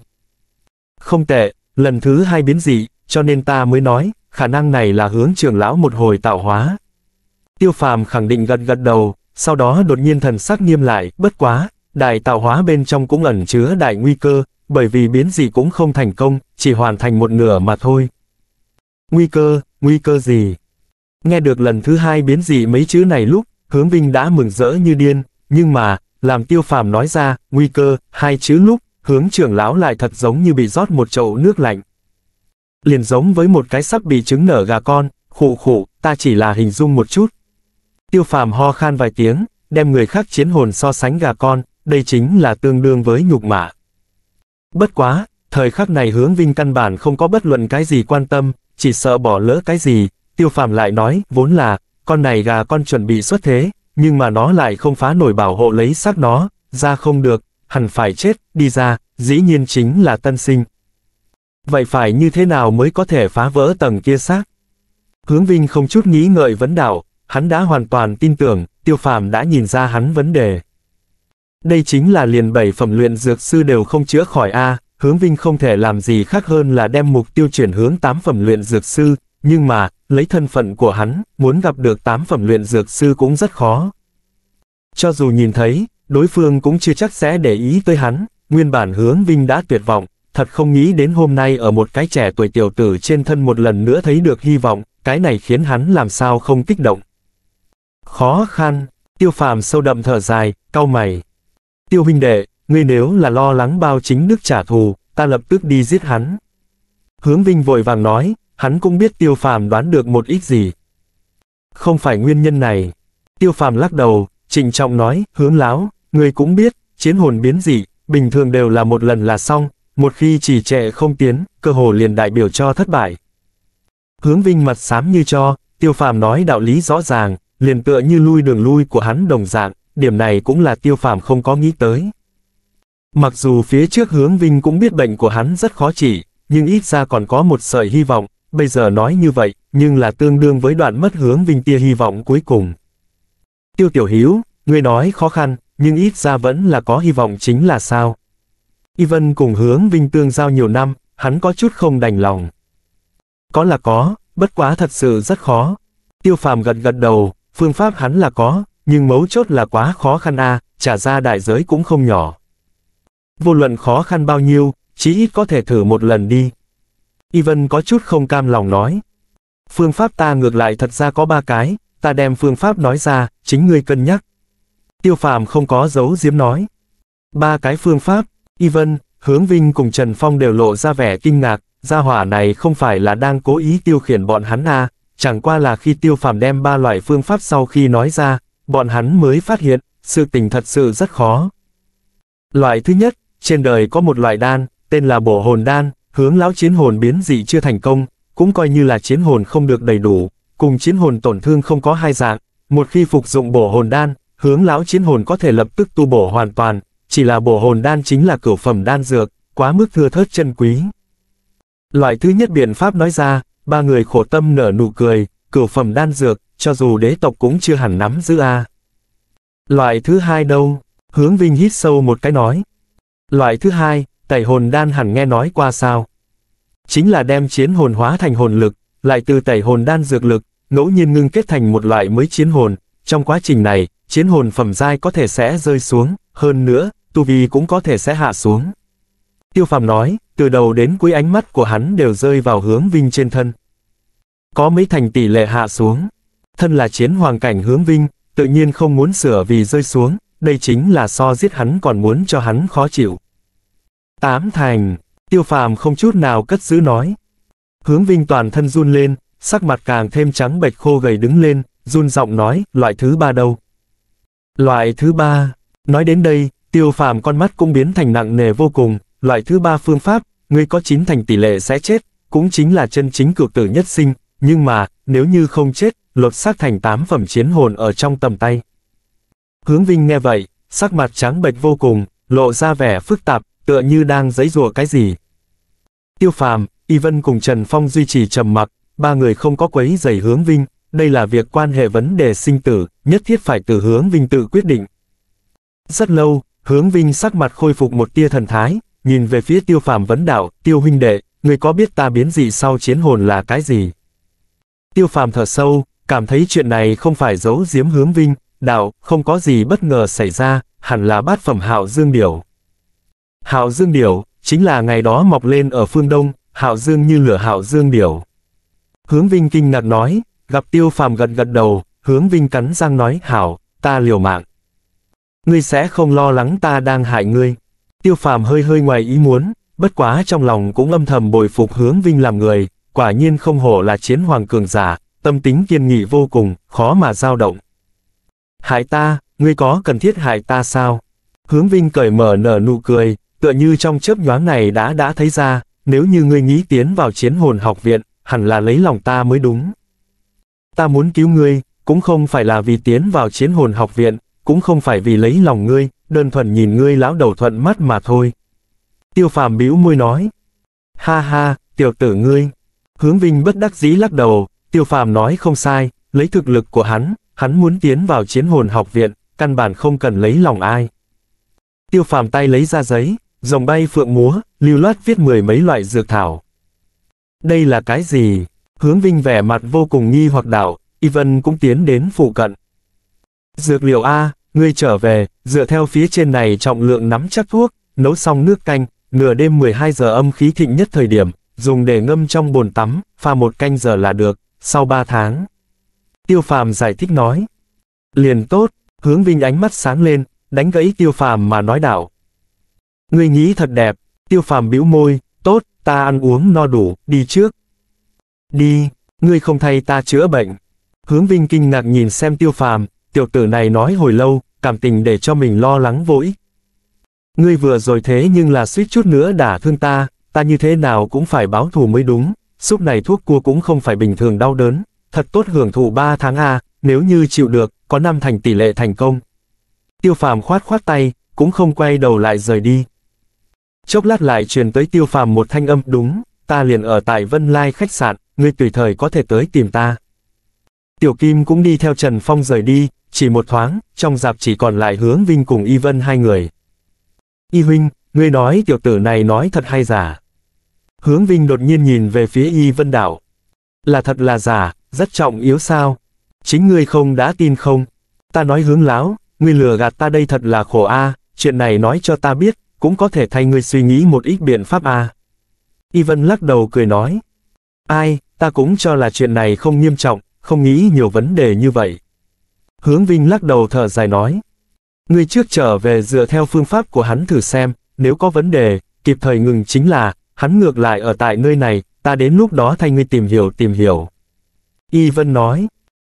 Không tệ, lần thứ hai biến dị, cho nên ta mới nói, khả năng này là hướng trưởng lão một hồi tạo hóa. Tiêu phàm khẳng định gật gật đầu, sau đó đột nhiên thần sắc nghiêm lại, bất quá, đại tạo hóa bên trong cũng ẩn chứa đại nguy cơ, bởi vì biến gì cũng không thành công, chỉ hoàn thành một nửa mà thôi. Nguy cơ, nguy cơ gì? Nghe được lần thứ hai biến gì mấy chữ này lúc, hướng vinh đã mừng rỡ như điên, nhưng mà, làm tiêu phàm nói ra, nguy cơ, hai chữ lúc, hướng trưởng lão lại thật giống như bị rót một chậu nước lạnh. Liền giống với một cái sắp bị trứng nở gà con, khụ khụ, ta chỉ là hình dung một chút. Tiêu phàm ho khan vài tiếng, đem người khác chiến hồn so sánh gà con, đây chính là tương đương với nhục mạ. Bất quá, thời khắc này hướng vinh căn bản không có bất luận cái gì quan tâm, chỉ sợ bỏ lỡ cái gì, tiêu phàm lại nói, vốn là, con này gà con chuẩn bị xuất thế, nhưng mà nó lại không phá nổi bảo hộ lấy xác nó, ra không được, hẳn phải chết, đi ra, dĩ nhiên chính là tân sinh. Vậy phải như thế nào mới có thể phá vỡ tầng kia xác? Hướng Vinh không chút nghĩ ngợi vấn đạo, hắn đã hoàn toàn tin tưởng, tiêu phàm đã nhìn ra hắn vấn đề. Đây chính là liền bảy phẩm luyện dược sư đều không chữa khỏi A, hướng vinh không thể làm gì khác hơn là đem mục tiêu chuyển hướng tám phẩm luyện dược sư, nhưng mà, lấy thân phận của hắn, muốn gặp được tám phẩm luyện dược sư cũng rất khó. Cho dù nhìn thấy, đối phương cũng chưa chắc sẽ để ý tới hắn, nguyên bản hướng vinh đã tuyệt vọng, thật không nghĩ đến hôm nay ở một cái trẻ tuổi tiểu tử trên thân một lần nữa thấy được hy vọng, cái này khiến hắn làm sao không kích động. Khó khăn, tiêu phàm sâu đậm thở dài, cau mày. Tiêu huynh đệ, ngươi nếu là lo lắng bao chính nước trả thù, ta lập tức đi giết hắn. Hướng Vinh vội vàng nói, hắn cũng biết tiêu phàm đoán được một ít gì. Không phải nguyên nhân này. Tiêu phàm lắc đầu, trịnh trọng nói, hướng láo, ngươi cũng biết, chiến hồn biến dị, bình thường đều là một lần là xong, một khi chỉ trệ không tiến, cơ hồ liền đại biểu cho thất bại. Hướng Vinh mặt xám như cho, tiêu phàm nói đạo lý rõ ràng, liền tựa như lui đường lui của hắn đồng dạng điểm này cũng là tiêu phàm không có nghĩ tới. Mặc dù phía trước hướng Vinh cũng biết bệnh của hắn rất khó trị, nhưng ít ra còn có một sợi hy vọng, bây giờ nói như vậy, nhưng là tương đương với đoạn mất hướng Vinh tia hy vọng cuối cùng. Tiêu Tiểu Hiếu, ngươi nói khó khăn, nhưng ít ra vẫn là có hy vọng chính là sao. Y Vân cùng hướng Vinh tương giao nhiều năm, hắn có chút không đành lòng. Có là có, bất quá thật sự rất khó. Tiêu Phàm gật gật đầu, phương pháp hắn là có, nhưng mấu chốt là quá khó khăn a, à, trả ra đại giới cũng không nhỏ. Vô luận khó khăn bao nhiêu, chí ít có thể thử một lần đi. Ivan có chút không cam lòng nói. Phương pháp ta ngược lại thật ra có ba cái, ta đem phương pháp nói ra, chính ngươi cân nhắc. Tiêu phàm không có giấu diếm nói. Ba cái phương pháp, Ivan, Hướng Vinh cùng Trần Phong đều lộ ra vẻ kinh ngạc, gia hỏa này không phải là đang cố ý tiêu khiển bọn hắn à, chẳng qua là khi tiêu phàm đem ba loại phương pháp sau khi nói ra, bọn hắn mới phát hiện, sự tình thật sự rất khó. Loại thứ nhất, trên đời có một loại đan, tên là bổ hồn đan, hướng lão chiến hồn biến dị chưa thành công, cũng coi như là chiến hồn không được đầy đủ, cùng chiến hồn tổn thương không có hai dạng, một khi phục dụng bổ hồn đan, hướng lão chiến hồn có thể lập tức tu bổ hoàn toàn, chỉ là bổ hồn đan chính là cửu phẩm đan dược, quá mức thưa thớt chân quý. Loại thứ nhất biện pháp nói ra, ba người khổ tâm nở nụ cười, cửu phẩm đan dược, cho dù đế tộc cũng chưa hẳn nắm giữ a. Loại thứ hai đâu? Hướng Vinh hít sâu một cái nói. Loại thứ hai, tẩy hồn đan hẳn nghe nói qua sao? Chính là đem chiến hồn hóa thành hồn lực, lại từ tẩy hồn đan dược lực, ngẫu nhiên ngưng kết thành một loại mới chiến hồn. Trong quá trình này, chiến hồn phẩm giai có thể sẽ rơi xuống, hơn nữa, tu vi cũng có thể sẽ hạ xuống. Tiêu Phàm nói, từ đầu đến cuối ánh mắt của hắn đều rơi vào hướng Vinh trên thân. Có mấy thành tỷ lệ hạ xuống, Thân là chiến hoàng cảnh hướng vinh, tự nhiên không muốn sửa vì rơi xuống, đây chính là so giết hắn còn muốn cho hắn khó chịu. Tám thành, tiêu phàm không chút nào cất giữ nói. Hướng vinh toàn thân run lên, sắc mặt càng thêm trắng bệch khô gầy đứng lên, run giọng nói, loại thứ ba đâu. Loại thứ ba, nói đến đây, tiêu phàm con mắt cũng biến thành nặng nề vô cùng, loại thứ ba phương pháp, ngươi có chín thành tỷ lệ sẽ chết, cũng chính là chân chính cực tử nhất sinh, nhưng mà, nếu như không chết, lột xác thành tám phẩm chiến hồn ở trong tầm tay. Hướng Vinh nghe vậy, sắc mặt trắng bệch vô cùng, lộ ra vẻ phức tạp, tựa như đang giấy rùa cái gì. Tiêu Phàm, Y Vân cùng Trần Phong duy trì trầm mặc, ba người không có quấy giày Hướng Vinh, đây là việc quan hệ vấn đề sinh tử, nhất thiết phải từ Hướng Vinh tự quyết định. Rất lâu, Hướng Vinh sắc mặt khôi phục một tia thần thái, nhìn về phía Tiêu Phàm vấn đạo, "Tiêu huynh đệ, người có biết ta biến dị sau chiến hồn là cái gì?" Tiêu Phàm thở sâu, cảm thấy chuyện này không phải giấu giếm hướng vinh, đạo, không có gì bất ngờ xảy ra, hẳn là bát phẩm hạo dương điểu. Hạo dương điểu, chính là ngày đó mọc lên ở phương Đông, hạo dương như lửa hạo dương điểu. Hướng vinh kinh ngạc nói, gặp tiêu phàm gật gật đầu, hướng vinh cắn răng nói, hảo, ta liều mạng. Ngươi sẽ không lo lắng ta đang hại ngươi. Tiêu phàm hơi hơi ngoài ý muốn, bất quá trong lòng cũng âm thầm bồi phục hướng vinh làm người, quả nhiên không hổ là chiến hoàng cường giả, tâm tính kiên nghị vô cùng, khó mà dao động. Hại ta, ngươi có cần thiết hại ta sao? Hướng Vinh cởi mở nở nụ cười, tựa như trong chớp nhoáng này đã đã thấy ra, nếu như ngươi nghĩ tiến vào chiến hồn học viện, hẳn là lấy lòng ta mới đúng. Ta muốn cứu ngươi, cũng không phải là vì tiến vào chiến hồn học viện, cũng không phải vì lấy lòng ngươi, đơn thuần nhìn ngươi lão đầu thuận mắt mà thôi. Tiêu phàm bĩu môi nói. Ha ha, tiểu tử ngươi. Hướng Vinh bất đắc dĩ lắc đầu, Tiêu phàm nói không sai, lấy thực lực của hắn, hắn muốn tiến vào chiến hồn học viện, căn bản không cần lấy lòng ai. Tiêu phàm tay lấy ra giấy, rồng bay phượng múa, lưu loát viết mười mấy loại dược thảo. Đây là cái gì? Hướng Vinh vẻ mặt vô cùng nghi hoặc đảo, Ivan cũng tiến đến phụ cận. Dược liệu A, ngươi trở về, dựa theo phía trên này trọng lượng nắm chắc thuốc, nấu xong nước canh, nửa đêm 12 giờ âm khí thịnh nhất thời điểm, dùng để ngâm trong bồn tắm, pha một canh giờ là được, sau 3 tháng. Tiêu Phàm giải thích nói. Liền tốt, hướng Vinh ánh mắt sáng lên, đánh gãy Tiêu Phàm mà nói đạo. Ngươi nghĩ thật đẹp, Tiêu Phàm bĩu môi, tốt, ta ăn uống no đủ, đi trước. Đi, ngươi không thay ta chữa bệnh. Hướng Vinh kinh ngạc nhìn xem Tiêu Phàm, tiểu tử này nói hồi lâu, cảm tình để cho mình lo lắng vô ích. Ngươi vừa rồi thế nhưng là suýt chút nữa đã thương ta, ta như thế nào cũng phải báo thù mới đúng súp này thuốc cua cũng không phải bình thường đau đớn, thật tốt hưởng thụ 3 tháng A, nếu như chịu được, có năm thành tỷ lệ thành công. Tiêu phàm khoát khoát tay, cũng không quay đầu lại rời đi. Chốc lát lại truyền tới tiêu phàm một thanh âm đúng, ta liền ở tại Vân Lai khách sạn, ngươi tùy thời có thể tới tìm ta. Tiểu Kim cũng đi theo Trần Phong rời đi, chỉ một thoáng, trong dạp chỉ còn lại hướng Vinh cùng Y Vân hai người. Y Huynh, ngươi nói tiểu tử này nói thật hay giả? Hướng Vinh đột nhiên nhìn về phía Y Vân Đảo. Là thật là giả, rất trọng yếu sao? Chính ngươi không đã tin không? Ta nói hướng láo, ngươi lừa gạt ta đây thật là khổ a, à, chuyện này nói cho ta biết, cũng có thể thay ngươi suy nghĩ một ít biện pháp a. À. Y Vân lắc đầu cười nói. Ai, ta cũng cho là chuyện này không nghiêm trọng, không nghĩ nhiều vấn đề như vậy. Hướng Vinh lắc đầu thở dài nói. Ngươi trước trở về dựa theo phương pháp của hắn thử xem, nếu có vấn đề, kịp thời ngừng chính là, hắn ngược lại ở tại nơi này, ta đến lúc đó thay ngươi tìm hiểu tìm hiểu. Y Vân nói,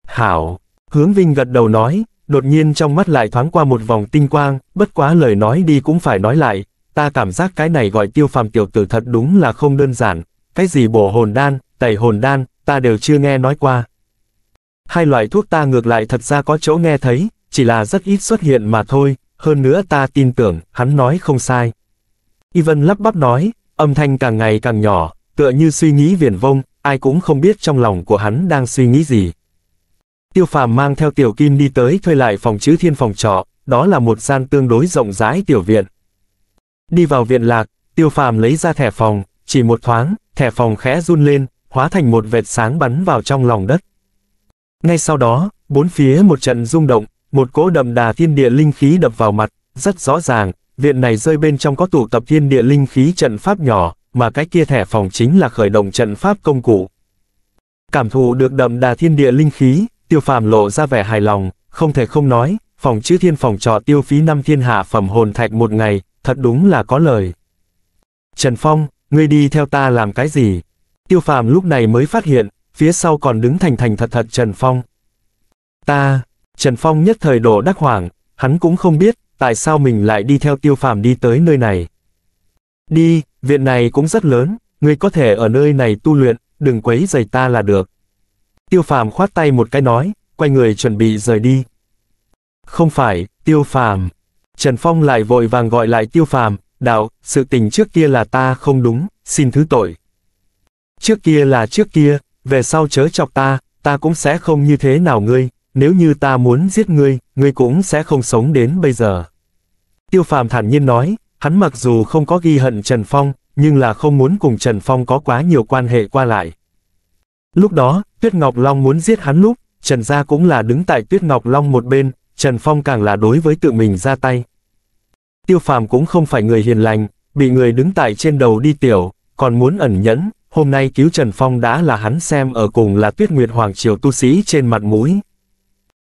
hảo, hướng Vinh gật đầu nói, đột nhiên trong mắt lại thoáng qua một vòng tinh quang, bất quá lời nói đi cũng phải nói lại, ta cảm giác cái này gọi tiêu phàm tiểu tử thật đúng là không đơn giản, cái gì bổ hồn đan, tẩy hồn đan, ta đều chưa nghe nói qua. Hai loại thuốc ta ngược lại thật ra có chỗ nghe thấy, chỉ là rất ít xuất hiện mà thôi, hơn nữa ta tin tưởng, hắn nói không sai. y vân lắp bắp nói, âm thanh càng ngày càng nhỏ, tựa như suy nghĩ viển vông, ai cũng không biết trong lòng của hắn đang suy nghĩ gì. Tiêu phàm mang theo tiểu kim đi tới thuê lại phòng chữ thiên phòng trọ, đó là một gian tương đối rộng rãi tiểu viện. Đi vào viện lạc, tiêu phàm lấy ra thẻ phòng, chỉ một thoáng, thẻ phòng khẽ run lên, hóa thành một vệt sáng bắn vào trong lòng đất. Ngay sau đó, bốn phía một trận rung động, một cỗ đậm đà thiên địa linh khí đập vào mặt, rất rõ ràng, viện này rơi bên trong có tụ tập thiên địa linh khí trận pháp nhỏ, mà cái kia thẻ phòng chính là khởi động trận pháp công cụ. Cảm thụ được đậm đà thiên địa linh khí, tiêu phàm lộ ra vẻ hài lòng, không thể không nói, phòng chữ thiên phòng trọ tiêu phí năm thiên hạ phẩm hồn thạch một ngày, thật đúng là có lời. Trần Phong, ngươi đi theo ta làm cái gì? Tiêu phàm lúc này mới phát hiện, phía sau còn đứng thành thành thật thật Trần Phong. Ta, Trần Phong nhất thời đổ đắc hoảng, hắn cũng không biết, tại sao mình lại đi theo tiêu phàm đi tới nơi này? Đi, viện này cũng rất lớn, ngươi có thể ở nơi này tu luyện, đừng quấy giày ta là được. Tiêu phàm khoát tay một cái nói, quay người chuẩn bị rời đi. Không phải, tiêu phàm. Trần Phong lại vội vàng gọi lại tiêu phàm, đạo, sự tình trước kia là ta không đúng, xin thứ tội. Trước kia là trước kia, về sau chớ chọc ta, ta cũng sẽ không như thế nào ngươi nếu như ta muốn giết ngươi, ngươi cũng sẽ không sống đến bây giờ. Tiêu phàm thản nhiên nói, hắn mặc dù không có ghi hận Trần Phong, nhưng là không muốn cùng Trần Phong có quá nhiều quan hệ qua lại. Lúc đó, Tuyết Ngọc Long muốn giết hắn lúc, Trần Gia cũng là đứng tại Tuyết Ngọc Long một bên, Trần Phong càng là đối với tự mình ra tay. Tiêu phàm cũng không phải người hiền lành, bị người đứng tại trên đầu đi tiểu, còn muốn ẩn nhẫn, hôm nay cứu Trần Phong đã là hắn xem ở cùng là Tuyết Nguyệt Hoàng Triều tu sĩ trên mặt mũi.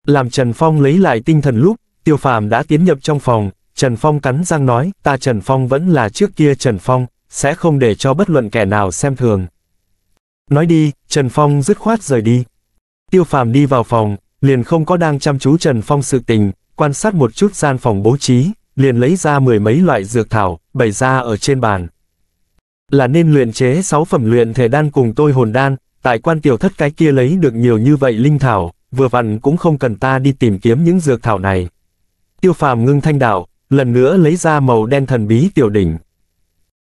Làm Trần Phong lấy lại tinh thần lúc, Tiêu Phàm đã tiến nhập trong phòng, Trần Phong cắn răng nói, ta Trần Phong vẫn là trước kia Trần Phong, sẽ không để cho bất luận kẻ nào xem thường. Nói đi, Trần Phong dứt khoát rời đi. Tiêu Phàm đi vào phòng, liền không có đang chăm chú Trần Phong sự tình, quan sát một chút gian phòng bố trí, liền lấy ra mười mấy loại dược thảo, bày ra ở trên bàn. Là nên luyện chế sáu phẩm luyện thể đan cùng tôi hồn đan, tại quan tiểu thất cái kia lấy được nhiều như vậy linh thảo, vừa vặn cũng không cần ta đi tìm kiếm những dược thảo này. Tiêu phàm ngưng thanh đạo, lần nữa lấy ra màu đen thần bí tiểu đỉnh.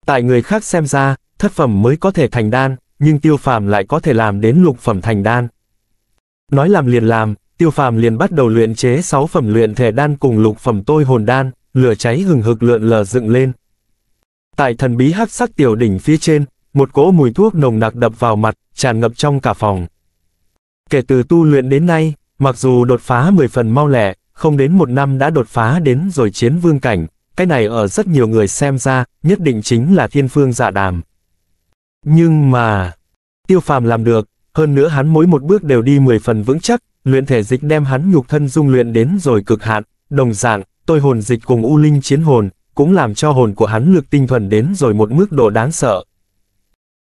Tại người khác xem ra, thất phẩm mới có thể thành đan, nhưng tiêu phàm lại có thể làm đến lục phẩm thành đan. Nói làm liền làm, tiêu phàm liền bắt đầu luyện chế sáu phẩm luyện thể đan cùng lục phẩm tôi hồn đan, lửa cháy hừng hực lượn lờ dựng lên. Tại thần bí hắc sắc tiểu đỉnh phía trên, một cỗ mùi thuốc nồng nặc đập vào mặt, tràn ngập trong cả phòng. Kể từ tu luyện đến nay, mặc dù đột phá 10 phần mau lẹ, không đến một năm đã đột phá đến rồi chiến vương cảnh, cái này ở rất nhiều người xem ra, nhất định chính là thiên phương dạ đàm. Nhưng mà, tiêu phàm làm được, hơn nữa hắn mỗi một bước đều đi 10 phần vững chắc, luyện thể dịch đem hắn nhục thân dung luyện đến rồi cực hạn, đồng dạng, tôi hồn dịch cùng U Linh chiến hồn, cũng làm cho hồn của hắn lực tinh thuần đến rồi một mức độ đáng sợ.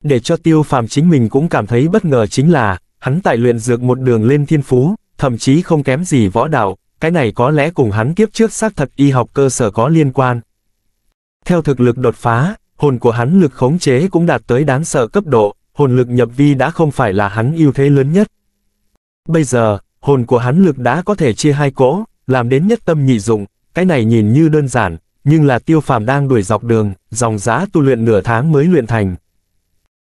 Để cho tiêu phàm chính mình cũng cảm thấy bất ngờ chính là, Hắn tại luyện dược một đường lên thiên phú, thậm chí không kém gì võ đạo, cái này có lẽ cùng hắn kiếp trước xác thật y học cơ sở có liên quan. Theo thực lực đột phá, hồn của hắn lực khống chế cũng đạt tới đáng sợ cấp độ, hồn lực nhập vi đã không phải là hắn ưu thế lớn nhất. Bây giờ, hồn của hắn lực đã có thể chia hai cỗ, làm đến nhất tâm nhị dụng, cái này nhìn như đơn giản, nhưng là tiêu phàm đang đuổi dọc đường, dòng giá tu luyện nửa tháng mới luyện thành.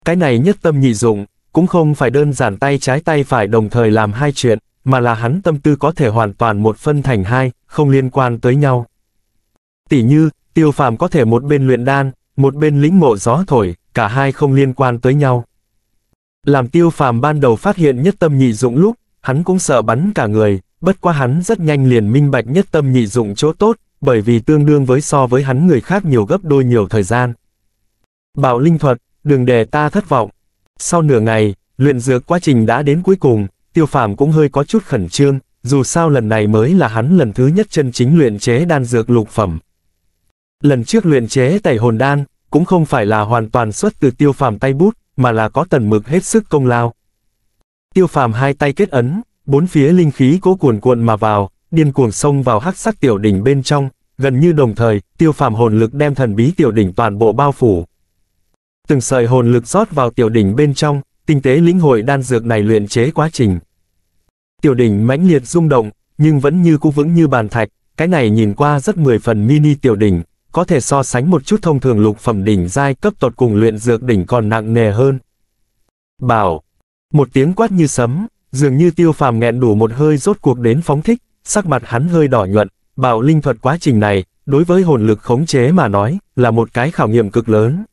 Cái này nhất tâm nhị dụng, cũng không phải đơn giản tay trái tay phải đồng thời làm hai chuyện, mà là hắn tâm tư có thể hoàn toàn một phân thành hai, không liên quan tới nhau. Tỷ như, tiêu phàm có thể một bên luyện đan, một bên lĩnh ngộ gió thổi, cả hai không liên quan tới nhau. Làm tiêu phàm ban đầu phát hiện nhất tâm nhị dụng lúc, hắn cũng sợ bắn cả người, bất quá hắn rất nhanh liền minh bạch nhất tâm nhị dụng chỗ tốt, bởi vì tương đương với so với hắn người khác nhiều gấp đôi nhiều thời gian. Bảo linh thuật, đừng để ta thất vọng. Sau nửa ngày, luyện dược quá trình đã đến cuối cùng, tiêu phàm cũng hơi có chút khẩn trương, dù sao lần này mới là hắn lần thứ nhất chân chính luyện chế đan dược lục phẩm. Lần trước luyện chế tẩy hồn đan, cũng không phải là hoàn toàn xuất từ tiêu phàm tay bút, mà là có tần mực hết sức công lao. Tiêu phàm hai tay kết ấn, bốn phía linh khí cố cuồn cuộn mà vào, điên cuồng xông vào hắc sắc tiểu đỉnh bên trong, gần như đồng thời, tiêu phàm hồn lực đem thần bí tiểu đỉnh toàn bộ bao phủ, từng sợi hồn lực rót vào tiểu đỉnh bên trong, tinh tế lĩnh hội đan dược này luyện chế quá trình. Tiểu đỉnh mãnh liệt rung động, nhưng vẫn như cũ vững như bàn thạch, cái này nhìn qua rất mười phần mini tiểu đỉnh, có thể so sánh một chút thông thường lục phẩm đỉnh giai cấp tột cùng luyện dược đỉnh còn nặng nề hơn. Bảo, một tiếng quát như sấm, dường như tiêu phàm nghẹn đủ một hơi rốt cuộc đến phóng thích, sắc mặt hắn hơi đỏ nhuận, bảo linh thuật quá trình này, đối với hồn lực khống chế mà nói, là một cái khảo nghiệm cực lớn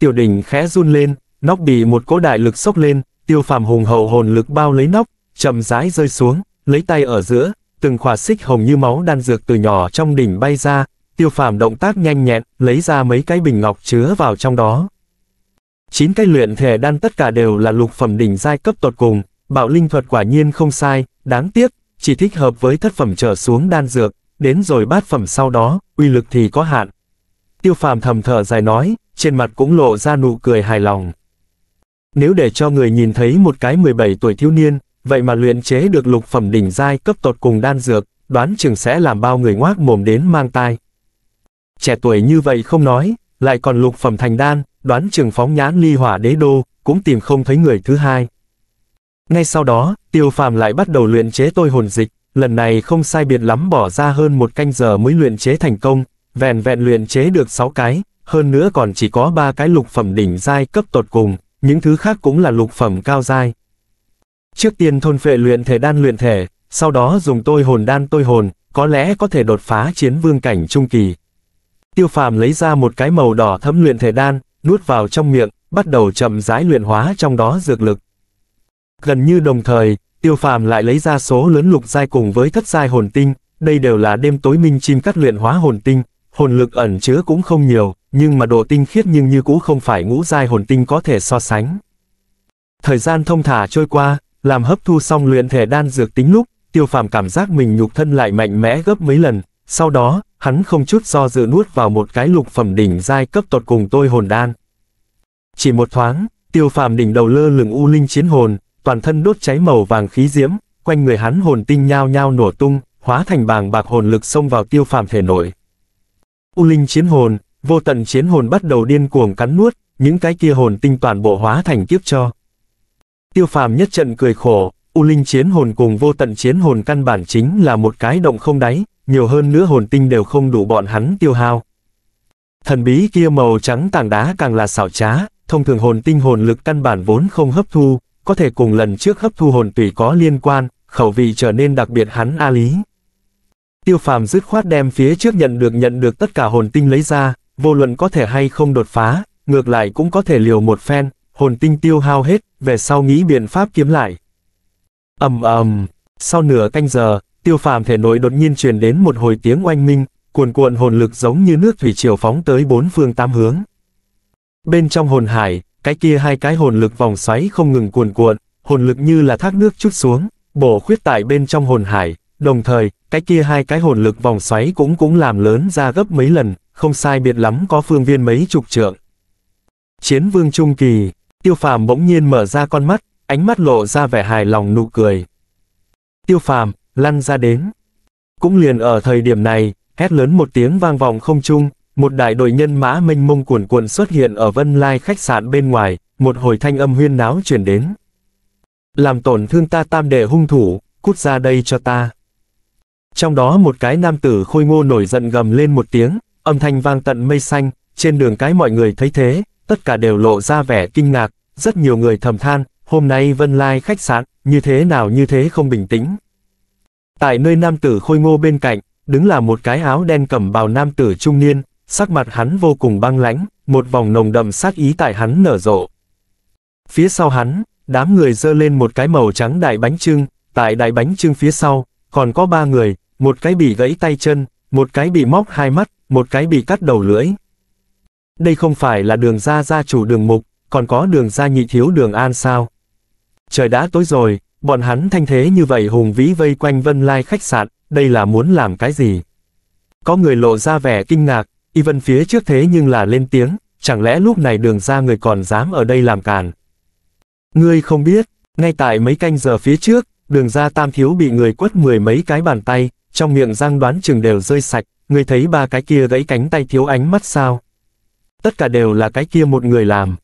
tiểu đỉnh khẽ run lên, nóc bị một cỗ đại lực sốc lên, tiêu phàm hùng hậu hồn lực bao lấy nóc, chậm rãi rơi xuống, lấy tay ở giữa, từng khỏa xích hồng như máu đan dược từ nhỏ trong đỉnh bay ra, tiêu phàm động tác nhanh nhẹn, lấy ra mấy cái bình ngọc chứa vào trong đó. Chín cái luyện thể đan tất cả đều là lục phẩm đỉnh giai cấp tột cùng, bạo linh thuật quả nhiên không sai, đáng tiếc, chỉ thích hợp với thất phẩm trở xuống đan dược, đến rồi bát phẩm sau đó, uy lực thì có hạn. Tiêu phàm thầm thở dài nói, trên mặt cũng lộ ra nụ cười hài lòng. Nếu để cho người nhìn thấy một cái 17 tuổi thiếu niên, vậy mà luyện chế được lục phẩm đỉnh giai cấp tột cùng đan dược, đoán chừng sẽ làm bao người ngoác mồm đến mang tai. Trẻ tuổi như vậy không nói, lại còn lục phẩm thành đan, đoán chừng phóng nhãn ly hỏa đế đô, cũng tìm không thấy người thứ hai. Ngay sau đó, tiêu phàm lại bắt đầu luyện chế tôi hồn dịch, lần này không sai biệt lắm bỏ ra hơn một canh giờ mới luyện chế thành công, vẹn vẹn luyện chế được 6 cái, hơn nữa còn chỉ có ba cái lục phẩm đỉnh giai cấp tột cùng, những thứ khác cũng là lục phẩm cao giai. Trước tiên thôn phệ luyện thể đan luyện thể, sau đó dùng tôi hồn đan tôi hồn, có lẽ có thể đột phá chiến vương cảnh trung kỳ. Tiêu phàm lấy ra một cái màu đỏ thấm luyện thể đan, nuốt vào trong miệng, bắt đầu chậm rãi luyện hóa trong đó dược lực. Gần như đồng thời, tiêu phàm lại lấy ra số lớn lục giai cùng với thất giai hồn tinh, đây đều là đêm tối minh chim cắt luyện hóa hồn tinh, hồn lực ẩn chứa cũng không nhiều, nhưng mà độ tinh khiết nhưng như cũ không phải ngũ giai hồn tinh có thể so sánh. Thời gian thông thả trôi qua, làm hấp thu xong luyện thể đan dược tính lúc, tiêu phàm cảm giác mình nhục thân lại mạnh mẽ gấp mấy lần, sau đó, hắn không chút do dự nuốt vào một cái lục phẩm đỉnh giai cấp tột cùng tôi hồn đan. Chỉ một thoáng, tiêu phàm đỉnh đầu lơ lửng u linh chiến hồn, toàn thân đốt cháy màu vàng khí diễm, quanh người hắn hồn tinh nhao nhao nổ tung, hóa thành bàng bạc hồn lực xông vào tiêu phàm thể nội. U linh chiến hồn, vô tận chiến hồn bắt đầu điên cuồng cắn nuốt, những cái kia hồn tinh toàn bộ hóa thành kiếp cho. Tiêu phàm nhất trận cười khổ, U Linh chiến hồn cùng vô tận chiến hồn căn bản chính là một cái động không đáy, nhiều hơn nữa hồn tinh đều không đủ bọn hắn tiêu hao. Thần bí kia màu trắng tảng đá càng là xảo trá, thông thường hồn tinh hồn lực căn bản vốn không hấp thu, có thể cùng lần trước hấp thu hồn tùy có liên quan, khẩu vị trở nên đặc biệt hắn A Lý. Tiêu phàm dứt khoát đem phía trước nhận được nhận được tất cả hồn tinh lấy ra, vô luận có thể hay không đột phá, ngược lại cũng có thể liều một phen, hồn tinh tiêu hao hết, về sau nghĩ biện pháp kiếm lại. ầm ầm, sau nửa canh giờ, tiêu phàm thể nội đột nhiên truyền đến một hồi tiếng oanh minh, cuồn cuộn hồn lực giống như nước thủy triều phóng tới bốn phương tám hướng. Bên trong hồn hải, cái kia hai cái hồn lực vòng xoáy không ngừng cuồn cuộn, hồn lực như là thác nước chút xuống, bổ khuyết tại bên trong hồn hải, đồng thời, cái kia hai cái hồn lực vòng xoáy cũng cũng làm lớn ra gấp mấy lần, không sai biệt lắm có phương viên mấy chục trượng. Chiến vương trung kỳ, tiêu phàm bỗng nhiên mở ra con mắt, ánh mắt lộ ra vẻ hài lòng nụ cười. Tiêu phàm, lăn ra đến. Cũng liền ở thời điểm này, hét lớn một tiếng vang vọng không trung, một đại đội nhân mã mênh mông cuồn cuộn xuất hiện ở Vân Lai khách sạn bên ngoài, một hồi thanh âm huyên náo chuyển đến. Làm tổn thương ta tam đệ hung thủ, cút ra đây cho ta. Trong đó một cái nam tử khôi ngô nổi giận gầm lên một tiếng, âm thanh vang tận mây xanh, trên đường cái mọi người thấy thế, tất cả đều lộ ra vẻ kinh ngạc, rất nhiều người thầm than, hôm nay Vân Lai khách sạn, như thế nào như thế không bình tĩnh. Tại nơi nam tử khôi ngô bên cạnh, đứng là một cái áo đen cầm bào nam tử trung niên, sắc mặt hắn vô cùng băng lãnh, một vòng nồng đậm sát ý tại hắn nở rộ. Phía sau hắn, đám người dơ lên một cái màu trắng đại bánh trưng, tại đại bánh trưng phía sau, còn có ba người, một cái bị gãy tay chân, một cái bị móc hai mắt, một cái bị cắt đầu lưỡi. Đây không phải là đường ra gia chủ đường mục, còn có đường ra nhị thiếu đường an sao. Trời đã tối rồi, bọn hắn thanh thế như vậy hùng vĩ vây quanh vân lai khách sạn, đây là muốn làm cái gì? Có người lộ ra vẻ kinh ngạc, y vân phía trước thế nhưng là lên tiếng, chẳng lẽ lúc này đường ra người còn dám ở đây làm càn. Ngươi không biết, ngay tại mấy canh giờ phía trước, đường ra tam thiếu bị người quất mười mấy cái bàn tay, trong miệng răng đoán chừng đều rơi sạch, Người thấy ba cái kia gãy cánh tay thiếu ánh mắt sao? Tất cả đều là cái kia một người làm.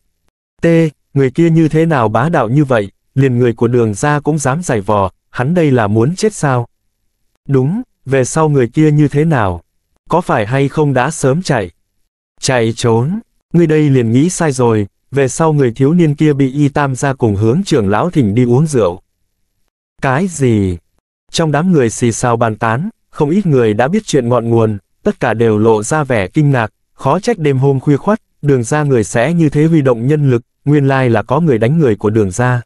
T, người kia như thế nào bá đạo như vậy, liền người của đường ra cũng dám giải vò, hắn đây là muốn chết sao? Đúng, về sau người kia như thế nào? Có phải hay không đã sớm chạy? Chạy trốn, người đây liền nghĩ sai rồi, về sau người thiếu niên kia bị y tam ra cùng hướng trưởng lão thỉnh đi uống rượu. Cái gì? Trong đám người xì xào bàn tán, không ít người đã biết chuyện ngọn nguồn, tất cả đều lộ ra vẻ kinh ngạc, khó trách đêm hôm khuya khoắt, đường ra người sẽ như thế huy động nhân lực, nguyên lai là có người đánh người của đường ra.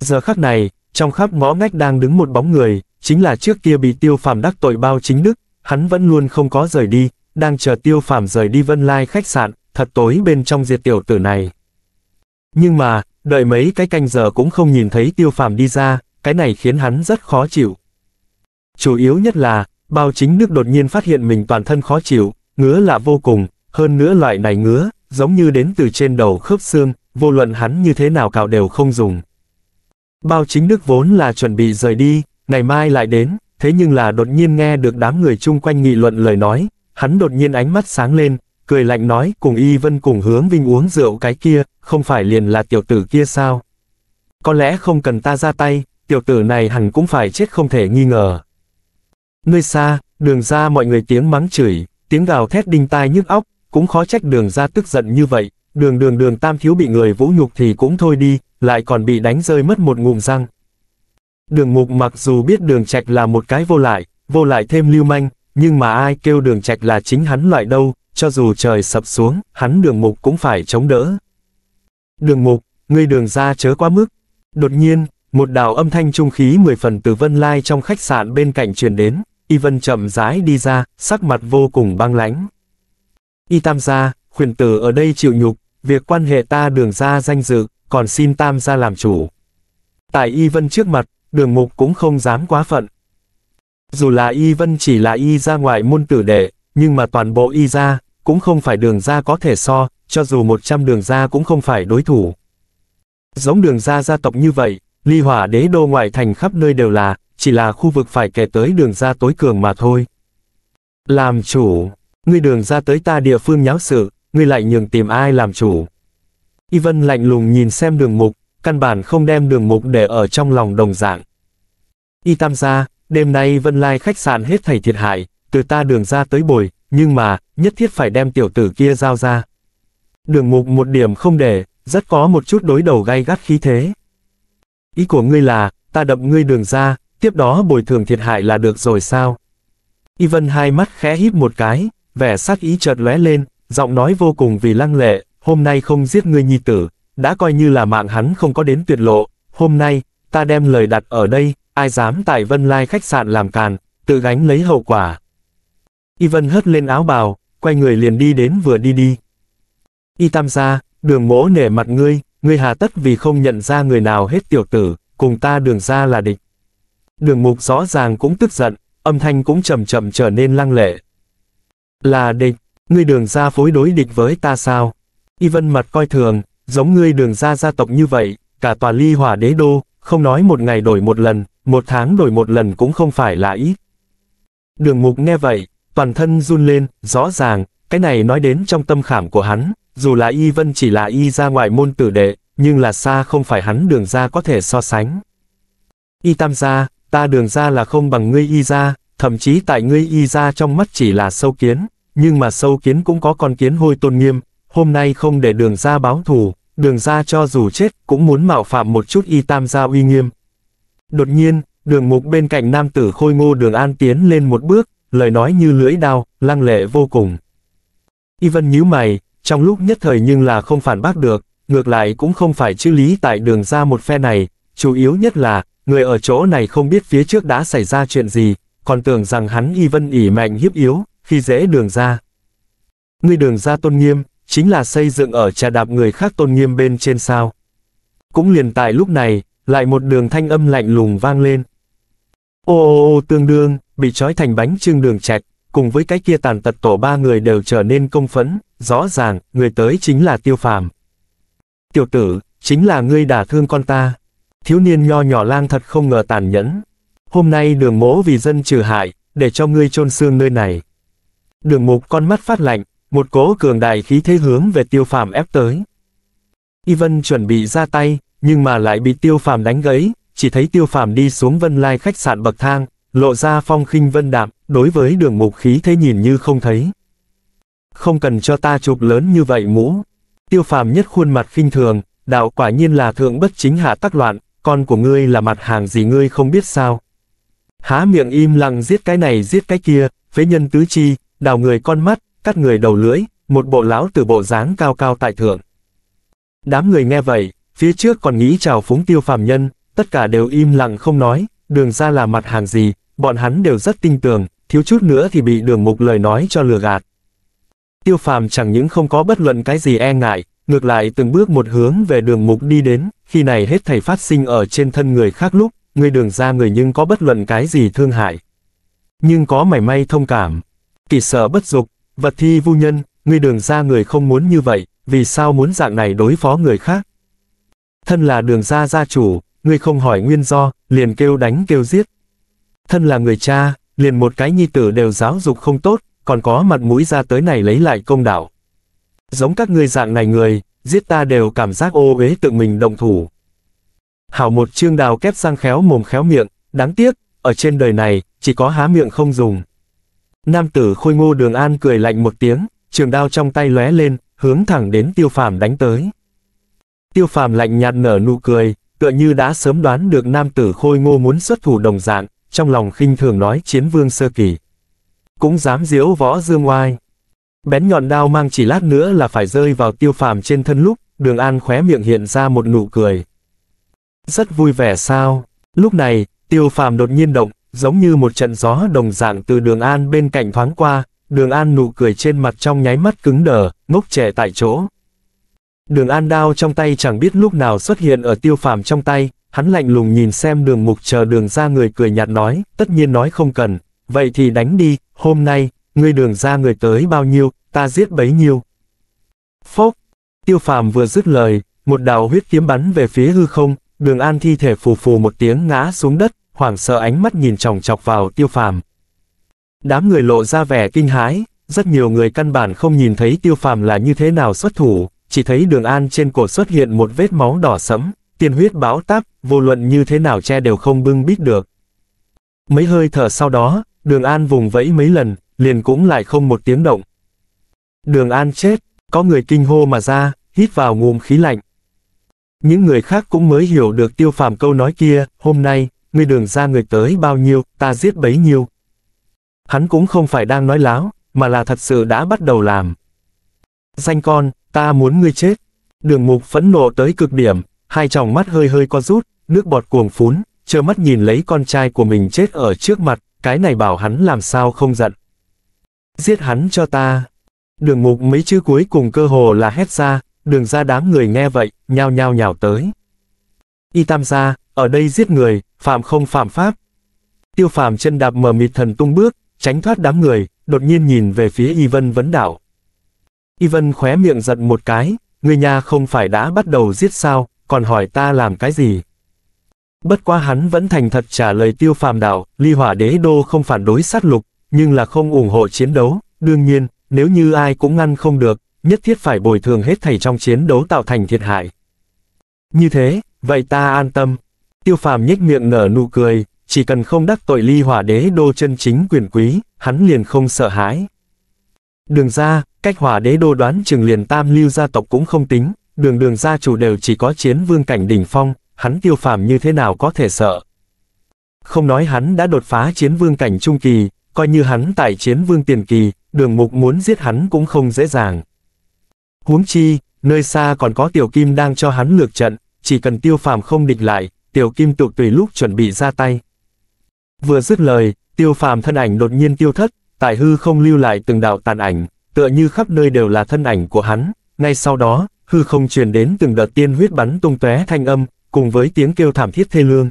Giờ khắc này, trong khắp ngõ ngách đang đứng một bóng người, chính là trước kia bị tiêu phàm đắc tội bao chính đức, hắn vẫn luôn không có rời đi, đang chờ tiêu phàm rời đi vân lai khách sạn, thật tối bên trong diệt tiểu tử này. Nhưng mà, đợi mấy cái canh giờ cũng không nhìn thấy tiêu phàm đi ra, cái này khiến hắn rất khó chịu chủ yếu nhất là, bao chính đức đột nhiên phát hiện mình toàn thân khó chịu, ngứa lạ vô cùng, hơn nữa loại này ngứa, giống như đến từ trên đầu khớp xương, vô luận hắn như thế nào cào đều không dùng. Bao chính đức vốn là chuẩn bị rời đi, ngày mai lại đến, thế nhưng là đột nhiên nghe được đám người chung quanh nghị luận lời nói, hắn đột nhiên ánh mắt sáng lên, cười lạnh nói cùng Y Vân cùng hướng Vinh uống rượu cái kia, không phải liền là tiểu tử kia sao? Có lẽ không cần ta ra tay, tiểu tử này hẳn cũng phải chết không thể nghi ngờ. Nơi xa, đường ra mọi người tiếng mắng chửi, tiếng gào thét đinh tai nhức óc, cũng khó trách đường ra tức giận như vậy, đường đường đường tam thiếu bị người vũ nhục thì cũng thôi đi, lại còn bị đánh rơi mất một ngụm răng. Đường mục mặc dù biết đường trạch là một cái vô lại, vô lại thêm lưu manh, nhưng mà ai kêu đường trạch là chính hắn loại đâu, cho dù trời sập xuống, hắn đường mục cũng phải chống đỡ. Đường mục, ngươi đường ra chớ quá mức. Đột nhiên, một đạo âm thanh trung khí mười phần từ vân lai trong khách sạn bên cạnh truyền đến. Y Vân chậm rãi đi ra, sắc mặt vô cùng băng lãnh. Y Tam gia, khuyển tử ở đây chịu nhục, việc quan hệ ta đường ra danh dự, còn xin Tam gia làm chủ. Tại Y Vân trước mặt, đường mục cũng không dám quá phận. Dù là Y Vân chỉ là Y gia ngoại môn tử đệ, nhưng mà toàn bộ Y gia cũng không phải đường ra có thể so, cho dù 100 đường ra cũng không phải đối thủ. Giống đường ra gia tộc như vậy, ly hỏa đế đô ngoại thành khắp nơi đều là, chỉ là khu vực phải kể tới đường ra tối cường mà thôi. Làm chủ, ngươi đường ra tới ta địa phương nháo sự, ngươi lại nhường tìm ai làm chủ. Y Vân lạnh lùng nhìn xem đường mục, căn bản không đem đường mục để ở trong lòng đồng dạng. Y Tam gia, đêm nay Vân Lai khách sạn hết thảy thiệt hại, từ ta đường ra tới bồi, nhưng mà, nhất thiết phải đem tiểu tử kia giao ra. Đường mục một điểm không để, rất có một chút đối đầu gay gắt khí thế. Ý của ngươi là, ta đập ngươi đường ra, tiếp đó bồi thường thiệt hại là được rồi sao? Y Vân hai mắt khẽ híp một cái, vẻ sắc ý chợt lóe lên, giọng nói vô cùng vì lăng lệ, hôm nay không giết ngươi nhi tử, đã coi như là mạng hắn không có đến tuyệt lộ, hôm nay, ta đem lời đặt ở đây, ai dám tại Vân Lai khách sạn làm càn, tự gánh lấy hậu quả. Y Vân hất lên áo bào, quay người liền đi đến vừa đi đi. Y Tam gia, đường mỗ nể mặt ngươi, ngươi hà tất vì không nhận ra người nào hết tiểu tử, cùng ta đường ra là địch đường mục rõ ràng cũng tức giận, âm thanh cũng chậm chậm trở nên lăng lệ. Là địch, ngươi đường ra phối đối địch với ta sao? Y vân mặt coi thường, giống ngươi đường ra gia tộc như vậy, cả tòa ly hỏa đế đô, không nói một ngày đổi một lần, một tháng đổi một lần cũng không phải là ít. Đường mục nghe vậy, toàn thân run lên, rõ ràng, cái này nói đến trong tâm khảm của hắn, dù là y vân chỉ là y ra ngoại môn tử đệ, nhưng là xa không phải hắn đường ra có thể so sánh. Y tam gia, ta đường ra là không bằng ngươi y ra, thậm chí tại ngươi y ra trong mắt chỉ là sâu kiến, nhưng mà sâu kiến cũng có con kiến hôi tôn nghiêm, hôm nay không để đường ra báo thù, đường ra cho dù chết cũng muốn mạo phạm một chút y tam gia uy nghiêm. Đột nhiên, đường mục bên cạnh nam tử khôi ngô đường an tiến lên một bước, lời nói như lưỡi đao, lăng lệ vô cùng. Y vân nhíu mày, trong lúc nhất thời nhưng là không phản bác được, ngược lại cũng không phải chữ lý tại đường ra một phe này, chủ yếu nhất là, người ở chỗ này không biết phía trước đã xảy ra chuyện gì, còn tưởng rằng hắn y vân ỉ mạnh hiếp yếu, khi dễ đường ra. Ngươi đường ra tôn nghiêm, chính là xây dựng ở trà đạp người khác tôn nghiêm bên trên sao. Cũng liền tại lúc này, lại một đường thanh âm lạnh lùng vang lên. Ô ô ô tương đương, bị trói thành bánh trưng đường chạch, cùng với cái kia tàn tật tổ ba người đều trở nên công phẫn, rõ ràng, người tới chính là tiêu phàm. Tiểu tử, chính là ngươi đả thương con ta thiếu niên nho nhỏ lang thật không ngờ tàn nhẫn. Hôm nay đường mố vì dân trừ hại, để cho ngươi chôn xương nơi này. Đường mục con mắt phát lạnh, một cố cường đại khí thế hướng về tiêu phàm ép tới. Y Vân chuẩn bị ra tay, nhưng mà lại bị tiêu phàm đánh gãy, chỉ thấy tiêu phàm đi xuống vân lai khách sạn bậc thang, lộ ra phong khinh vân đạm, đối với đường mục khí thế nhìn như không thấy. Không cần cho ta chụp lớn như vậy mũ. Tiêu phàm nhất khuôn mặt khinh thường, đạo quả nhiên là thượng bất chính hạ tắc loạn, con của ngươi là mặt hàng gì ngươi không biết sao. Há miệng im lặng giết cái này giết cái kia, phế nhân tứ chi, đào người con mắt, cắt người đầu lưỡi, một bộ lão từ bộ dáng cao cao tại thượng. Đám người nghe vậy, phía trước còn nghĩ chào phúng tiêu phàm nhân, tất cả đều im lặng không nói, đường ra là mặt hàng gì, bọn hắn đều rất tin tưởng thiếu chút nữa thì bị đường mục lời nói cho lừa gạt. Tiêu phàm chẳng những không có bất luận cái gì e ngại, ngược lại từng bước một hướng về đường mục đi đến, khi này hết thầy phát sinh ở trên thân người khác lúc, người đường ra người nhưng có bất luận cái gì thương hại. Nhưng có mảy may thông cảm, kỳ sợ bất dục, vật thi vu nhân, người đường ra người không muốn như vậy, vì sao muốn dạng này đối phó người khác? Thân là đường ra gia chủ, người không hỏi nguyên do, liền kêu đánh kêu giết. Thân là người cha, liền một cái nhi tử đều giáo dục không tốt, còn có mặt mũi ra tới này lấy lại công đạo giống các ngươi dạng này người, giết ta đều cảm giác ô uế tự mình động thủ. Hảo một trương đào kép sang khéo mồm khéo miệng, đáng tiếc, ở trên đời này, chỉ có há miệng không dùng. Nam tử khôi ngô đường an cười lạnh một tiếng, trường đao trong tay lóe lên, hướng thẳng đến tiêu phàm đánh tới. Tiêu phàm lạnh nhạt nở nụ cười, tựa như đã sớm đoán được nam tử khôi ngô muốn xuất thủ đồng dạng, trong lòng khinh thường nói chiến vương sơ kỳ. Cũng dám diễu võ dương oai. Bén nhọn đao mang chỉ lát nữa là phải rơi vào tiêu phàm trên thân lúc, đường an khóe miệng hiện ra một nụ cười. Rất vui vẻ sao? Lúc này, tiêu phàm đột nhiên động, giống như một trận gió đồng dạng từ đường an bên cạnh thoáng qua, đường an nụ cười trên mặt trong nháy mắt cứng đờ, ngốc trẻ tại chỗ. Đường an đao trong tay chẳng biết lúc nào xuất hiện ở tiêu phàm trong tay, hắn lạnh lùng nhìn xem đường mục chờ đường ra người cười nhạt nói, tất nhiên nói không cần, vậy thì đánh đi, hôm nay, ngươi đường ra người tới bao nhiêu, ta giết bấy nhiêu. Phốc, tiêu phàm vừa dứt lời, một đạo huyết kiếm bắn về phía hư không, đường an thi thể phù phù một tiếng ngã xuống đất, hoảng sợ ánh mắt nhìn chòng chọc vào tiêu phàm. Đám người lộ ra vẻ kinh hái, rất nhiều người căn bản không nhìn thấy tiêu phàm là như thế nào xuất thủ, chỉ thấy đường an trên cổ xuất hiện một vết máu đỏ sẫm, tiền huyết báo táp, vô luận như thế nào che đều không bưng bít được. Mấy hơi thở sau đó, đường an vùng vẫy mấy lần, liền cũng lại không một tiếng động. Đường An chết, có người kinh hô mà ra, hít vào ngùm khí lạnh. Những người khác cũng mới hiểu được tiêu phàm câu nói kia, hôm nay, ngươi đường ra người tới bao nhiêu, ta giết bấy nhiêu. Hắn cũng không phải đang nói láo, mà là thật sự đã bắt đầu làm. Danh con, ta muốn ngươi chết. Đường mục phẫn nộ tới cực điểm, hai tròng mắt hơi hơi co rút, nước bọt cuồng phún, trơ mắt nhìn lấy con trai của mình chết ở trước mặt, cái này bảo hắn làm sao không giận. Giết hắn cho ta. Đường mục mấy chữ cuối cùng cơ hồ là hét ra, đường ra đám người nghe vậy, nhao nhao nhào tới. Y tam gia, ở đây giết người, phạm không phạm pháp. Tiêu phàm chân đạp mờ mịt thần tung bước, tránh thoát đám người, đột nhiên nhìn về phía Y Vân vấn đảo. Y Vân khóe miệng giật một cái, người nhà không phải đã bắt đầu giết sao, còn hỏi ta làm cái gì. Bất quá hắn vẫn thành thật trả lời tiêu phàm đạo, ly hỏa đế đô không phản đối sát lục, nhưng là không ủng hộ chiến đấu, đương nhiên, nếu như ai cũng ngăn không được, nhất thiết phải bồi thường hết thảy trong chiến đấu tạo thành thiệt hại. Như thế, vậy ta an tâm. Tiêu phàm nhếch miệng nở nụ cười, chỉ cần không đắc tội ly hỏa đế đô chân chính quyền quý, hắn liền không sợ hãi. Đường ra, cách hỏa đế đô đoán chừng liền tam lưu gia tộc cũng không tính, đường đường gia chủ đều chỉ có chiến vương cảnh đỉnh phong, hắn tiêu phàm như thế nào có thể sợ. Không nói hắn đã đột phá chiến vương cảnh trung kỳ, coi như hắn tại chiến vương tiền kỳ, đường mục muốn giết hắn cũng không dễ dàng. Huống chi, nơi xa còn có tiểu kim đang cho hắn lược trận, chỉ cần tiêu phàm không địch lại, tiểu kim tụ tùy lúc chuẩn bị ra tay. Vừa dứt lời, tiêu phàm thân ảnh đột nhiên tiêu thất, tại hư không lưu lại từng đạo tàn ảnh, tựa như khắp nơi đều là thân ảnh của hắn, ngay sau đó, hư không truyền đến từng đợt tiên huyết bắn tung tóe thanh âm, cùng với tiếng kêu thảm thiết thê lương.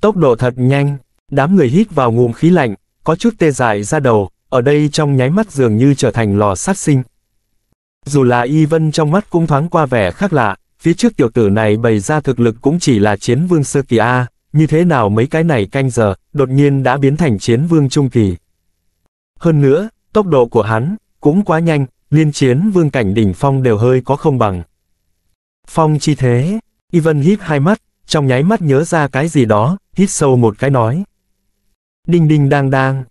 Tốc độ thật nhanh, đám người hít vào ngụm khí lạnh, có chút tê dại ra đầu, ở đây trong nháy mắt dường như trở thành lò sát sinh. Dù là Y Vân trong mắt cũng thoáng qua vẻ khác lạ, phía trước tiểu tử này bày ra thực lực cũng chỉ là chiến vương sơ kỳ A, như thế nào mấy cái này canh giờ, đột nhiên đã biến thành chiến vương trung kỳ. Hơn nữa, tốc độ của hắn, cũng quá nhanh, liên chiến vương cảnh đỉnh phong đều hơi có không bằng. Phong chi thế, Y Vân híp hai mắt, trong nháy mắt nhớ ra cái gì đó, hít sâu một cái nói, đinh đinh đang đang.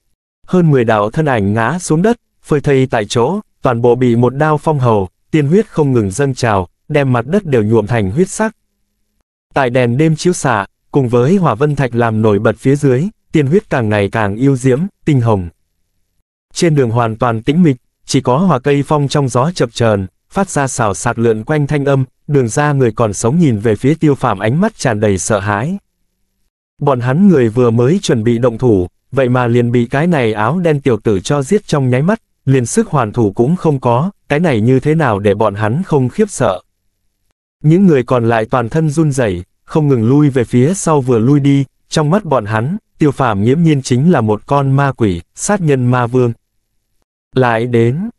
Hơn 10 đạo thân ảnh ngã xuống đất, phơi thây tại chỗ, toàn bộ bị một đao phong hầu, tiên huyết không ngừng dâng trào, đem mặt đất đều nhuộm thành huyết sắc. Tại đèn đêm chiếu xạ, cùng với hỏa vân thạch làm nổi bật phía dưới, tiên huyết càng ngày càng yêu diễm, tinh hồng. Trên đường hoàn toàn tĩnh mịch, chỉ có hòa cây phong trong gió chập chờn, phát ra xào sạc lượn quanh thanh âm, đường ra người còn sống nhìn về phía tiêu phàm ánh mắt tràn đầy sợ hãi. Bọn hắn người vừa mới chuẩn bị động thủ, vậy mà liền bị cái này áo đen tiểu tử cho giết trong nháy mắt, liền sức hoàn thủ cũng không có, cái này như thế nào để bọn hắn không khiếp sợ. Những người còn lại toàn thân run rẩy, không ngừng lui về phía sau vừa lui đi, trong mắt bọn hắn, tiêu phàm nghiễm nhiên chính là một con ma quỷ, sát nhân ma vương. Lại đến,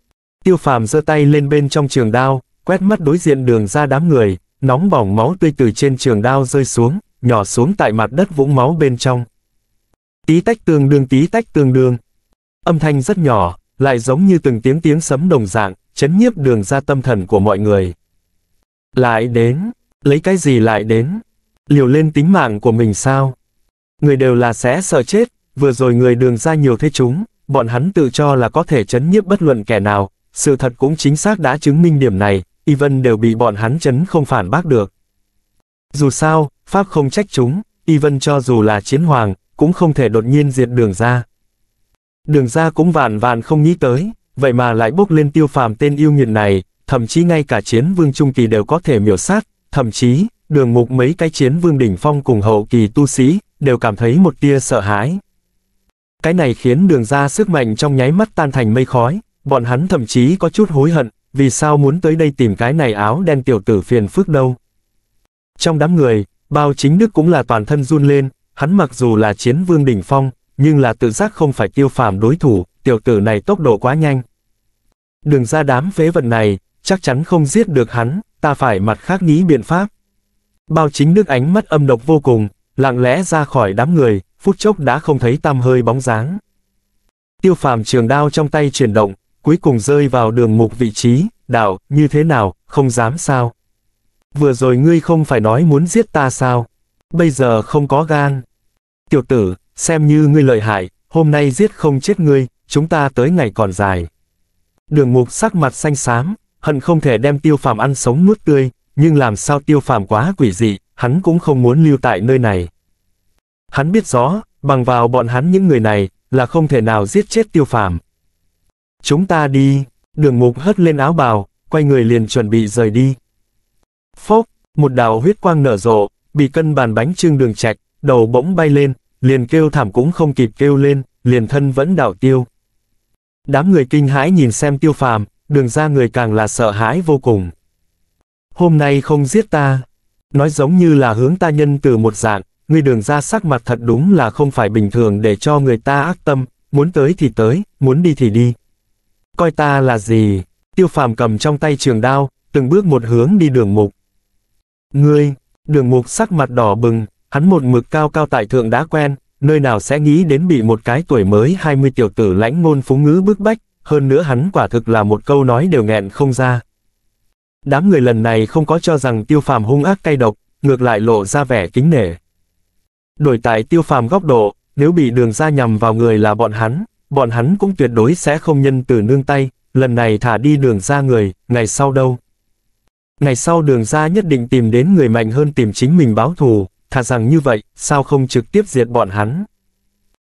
tiêu phàm giơ tay lên bên trong trường đao, quét mắt đối diện đường ra đám người, nóng bỏng máu tươi từ trên trường đao rơi xuống, nhỏ xuống tại mặt đất vũng máu bên trong. Tí tách tương đương tí tách tương đương. Âm thanh rất nhỏ, lại giống như từng tiếng tiếng sấm đồng dạng, chấn nhiếp đường ra tâm thần của mọi người. Lại đến, lấy cái gì lại đến? Liều lên tính mạng của mình sao? Người đều là sẽ sợ chết, vừa rồi người đường ra nhiều thế chúng, bọn hắn tự cho là có thể chấn nhiếp bất luận kẻ nào, sự thật cũng chính xác đã chứng minh điểm này, Ivan đều bị bọn hắn chấn không phản bác được. Dù sao, Pháp không trách chúng, y vân cho dù là chiến hoàng, cũng không thể đột nhiên diệt đường ra. Đường ra cũng vạn vạn không nghĩ tới, vậy mà lại bốc lên tiêu phàm tên yêu nghiệt này, thậm chí ngay cả chiến vương trung kỳ đều có thể miểu sát, thậm chí, đường mục mấy cái chiến vương đỉnh phong cùng hậu kỳ tu sĩ, đều cảm thấy một tia sợ hãi. Cái này khiến đường ra sức mạnh trong nháy mắt tan thành mây khói, bọn hắn thậm chí có chút hối hận, vì sao muốn tới đây tìm cái này áo đen tiểu tử phiền phức đâu. Trong đám người, Bao chính đức cũng là toàn thân run lên, hắn mặc dù là chiến vương đỉnh phong, nhưng là tự giác không phải tiêu phàm đối thủ, tiểu tử này tốc độ quá nhanh. Đừng ra đám phế vật này, chắc chắn không giết được hắn, ta phải mặt khác nghĩ biện pháp. Bao chính đức ánh mắt âm độc vô cùng, lặng lẽ ra khỏi đám người, phút chốc đã không thấy tăm hơi bóng dáng. Tiêu phàm trường đao trong tay chuyển động, cuối cùng rơi vào đường mục vị trí, đạo, như thế nào, không dám sao vừa rồi ngươi không phải nói muốn giết ta sao? Bây giờ không có gan. Tiểu tử, xem như ngươi lợi hại, hôm nay giết không chết ngươi, chúng ta tới ngày còn dài. Đường mục sắc mặt xanh xám, hận không thể đem tiêu phàm ăn sống nuốt tươi, nhưng làm sao tiêu phàm quá quỷ dị, hắn cũng không muốn lưu tại nơi này. Hắn biết rõ, bằng vào bọn hắn những người này, là không thể nào giết chết tiêu phàm. Chúng ta đi, đường mục hất lên áo bào, quay người liền chuẩn bị rời đi. Phốc, một đạo huyết quang nở rộ, bị cân bàn bánh trưng đường trạch, đầu bỗng bay lên, liền kêu thảm cũng không kịp kêu lên, liền thân vẫn đảo tiêu. Đám người kinh hãi nhìn xem tiêu phàm, đường ra người càng là sợ hãi vô cùng. Hôm nay không giết ta, nói giống như là hướng ta nhân từ một dạng, người đường ra sắc mặt thật đúng là không phải bình thường để cho người ta ác tâm, muốn tới thì tới, muốn đi thì đi. Coi ta là gì? Tiêu phàm cầm trong tay trường đao, từng bước một hướng đi đường mục. Ngươi, đường mục sắc mặt đỏ bừng, hắn một mực cao cao tại thượng đã quen, nơi nào sẽ nghĩ đến bị một cái tuổi mới 20 tiểu tử lãnh ngôn phú ngữ bức bách, hơn nữa hắn quả thực là một câu nói đều nghẹn không ra. Đám người lần này không có cho rằng tiêu phàm hung ác cay độc, ngược lại lộ ra vẻ kính nể. Đổi tại tiêu phàm góc độ, nếu bị đường ra nhầm vào người là bọn hắn, bọn hắn cũng tuyệt đối sẽ không nhân từ nương tay, lần này thả đi đường ra người, ngày sau đâu. Ngày sau đường ra nhất định tìm đến người mạnh hơn tìm chính mình báo thù, thà rằng như vậy, sao không trực tiếp diệt bọn hắn.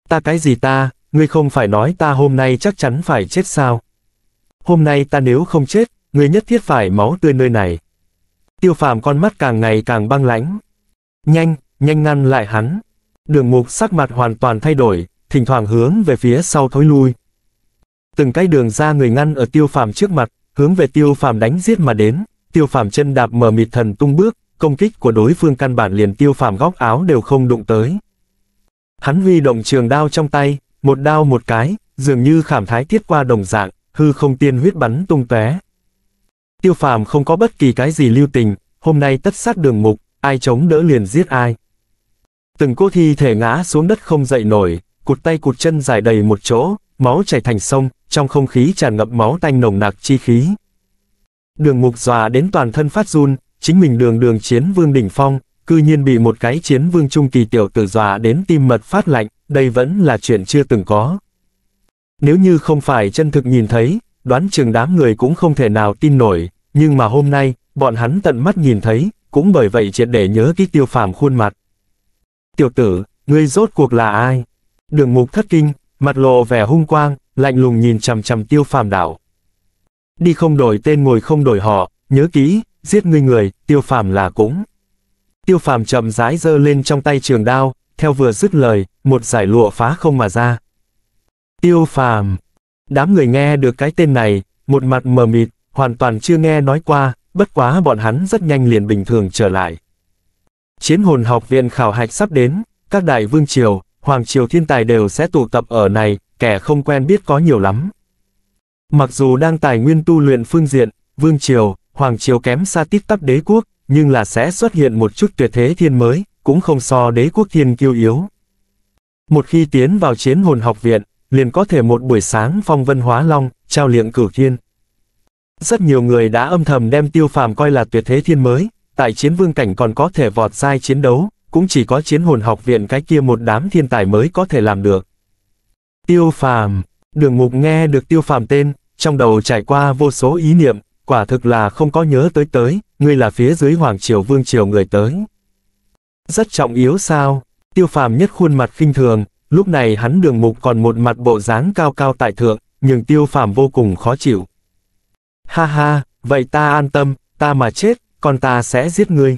Ta cái gì ta, ngươi không phải nói ta hôm nay chắc chắn phải chết sao. Hôm nay ta nếu không chết, ngươi nhất thiết phải máu tươi nơi này. Tiêu phàm con mắt càng ngày càng băng lãnh. Nhanh, nhanh ngăn lại hắn. Đường mục sắc mặt hoàn toàn thay đổi, thỉnh thoảng hướng về phía sau thối lui. Từng cái đường ra người ngăn ở tiêu phàm trước mặt, hướng về tiêu phàm đánh giết mà đến, tiêu phàm chân đạp mờ mịt thần tung bước, công kích của đối phương căn bản liền tiêu phàm góc áo đều không đụng tới. Hắn huy động trường đao trong tay, một đao một cái, dường như khảm thái tiết qua đồng dạng, hư không tiên huyết bắn tung tóe. Tiêu phàm không có bất kỳ cái gì lưu tình, hôm nay tất sát đường mục, ai chống đỡ liền giết ai. Từng cô thi thể ngã xuống đất không dậy nổi, cụt tay cụt chân dài đầy một chỗ, máu chảy thành sông, trong không khí tràn ngập máu tanh nồng nặc chi khí đường mục dọa đến toàn thân phát run, chính mình đường đường chiến vương đỉnh phong, cư nhiên bị một cái chiến vương trung kỳ tiểu tử dọa đến tim mật phát lạnh, đây vẫn là chuyện chưa từng có. Nếu như không phải chân thực nhìn thấy, đoán chừng đám người cũng không thể nào tin nổi, nhưng mà hôm nay, bọn hắn tận mắt nhìn thấy, cũng bởi vậy triệt để nhớ cái tiêu phàm khuôn mặt. Tiểu tử, ngươi rốt cuộc là ai? Đường mục thất kinh, mặt lộ vẻ hung quang, lạnh lùng nhìn chằm chằm tiêu phàm đảo đi không đổi tên ngồi không đổi họ, nhớ kỹ, giết ngươi người, tiêu phàm là cũng. Tiêu phàm chậm rãi giơ lên trong tay trường đao, theo vừa dứt lời, một giải lụa phá không mà ra. Tiêu phàm. Đám người nghe được cái tên này, một mặt mờ mịt, hoàn toàn chưa nghe nói qua, bất quá bọn hắn rất nhanh liền bình thường trở lại. Chiến hồn học viện khảo hạch sắp đến, các đại vương triều, hoàng triều thiên tài đều sẽ tụ tập ở này, kẻ không quen biết có nhiều lắm. Mặc dù đang tài nguyên tu luyện phương diện, Vương Triều, Hoàng Triều kém xa tít tắp đế quốc, nhưng là sẽ xuất hiện một chút tuyệt thế thiên mới, cũng không so đế quốc thiên kiêu yếu. Một khi tiến vào chiến hồn học viện, liền có thể một buổi sáng phong vân hóa long, trao liệng cửu thiên. Rất nhiều người đã âm thầm đem tiêu phàm coi là tuyệt thế thiên mới, tại chiến vương cảnh còn có thể vọt sai chiến đấu, cũng chỉ có chiến hồn học viện cái kia một đám thiên tài mới có thể làm được. Tiêu phàm, Đường mục nghe được tiêu phàm tên, trong đầu trải qua vô số ý niệm, quả thực là không có nhớ tới tới, ngươi là phía dưới Hoàng Triều Vương Triều người tới. Rất trọng yếu sao, tiêu phàm nhất khuôn mặt khinh thường, lúc này hắn đường mục còn một mặt bộ dáng cao cao tại thượng, nhưng tiêu phàm vô cùng khó chịu. Ha ha, vậy ta an tâm, ta mà chết, còn ta sẽ giết ngươi.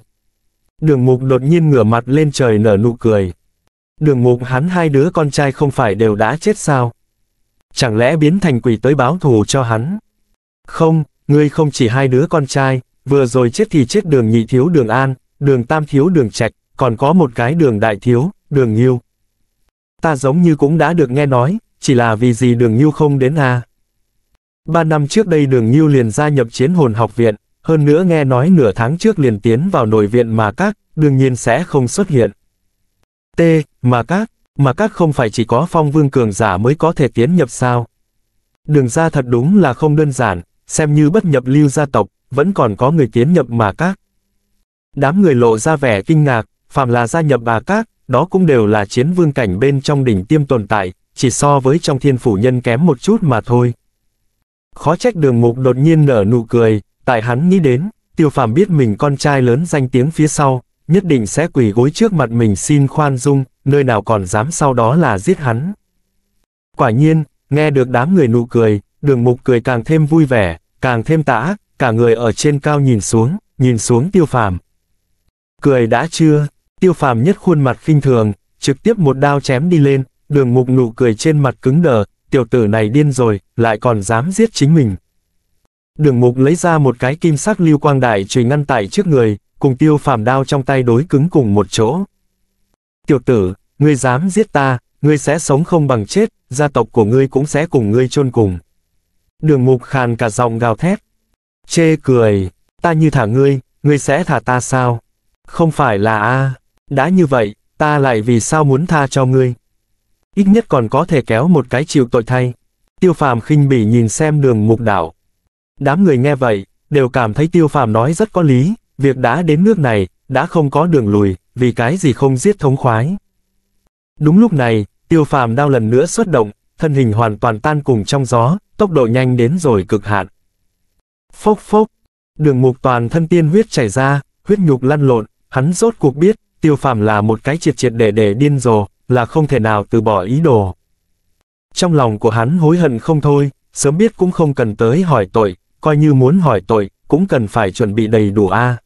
Đường mục đột nhiên ngửa mặt lên trời nở nụ cười. Đường mục hắn hai đứa con trai không phải đều đã chết sao, Chẳng lẽ biến thành quỷ tới báo thù cho hắn? Không, ngươi không chỉ hai đứa con trai, vừa rồi chết thì chết đường nhị thiếu đường an, đường tam thiếu đường trạch, còn có một cái đường đại thiếu, đường nghiêu. Ta giống như cũng đã được nghe nói, chỉ là vì gì đường nghiêu không đến à? Ba năm trước đây đường nghiêu liền gia nhập chiến hồn học viện, hơn nữa nghe nói nửa tháng trước liền tiến vào nội viện mà các, đương nhiên sẽ không xuất hiện. T, mà các, mà các không phải chỉ có phong vương cường giả mới có thể tiến nhập sao. Đường ra thật đúng là không đơn giản, xem như bất nhập lưu gia tộc, vẫn còn có người tiến nhập mà các. Đám người lộ ra vẻ kinh ngạc, phạm là gia nhập bà các, đó cũng đều là chiến vương cảnh bên trong đỉnh tiêm tồn tại, chỉ so với trong thiên phủ nhân kém một chút mà thôi. Khó trách đường mục đột nhiên nở nụ cười, tại hắn nghĩ đến, tiêu phạm biết mình con trai lớn danh tiếng phía sau, nhất định sẽ quỳ gối trước mặt mình xin khoan dung, nơi nào còn dám sau đó là giết hắn. Quả nhiên, nghe được đám người nụ cười, đường mục cười càng thêm vui vẻ, càng thêm tả, cả người ở trên cao nhìn xuống, nhìn xuống tiêu phàm. Cười đã chưa, tiêu phàm nhất khuôn mặt khinh thường, trực tiếp một đao chém đi lên, đường mục nụ cười trên mặt cứng đờ, tiểu tử này điên rồi, lại còn dám giết chính mình. Đường mục lấy ra một cái kim sắc lưu quang đại trùy ngăn tại trước người, cùng tiêu phàm đao trong tay đối cứng cùng một chỗ. Tiểu tử, ngươi dám giết ta, ngươi sẽ sống không bằng chết, gia tộc của ngươi cũng sẽ cùng ngươi chôn cùng. Đường mục khàn cả giọng gào thét. Chê cười, ta như thả ngươi, ngươi sẽ thả ta sao? Không phải là a à, đã như vậy, ta lại vì sao muốn tha cho ngươi? Ít nhất còn có thể kéo một cái chịu tội thay. Tiêu phàm khinh bỉ nhìn xem đường mục đảo. Đám người nghe vậy, đều cảm thấy tiêu phàm nói rất có lý, việc đã đến nước này, đã không có đường lùi, vì cái gì không giết thống khoái. Đúng lúc này, tiêu phàm đao lần nữa xuất động, thân hình hoàn toàn tan cùng trong gió, tốc độ nhanh đến rồi cực hạn. Phốc phốc, đường mục toàn thân tiên huyết chảy ra, huyết nhục lăn lộn, hắn rốt cuộc biết, tiêu phàm là một cái triệt triệt để để điên rồ, là không thể nào từ bỏ ý đồ. Trong lòng của hắn hối hận không thôi, sớm biết cũng không cần tới hỏi tội, coi như muốn hỏi tội, cũng cần phải chuẩn bị đầy đủ a. À.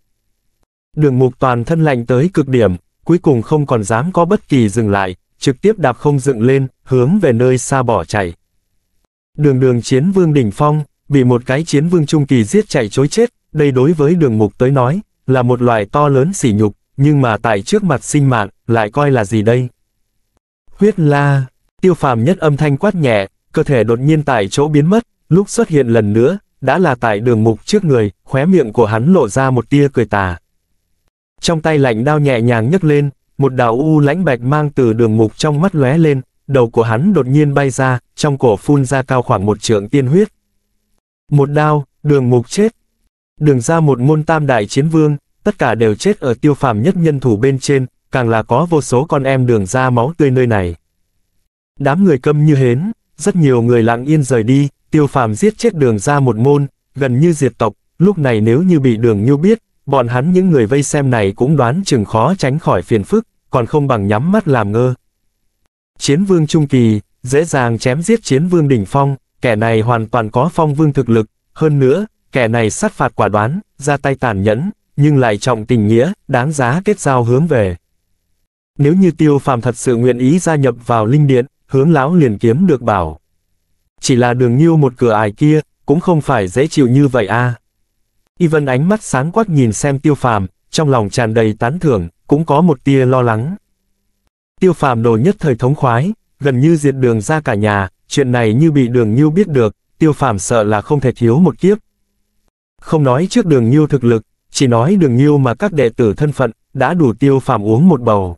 Đường mục toàn thân lạnh tới cực điểm, cuối cùng không còn dám có bất kỳ dừng lại, trực tiếp đạp không dựng lên, hướng về nơi xa bỏ chạy. Đường đường chiến vương đỉnh phong, bị một cái chiến vương trung kỳ giết chạy chối chết, đây đối với đường mục tới nói, là một loài to lớn sỉ nhục, nhưng mà tại trước mặt sinh mạng, lại coi là gì đây? Huyết la, tiêu phàm nhất âm thanh quát nhẹ, cơ thể đột nhiên tại chỗ biến mất, lúc xuất hiện lần nữa, đã là tại đường mục trước người, khóe miệng của hắn lộ ra một tia cười tà. Trong tay lạnh đao nhẹ nhàng nhấc lên, một đạo u lãnh bạch mang từ đường mục trong mắt lóe lên, đầu của hắn đột nhiên bay ra, trong cổ phun ra cao khoảng một trượng tiên huyết. Một đao, đường mục chết. Đường ra một môn tam đại chiến vương, tất cả đều chết ở tiêu phàm nhất nhân thủ bên trên, càng là có vô số con em đường ra máu tươi nơi này. Đám người câm như hến, rất nhiều người lặng yên rời đi, tiêu phàm giết chết đường ra một môn, gần như diệt tộc, lúc này nếu như bị đường như biết, bọn hắn những người vây xem này cũng đoán chừng khó tránh khỏi phiền phức, còn không bằng nhắm mắt làm ngơ. Chiến vương trung kỳ, dễ dàng chém giết chiến vương đỉnh phong, kẻ này hoàn toàn có phong vương thực lực, hơn nữa, kẻ này sát phạt quả đoán, ra tay tàn nhẫn, nhưng lại trọng tình nghĩa, đáng giá kết giao hướng về. Nếu như tiêu phàm thật sự nguyện ý gia nhập vào linh điện, hướng lão liền kiếm được bảo. Chỉ là đường nhiêu một cửa ải kia, cũng không phải dễ chịu như vậy a à. Y Vân ánh mắt sáng quắc nhìn xem tiêu phàm, trong lòng tràn đầy tán thưởng, cũng có một tia lo lắng. Tiêu phàm nổi nhất thời thống khoái, gần như diệt đường ra cả nhà, chuyện này như bị đường Nhiêu biết được, tiêu phàm sợ là không thể thiếu một kiếp. Không nói trước đường Nhiêu thực lực, chỉ nói đường Nhiêu mà các đệ tử thân phận, đã đủ tiêu phàm uống một bầu.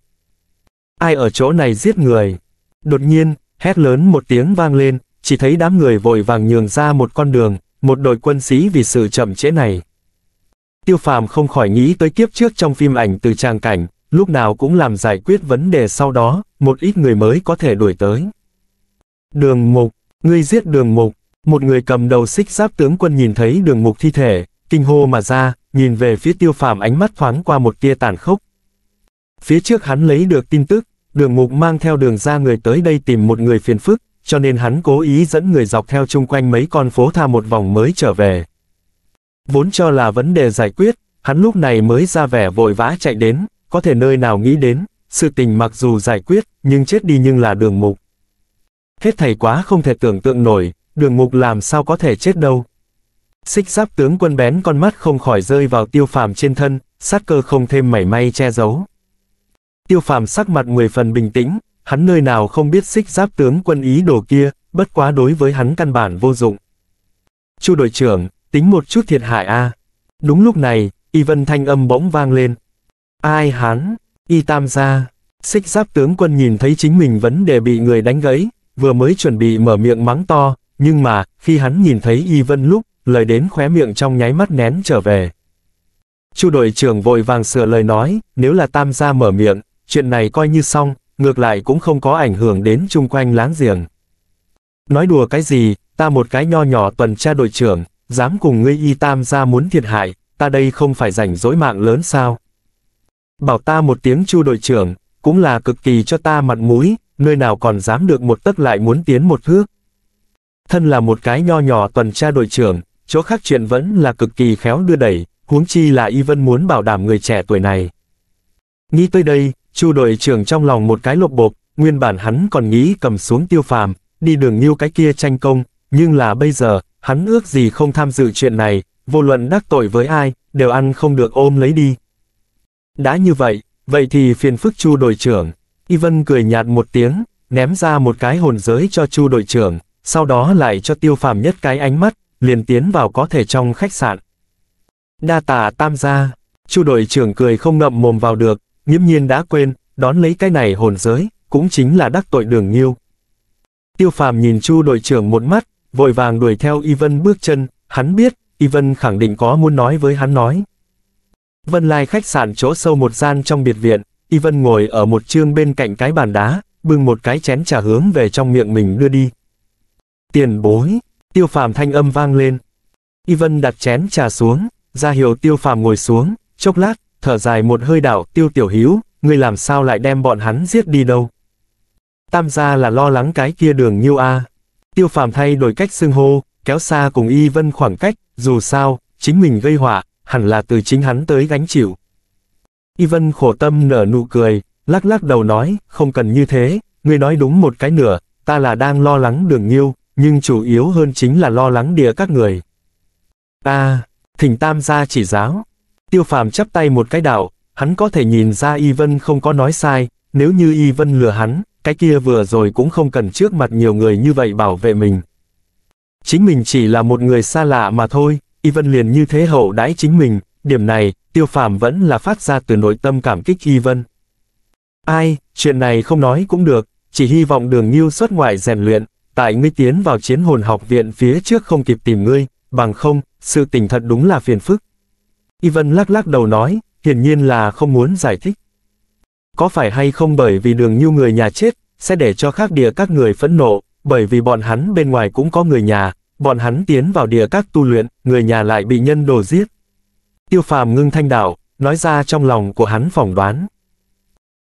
Ai ở chỗ này giết người? Đột nhiên, hét lớn một tiếng vang lên, chỉ thấy đám người vội vàng nhường ra một con đường, một đội quân sĩ vì sự chậm trễ này. Tiêu phàm không khỏi nghĩ tới kiếp trước trong phim ảnh từ trang cảnh, lúc nào cũng làm giải quyết vấn đề sau đó, một ít người mới có thể đuổi tới. Đường mục, ngươi giết đường mục, một người cầm đầu xích giáp tướng quân nhìn thấy đường mục thi thể, kinh hô mà ra, nhìn về phía tiêu phàm ánh mắt thoáng qua một tia tàn khốc. Phía trước hắn lấy được tin tức, đường mục mang theo đường ra người tới đây tìm một người phiền phức, cho nên hắn cố ý dẫn người dọc theo chung quanh mấy con phố tha một vòng mới trở về, Vốn cho là vấn đề giải quyết, hắn lúc này mới ra vẻ vội vã chạy đến, có thể nơi nào nghĩ đến, sự tình mặc dù giải quyết, nhưng chết đi nhưng là đường mục. Hết thầy quá không thể tưởng tượng nổi, đường mục làm sao có thể chết đâu. Xích giáp tướng quân bén con mắt không khỏi rơi vào tiêu phàm trên thân, sát cơ không thêm mảy may che giấu. Tiêu phàm sắc mặt mười phần bình tĩnh, hắn nơi nào không biết xích giáp tướng quân ý đồ kia, bất quá đối với hắn căn bản vô dụng. Chu đội trưởng, tính một chút thiệt hại a. À. Đúng lúc này, Y Vân thanh âm bỗng vang lên. Ai hắn? Y Tam gia. Xích giáp tướng quân nhìn thấy chính mình vấn đề bị người đánh gãy, vừa mới chuẩn bị mở miệng mắng to, nhưng mà, khi hắn nhìn thấy Y Vân lúc, lời đến khóe miệng trong nháy mắt nén trở về. Chu đội trưởng vội vàng sửa lời nói, nếu là Tam gia mở miệng, chuyện này coi như xong, ngược lại cũng không có ảnh hưởng đến chung quanh láng giềng. Nói đùa cái gì, ta một cái nho nhỏ tuần tra đội trưởng, dám cùng ngươi y tam ra muốn thiệt hại, ta đây không phải rảnh rỗi mạng lớn sao. Bảo ta một tiếng chu đội trưởng, cũng là cực kỳ cho ta mặt mũi, nơi nào còn dám được một tấc lại muốn tiến một thước. Thân là một cái nho nhỏ tuần tra đội trưởng, chỗ khác chuyện vẫn là cực kỳ khéo đưa đẩy, huống chi là y vân muốn bảo đảm người trẻ tuổi này. Nghĩ tới đây, chu đội trưởng trong lòng một cái lộp bộp, nguyên bản hắn còn nghĩ cầm xuống tiêu phàm, đi đường nghiêu cái kia tranh công, nhưng là bây giờ, Hắn ước gì không tham dự chuyện này, vô luận đắc tội với ai, đều ăn không được ôm lấy đi. Đã như vậy, vậy thì phiền phức Chu đội trưởng. Y Vân cười nhạt một tiếng, ném ra một cái hồn giới cho Chu đội trưởng, sau đó lại cho tiêu phàm nhất cái ánh mắt, liền tiến vào có thể trong khách sạn. Đa tà tam gia, Chu đội trưởng cười không ngậm mồm vào được, nghiễm nhiên đã quên, đón lấy cái này hồn giới, cũng chính là đắc tội đường nghiêu. Tiêu phàm nhìn Chu đội trưởng một mắt, vội vàng đuổi theo Y Vân bước chân, hắn biết, Y Vân khẳng định có muốn nói với hắn nói. Vân Lai khách sạn chỗ sâu một gian trong biệt viện, Y Vân ngồi ở một chương bên cạnh cái bàn đá, bưng một cái chén trà hướng về trong miệng mình đưa đi. Tiền bối, tiêu phàm thanh âm vang lên. Y Vân đặt chén trà xuống, ra hiệu tiêu phàm ngồi xuống, chốc lát, thở dài một hơi đảo tiêu tiểu hiếu, ngươi làm sao lại đem bọn hắn giết đi đâu. Tam gia là lo lắng cái kia đường nhiêu a à. Tiêu phàm thay đổi cách xưng hô, kéo xa cùng y vân khoảng cách, dù sao, chính mình gây họa, hẳn là từ chính hắn tới gánh chịu. Y vân khổ tâm nở nụ cười, lắc lắc đầu nói, không cần như thế, ngươi nói đúng một cái nửa, ta là đang lo lắng đường nghiêu, nhưng chủ yếu hơn chính là lo lắng địa các người. Ta, à, thỉnh tam gia chỉ giáo. Tiêu phàm chắp tay một cái đạo, hắn có thể nhìn ra Y Vân không có nói sai, nếu như Y Vân lừa hắn, cái kia vừa rồi cũng không cần trước mặt nhiều người như vậy bảo vệ mình. Chính mình chỉ là một người xa lạ mà thôi, Y Vân liền như thế hậu đãi chính mình, điểm này, tiêu phàm vẫn là phát ra từ nội tâm cảm kích Y Vân. Ai, chuyện này không nói cũng được, chỉ hy vọng đường nghiêu xuất ngoại rèn luyện, tại ngươi tiến vào chiến hồn học viện phía trước không kịp tìm ngươi, bằng không, sự tình thật đúng là phiền phức. Y Vân lắc lắc đầu nói, hiển nhiên là không muốn giải thích có phải hay không bởi vì đường như người nhà chết, sẽ để cho khác địa các người phẫn nộ, bởi vì bọn hắn bên ngoài cũng có người nhà, bọn hắn tiến vào địa các tu luyện, người nhà lại bị nhân đồ giết. Tiêu phàm ngưng thanh đạo nói ra trong lòng của hắn phỏng đoán.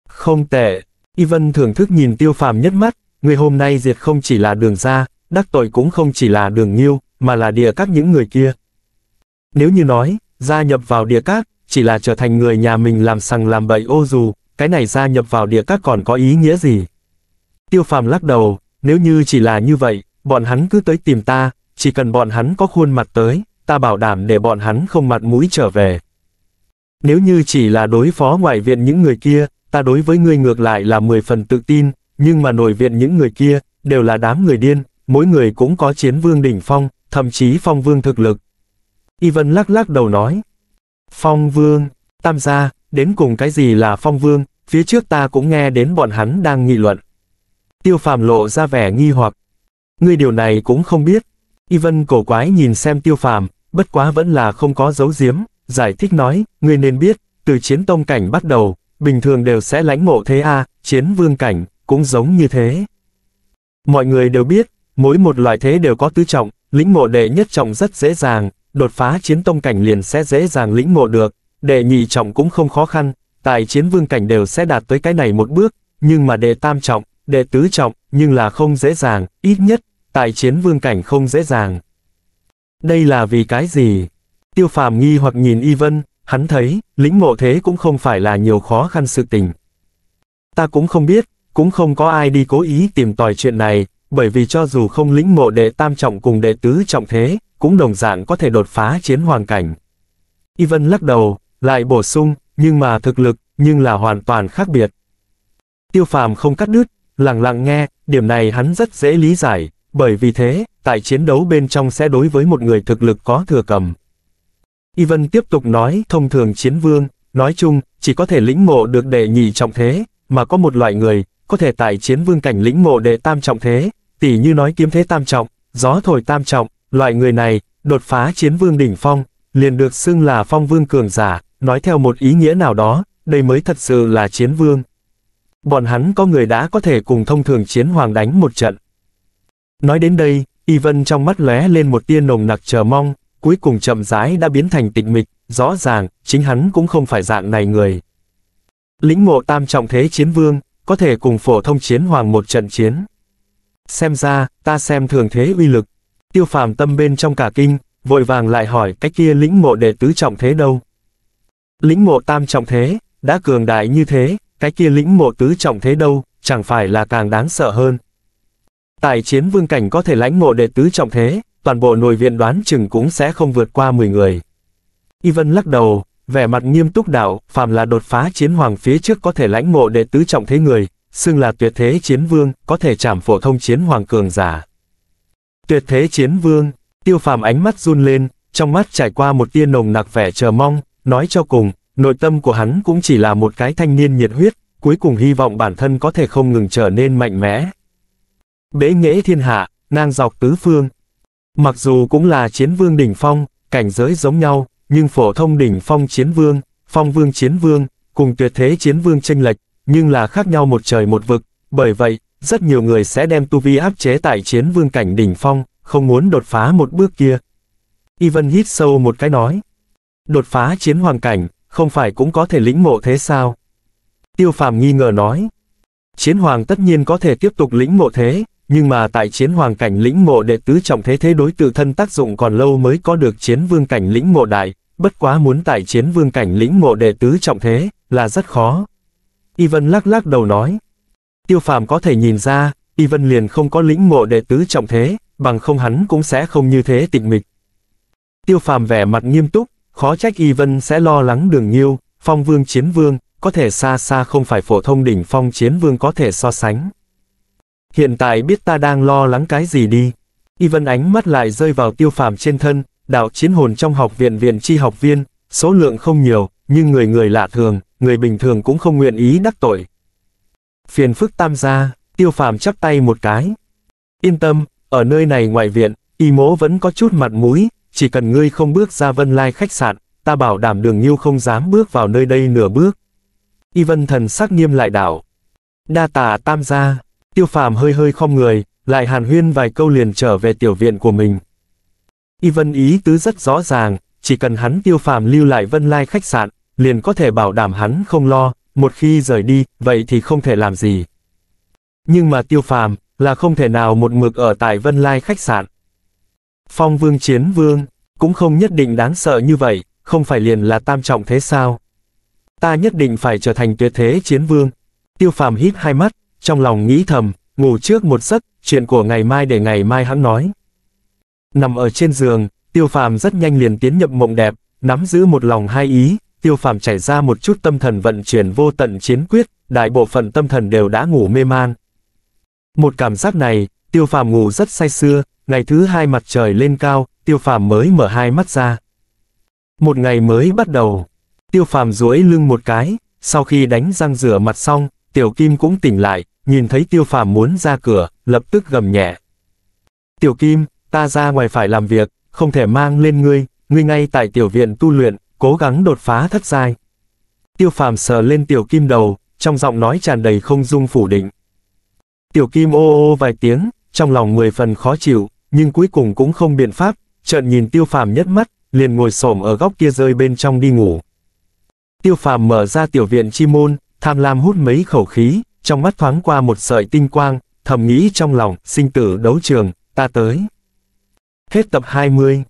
Không tệ, Y Vân thưởng thức nhìn tiêu phàm nhất mắt, người hôm nay diệt không chỉ là đường ra, đắc tội cũng không chỉ là đường nghiêu, mà là địa các những người kia. Nếu như nói, gia nhập vào địa các, chỉ là trở thành người nhà mình làm sằng làm bậy ô dù, cái này gia nhập vào địa các còn có ý nghĩa gì? Tiêu phàm lắc đầu, nếu như chỉ là như vậy, bọn hắn cứ tới tìm ta, chỉ cần bọn hắn có khuôn mặt tới, ta bảo đảm để bọn hắn không mặt mũi trở về. Nếu như chỉ là đối phó ngoại viện những người kia, ta đối với ngươi ngược lại là 10 phần tự tin, nhưng mà nội viện những người kia, đều là đám người điên, mỗi người cũng có chiến vương đỉnh phong, thậm chí phong vương thực lực. Y Vân lắc lắc đầu nói, phong vương, tam gia, đến cùng cái gì là phong vương, phía trước ta cũng nghe đến bọn hắn đang nghị luận. Tiêu phàm lộ ra vẻ nghi hoặc. Ngươi điều này cũng không biết. Y vân cổ quái nhìn xem tiêu phàm, bất quá vẫn là không có dấu giếm, giải thích nói, ngươi nên biết, từ chiến tông cảnh bắt đầu, bình thường đều sẽ lãnh ngộ thế a, chiến vương cảnh, cũng giống như thế. Mọi người đều biết, mỗi một loại thế đều có tứ trọng, lĩnh ngộ đệ nhất trọng rất dễ dàng, đột phá chiến tông cảnh liền sẽ dễ dàng lĩnh ngộ được, đệ nhị trọng cũng không khó khăn, tại chiến vương cảnh đều sẽ đạt tới cái này một bước, nhưng mà đệ tam trọng, đệ tứ trọng, nhưng là không dễ dàng, ít nhất, tại chiến vương cảnh không dễ dàng. Đây là vì cái gì? Tiêu phàm nghi hoặc nhìn y vân, hắn thấy, lĩnh ngộ thế cũng không phải là nhiều khó khăn sự tình. Ta cũng không biết, cũng không có ai đi cố ý tìm tòi chuyện này, bởi vì cho dù không lĩnh ngộ đệ tam trọng cùng đệ tứ trọng thế, cũng đồng dạng có thể đột phá chiến hoàng cảnh. Y vân lắc đầu, lại bổ sung, nhưng mà thực lực, nhưng là hoàn toàn khác biệt. Tiêu phàm không cắt đứt, lặng lặng nghe, điểm này hắn rất dễ lý giải, bởi vì thế, tại chiến đấu bên trong sẽ đối với một người thực lực có thừa cầm. y vân tiếp tục nói, thông thường chiến vương, nói chung, chỉ có thể lĩnh ngộ được đệ nhị trọng thế, mà có một loại người, có thể tại chiến vương cảnh lĩnh ngộ đệ tam trọng thế, tỉ như nói kiếm thế tam trọng, gió thổi tam trọng, loại người này, đột phá chiến vương đỉnh phong, liền được xưng là phong vương cường giả, nói theo một ý nghĩa nào đó, đây mới thật sự là chiến vương. Bọn hắn có người đã có thể cùng thông thường chiến hoàng đánh một trận. Nói đến đây, Y Vân trong mắt lóe lên một tia nồng nặc chờ mong, cuối cùng chậm rãi đã biến thành tịch mịch, rõ ràng, chính hắn cũng không phải dạng này người. Lĩnh ngộ tam trọng thế chiến vương, có thể cùng phổ thông chiến hoàng một trận chiến. Xem ra, ta xem thường thế uy lực. Tiêu phàm tâm bên trong cả kinh, vội vàng lại hỏi cái kia lĩnh ngộ đệ tứ trọng thế đâu. Lĩnh ngộ tam trọng thế, đã cường đại như thế, cái kia lĩnh ngộ tứ trọng thế đâu, chẳng phải là càng đáng sợ hơn. Tài chiến vương cảnh có thể lãnh ngộ đệ tứ trọng thế, toàn bộ nội viện đoán chừng cũng sẽ không vượt qua 10 người. Ivan lắc đầu, vẻ mặt nghiêm túc đạo, phàm là đột phá chiến hoàng phía trước có thể lãnh ngộ đệ tứ trọng thế người, xưng là tuyệt thế chiến vương, có thể chạm phổ thông chiến hoàng cường giả. Tuyệt thế chiến vương, tiêu phàm ánh mắt run lên, trong mắt trải qua một tia nồng nặc vẻ chờ mong, Nói cho cùng, nội tâm của hắn cũng chỉ là một cái thanh niên nhiệt huyết, cuối cùng hy vọng bản thân có thể không ngừng trở nên mạnh mẽ. Bế nghễ thiên hạ, nang dọc tứ phương. Mặc dù cũng là chiến vương đỉnh phong, cảnh giới giống nhau, nhưng phổ thông đỉnh phong chiến vương, phong vương chiến vương, cùng tuyệt thế chiến vương tranh lệch, nhưng là khác nhau một trời một vực, bởi vậy, rất nhiều người sẽ đem tu vi áp chế tại chiến vương cảnh đỉnh phong, không muốn đột phá một bước kia. Ivan hít sâu một cái nói, Đột phá chiến hoàng cảnh, không phải cũng có thể lĩnh ngộ thế sao? Tiêu phàm nghi ngờ nói. Chiến hoàng tất nhiên có thể tiếp tục lĩnh ngộ thế, nhưng mà tại chiến hoàng cảnh lĩnh ngộ đệ tứ trọng thế thế đối tự thân tác dụng còn lâu mới có được chiến vương cảnh lĩnh ngộ đại, bất quá muốn tại chiến vương cảnh lĩnh ngộ đệ tứ trọng thế, là rất khó. Y Vân lắc lắc đầu nói. Tiêu phàm có thể nhìn ra, Y Vân liền không có lĩnh ngộ đệ tứ trọng thế, bằng không hắn cũng sẽ không như thế tịch mịch. Tiêu phàm vẻ mặt nghiêm túc, khó trách Y Vân sẽ lo lắng đường nghiêu, phong vương chiến vương, có thể xa xa không phải phổ thông đỉnh phong chiến vương có thể so sánh. Hiện tại biết ta đang lo lắng cái gì đi. Y Vân ánh mắt lại rơi vào tiêu phàm trên thân, đạo chiến hồn trong học viện viện chi học viên, số lượng không nhiều, nhưng người người lạ thường, người bình thường cũng không nguyện ý đắc tội. Phiền phức tam gia, tiêu phàm chắp tay một cái. Yên tâm, ở nơi này ngoài viện, y mố vẫn có chút mặt mũi, chỉ cần ngươi không bước ra Vân Lai khách sạn, ta bảo đảm đường Nghiêu không dám bước vào nơi đây nửa bước. Y Vân thần sắc nghiêm lại đảo. Đa tà tam gia, tiêu phàm hơi hơi khom người, lại hàn huyên vài câu liền trở về tiểu viện của mình. Y Vân ý tứ rất rõ ràng, chỉ cần hắn tiêu phàm lưu lại Vân Lai khách sạn, liền có thể bảo đảm hắn không lo, một khi rời đi, vậy thì không thể làm gì. Nhưng mà tiêu phàm, là không thể nào một mực ở tại Vân Lai khách sạn. Phong vương chiến vương, cũng không nhất định đáng sợ như vậy, không phải liền là tam trọng thế sao? Ta nhất định phải trở thành tuyệt thế chiến vương. Tiêu phàm hít hai mắt, trong lòng nghĩ thầm, ngủ trước một giấc, chuyện của ngày mai để ngày mai hắn nói. Nằm ở trên giường, tiêu phàm rất nhanh liền tiến nhập mộng đẹp, nắm giữ một lòng hai ý, tiêu phàm chảy ra một chút tâm thần vận chuyển vô tận chiến quyết, đại bộ phận tâm thần đều đã ngủ mê man. Một cảm giác này, tiêu phàm ngủ rất say sưa, Ngày thứ hai mặt trời lên cao, tiêu phàm mới mở hai mắt ra. Một ngày mới bắt đầu. Tiêu phàm duỗi lưng một cái, sau khi đánh răng rửa mặt xong, tiểu kim cũng tỉnh lại, nhìn thấy tiêu phàm muốn ra cửa, lập tức gầm nhẹ. Tiểu kim, ta ra ngoài phải làm việc, không thể mang lên ngươi, ngươi ngay tại tiểu viện tu luyện, cố gắng đột phá thất giai. Tiêu phàm sờ lên tiểu kim đầu, trong giọng nói tràn đầy không dung phủ định. Tiểu kim ô ô vài tiếng, trong lòng mười phần khó chịu, nhưng cuối cùng cũng không biện pháp, trợn nhìn tiêu phàm nhất mắt, liền ngồi xổm ở góc kia rơi bên trong đi ngủ. Tiêu phàm mở ra tiểu viện chi môn, tham lam hút mấy khẩu khí, trong mắt thoáng qua một sợi tinh quang, thầm nghĩ trong lòng, sinh tử đấu trường, ta tới. Hết tập 20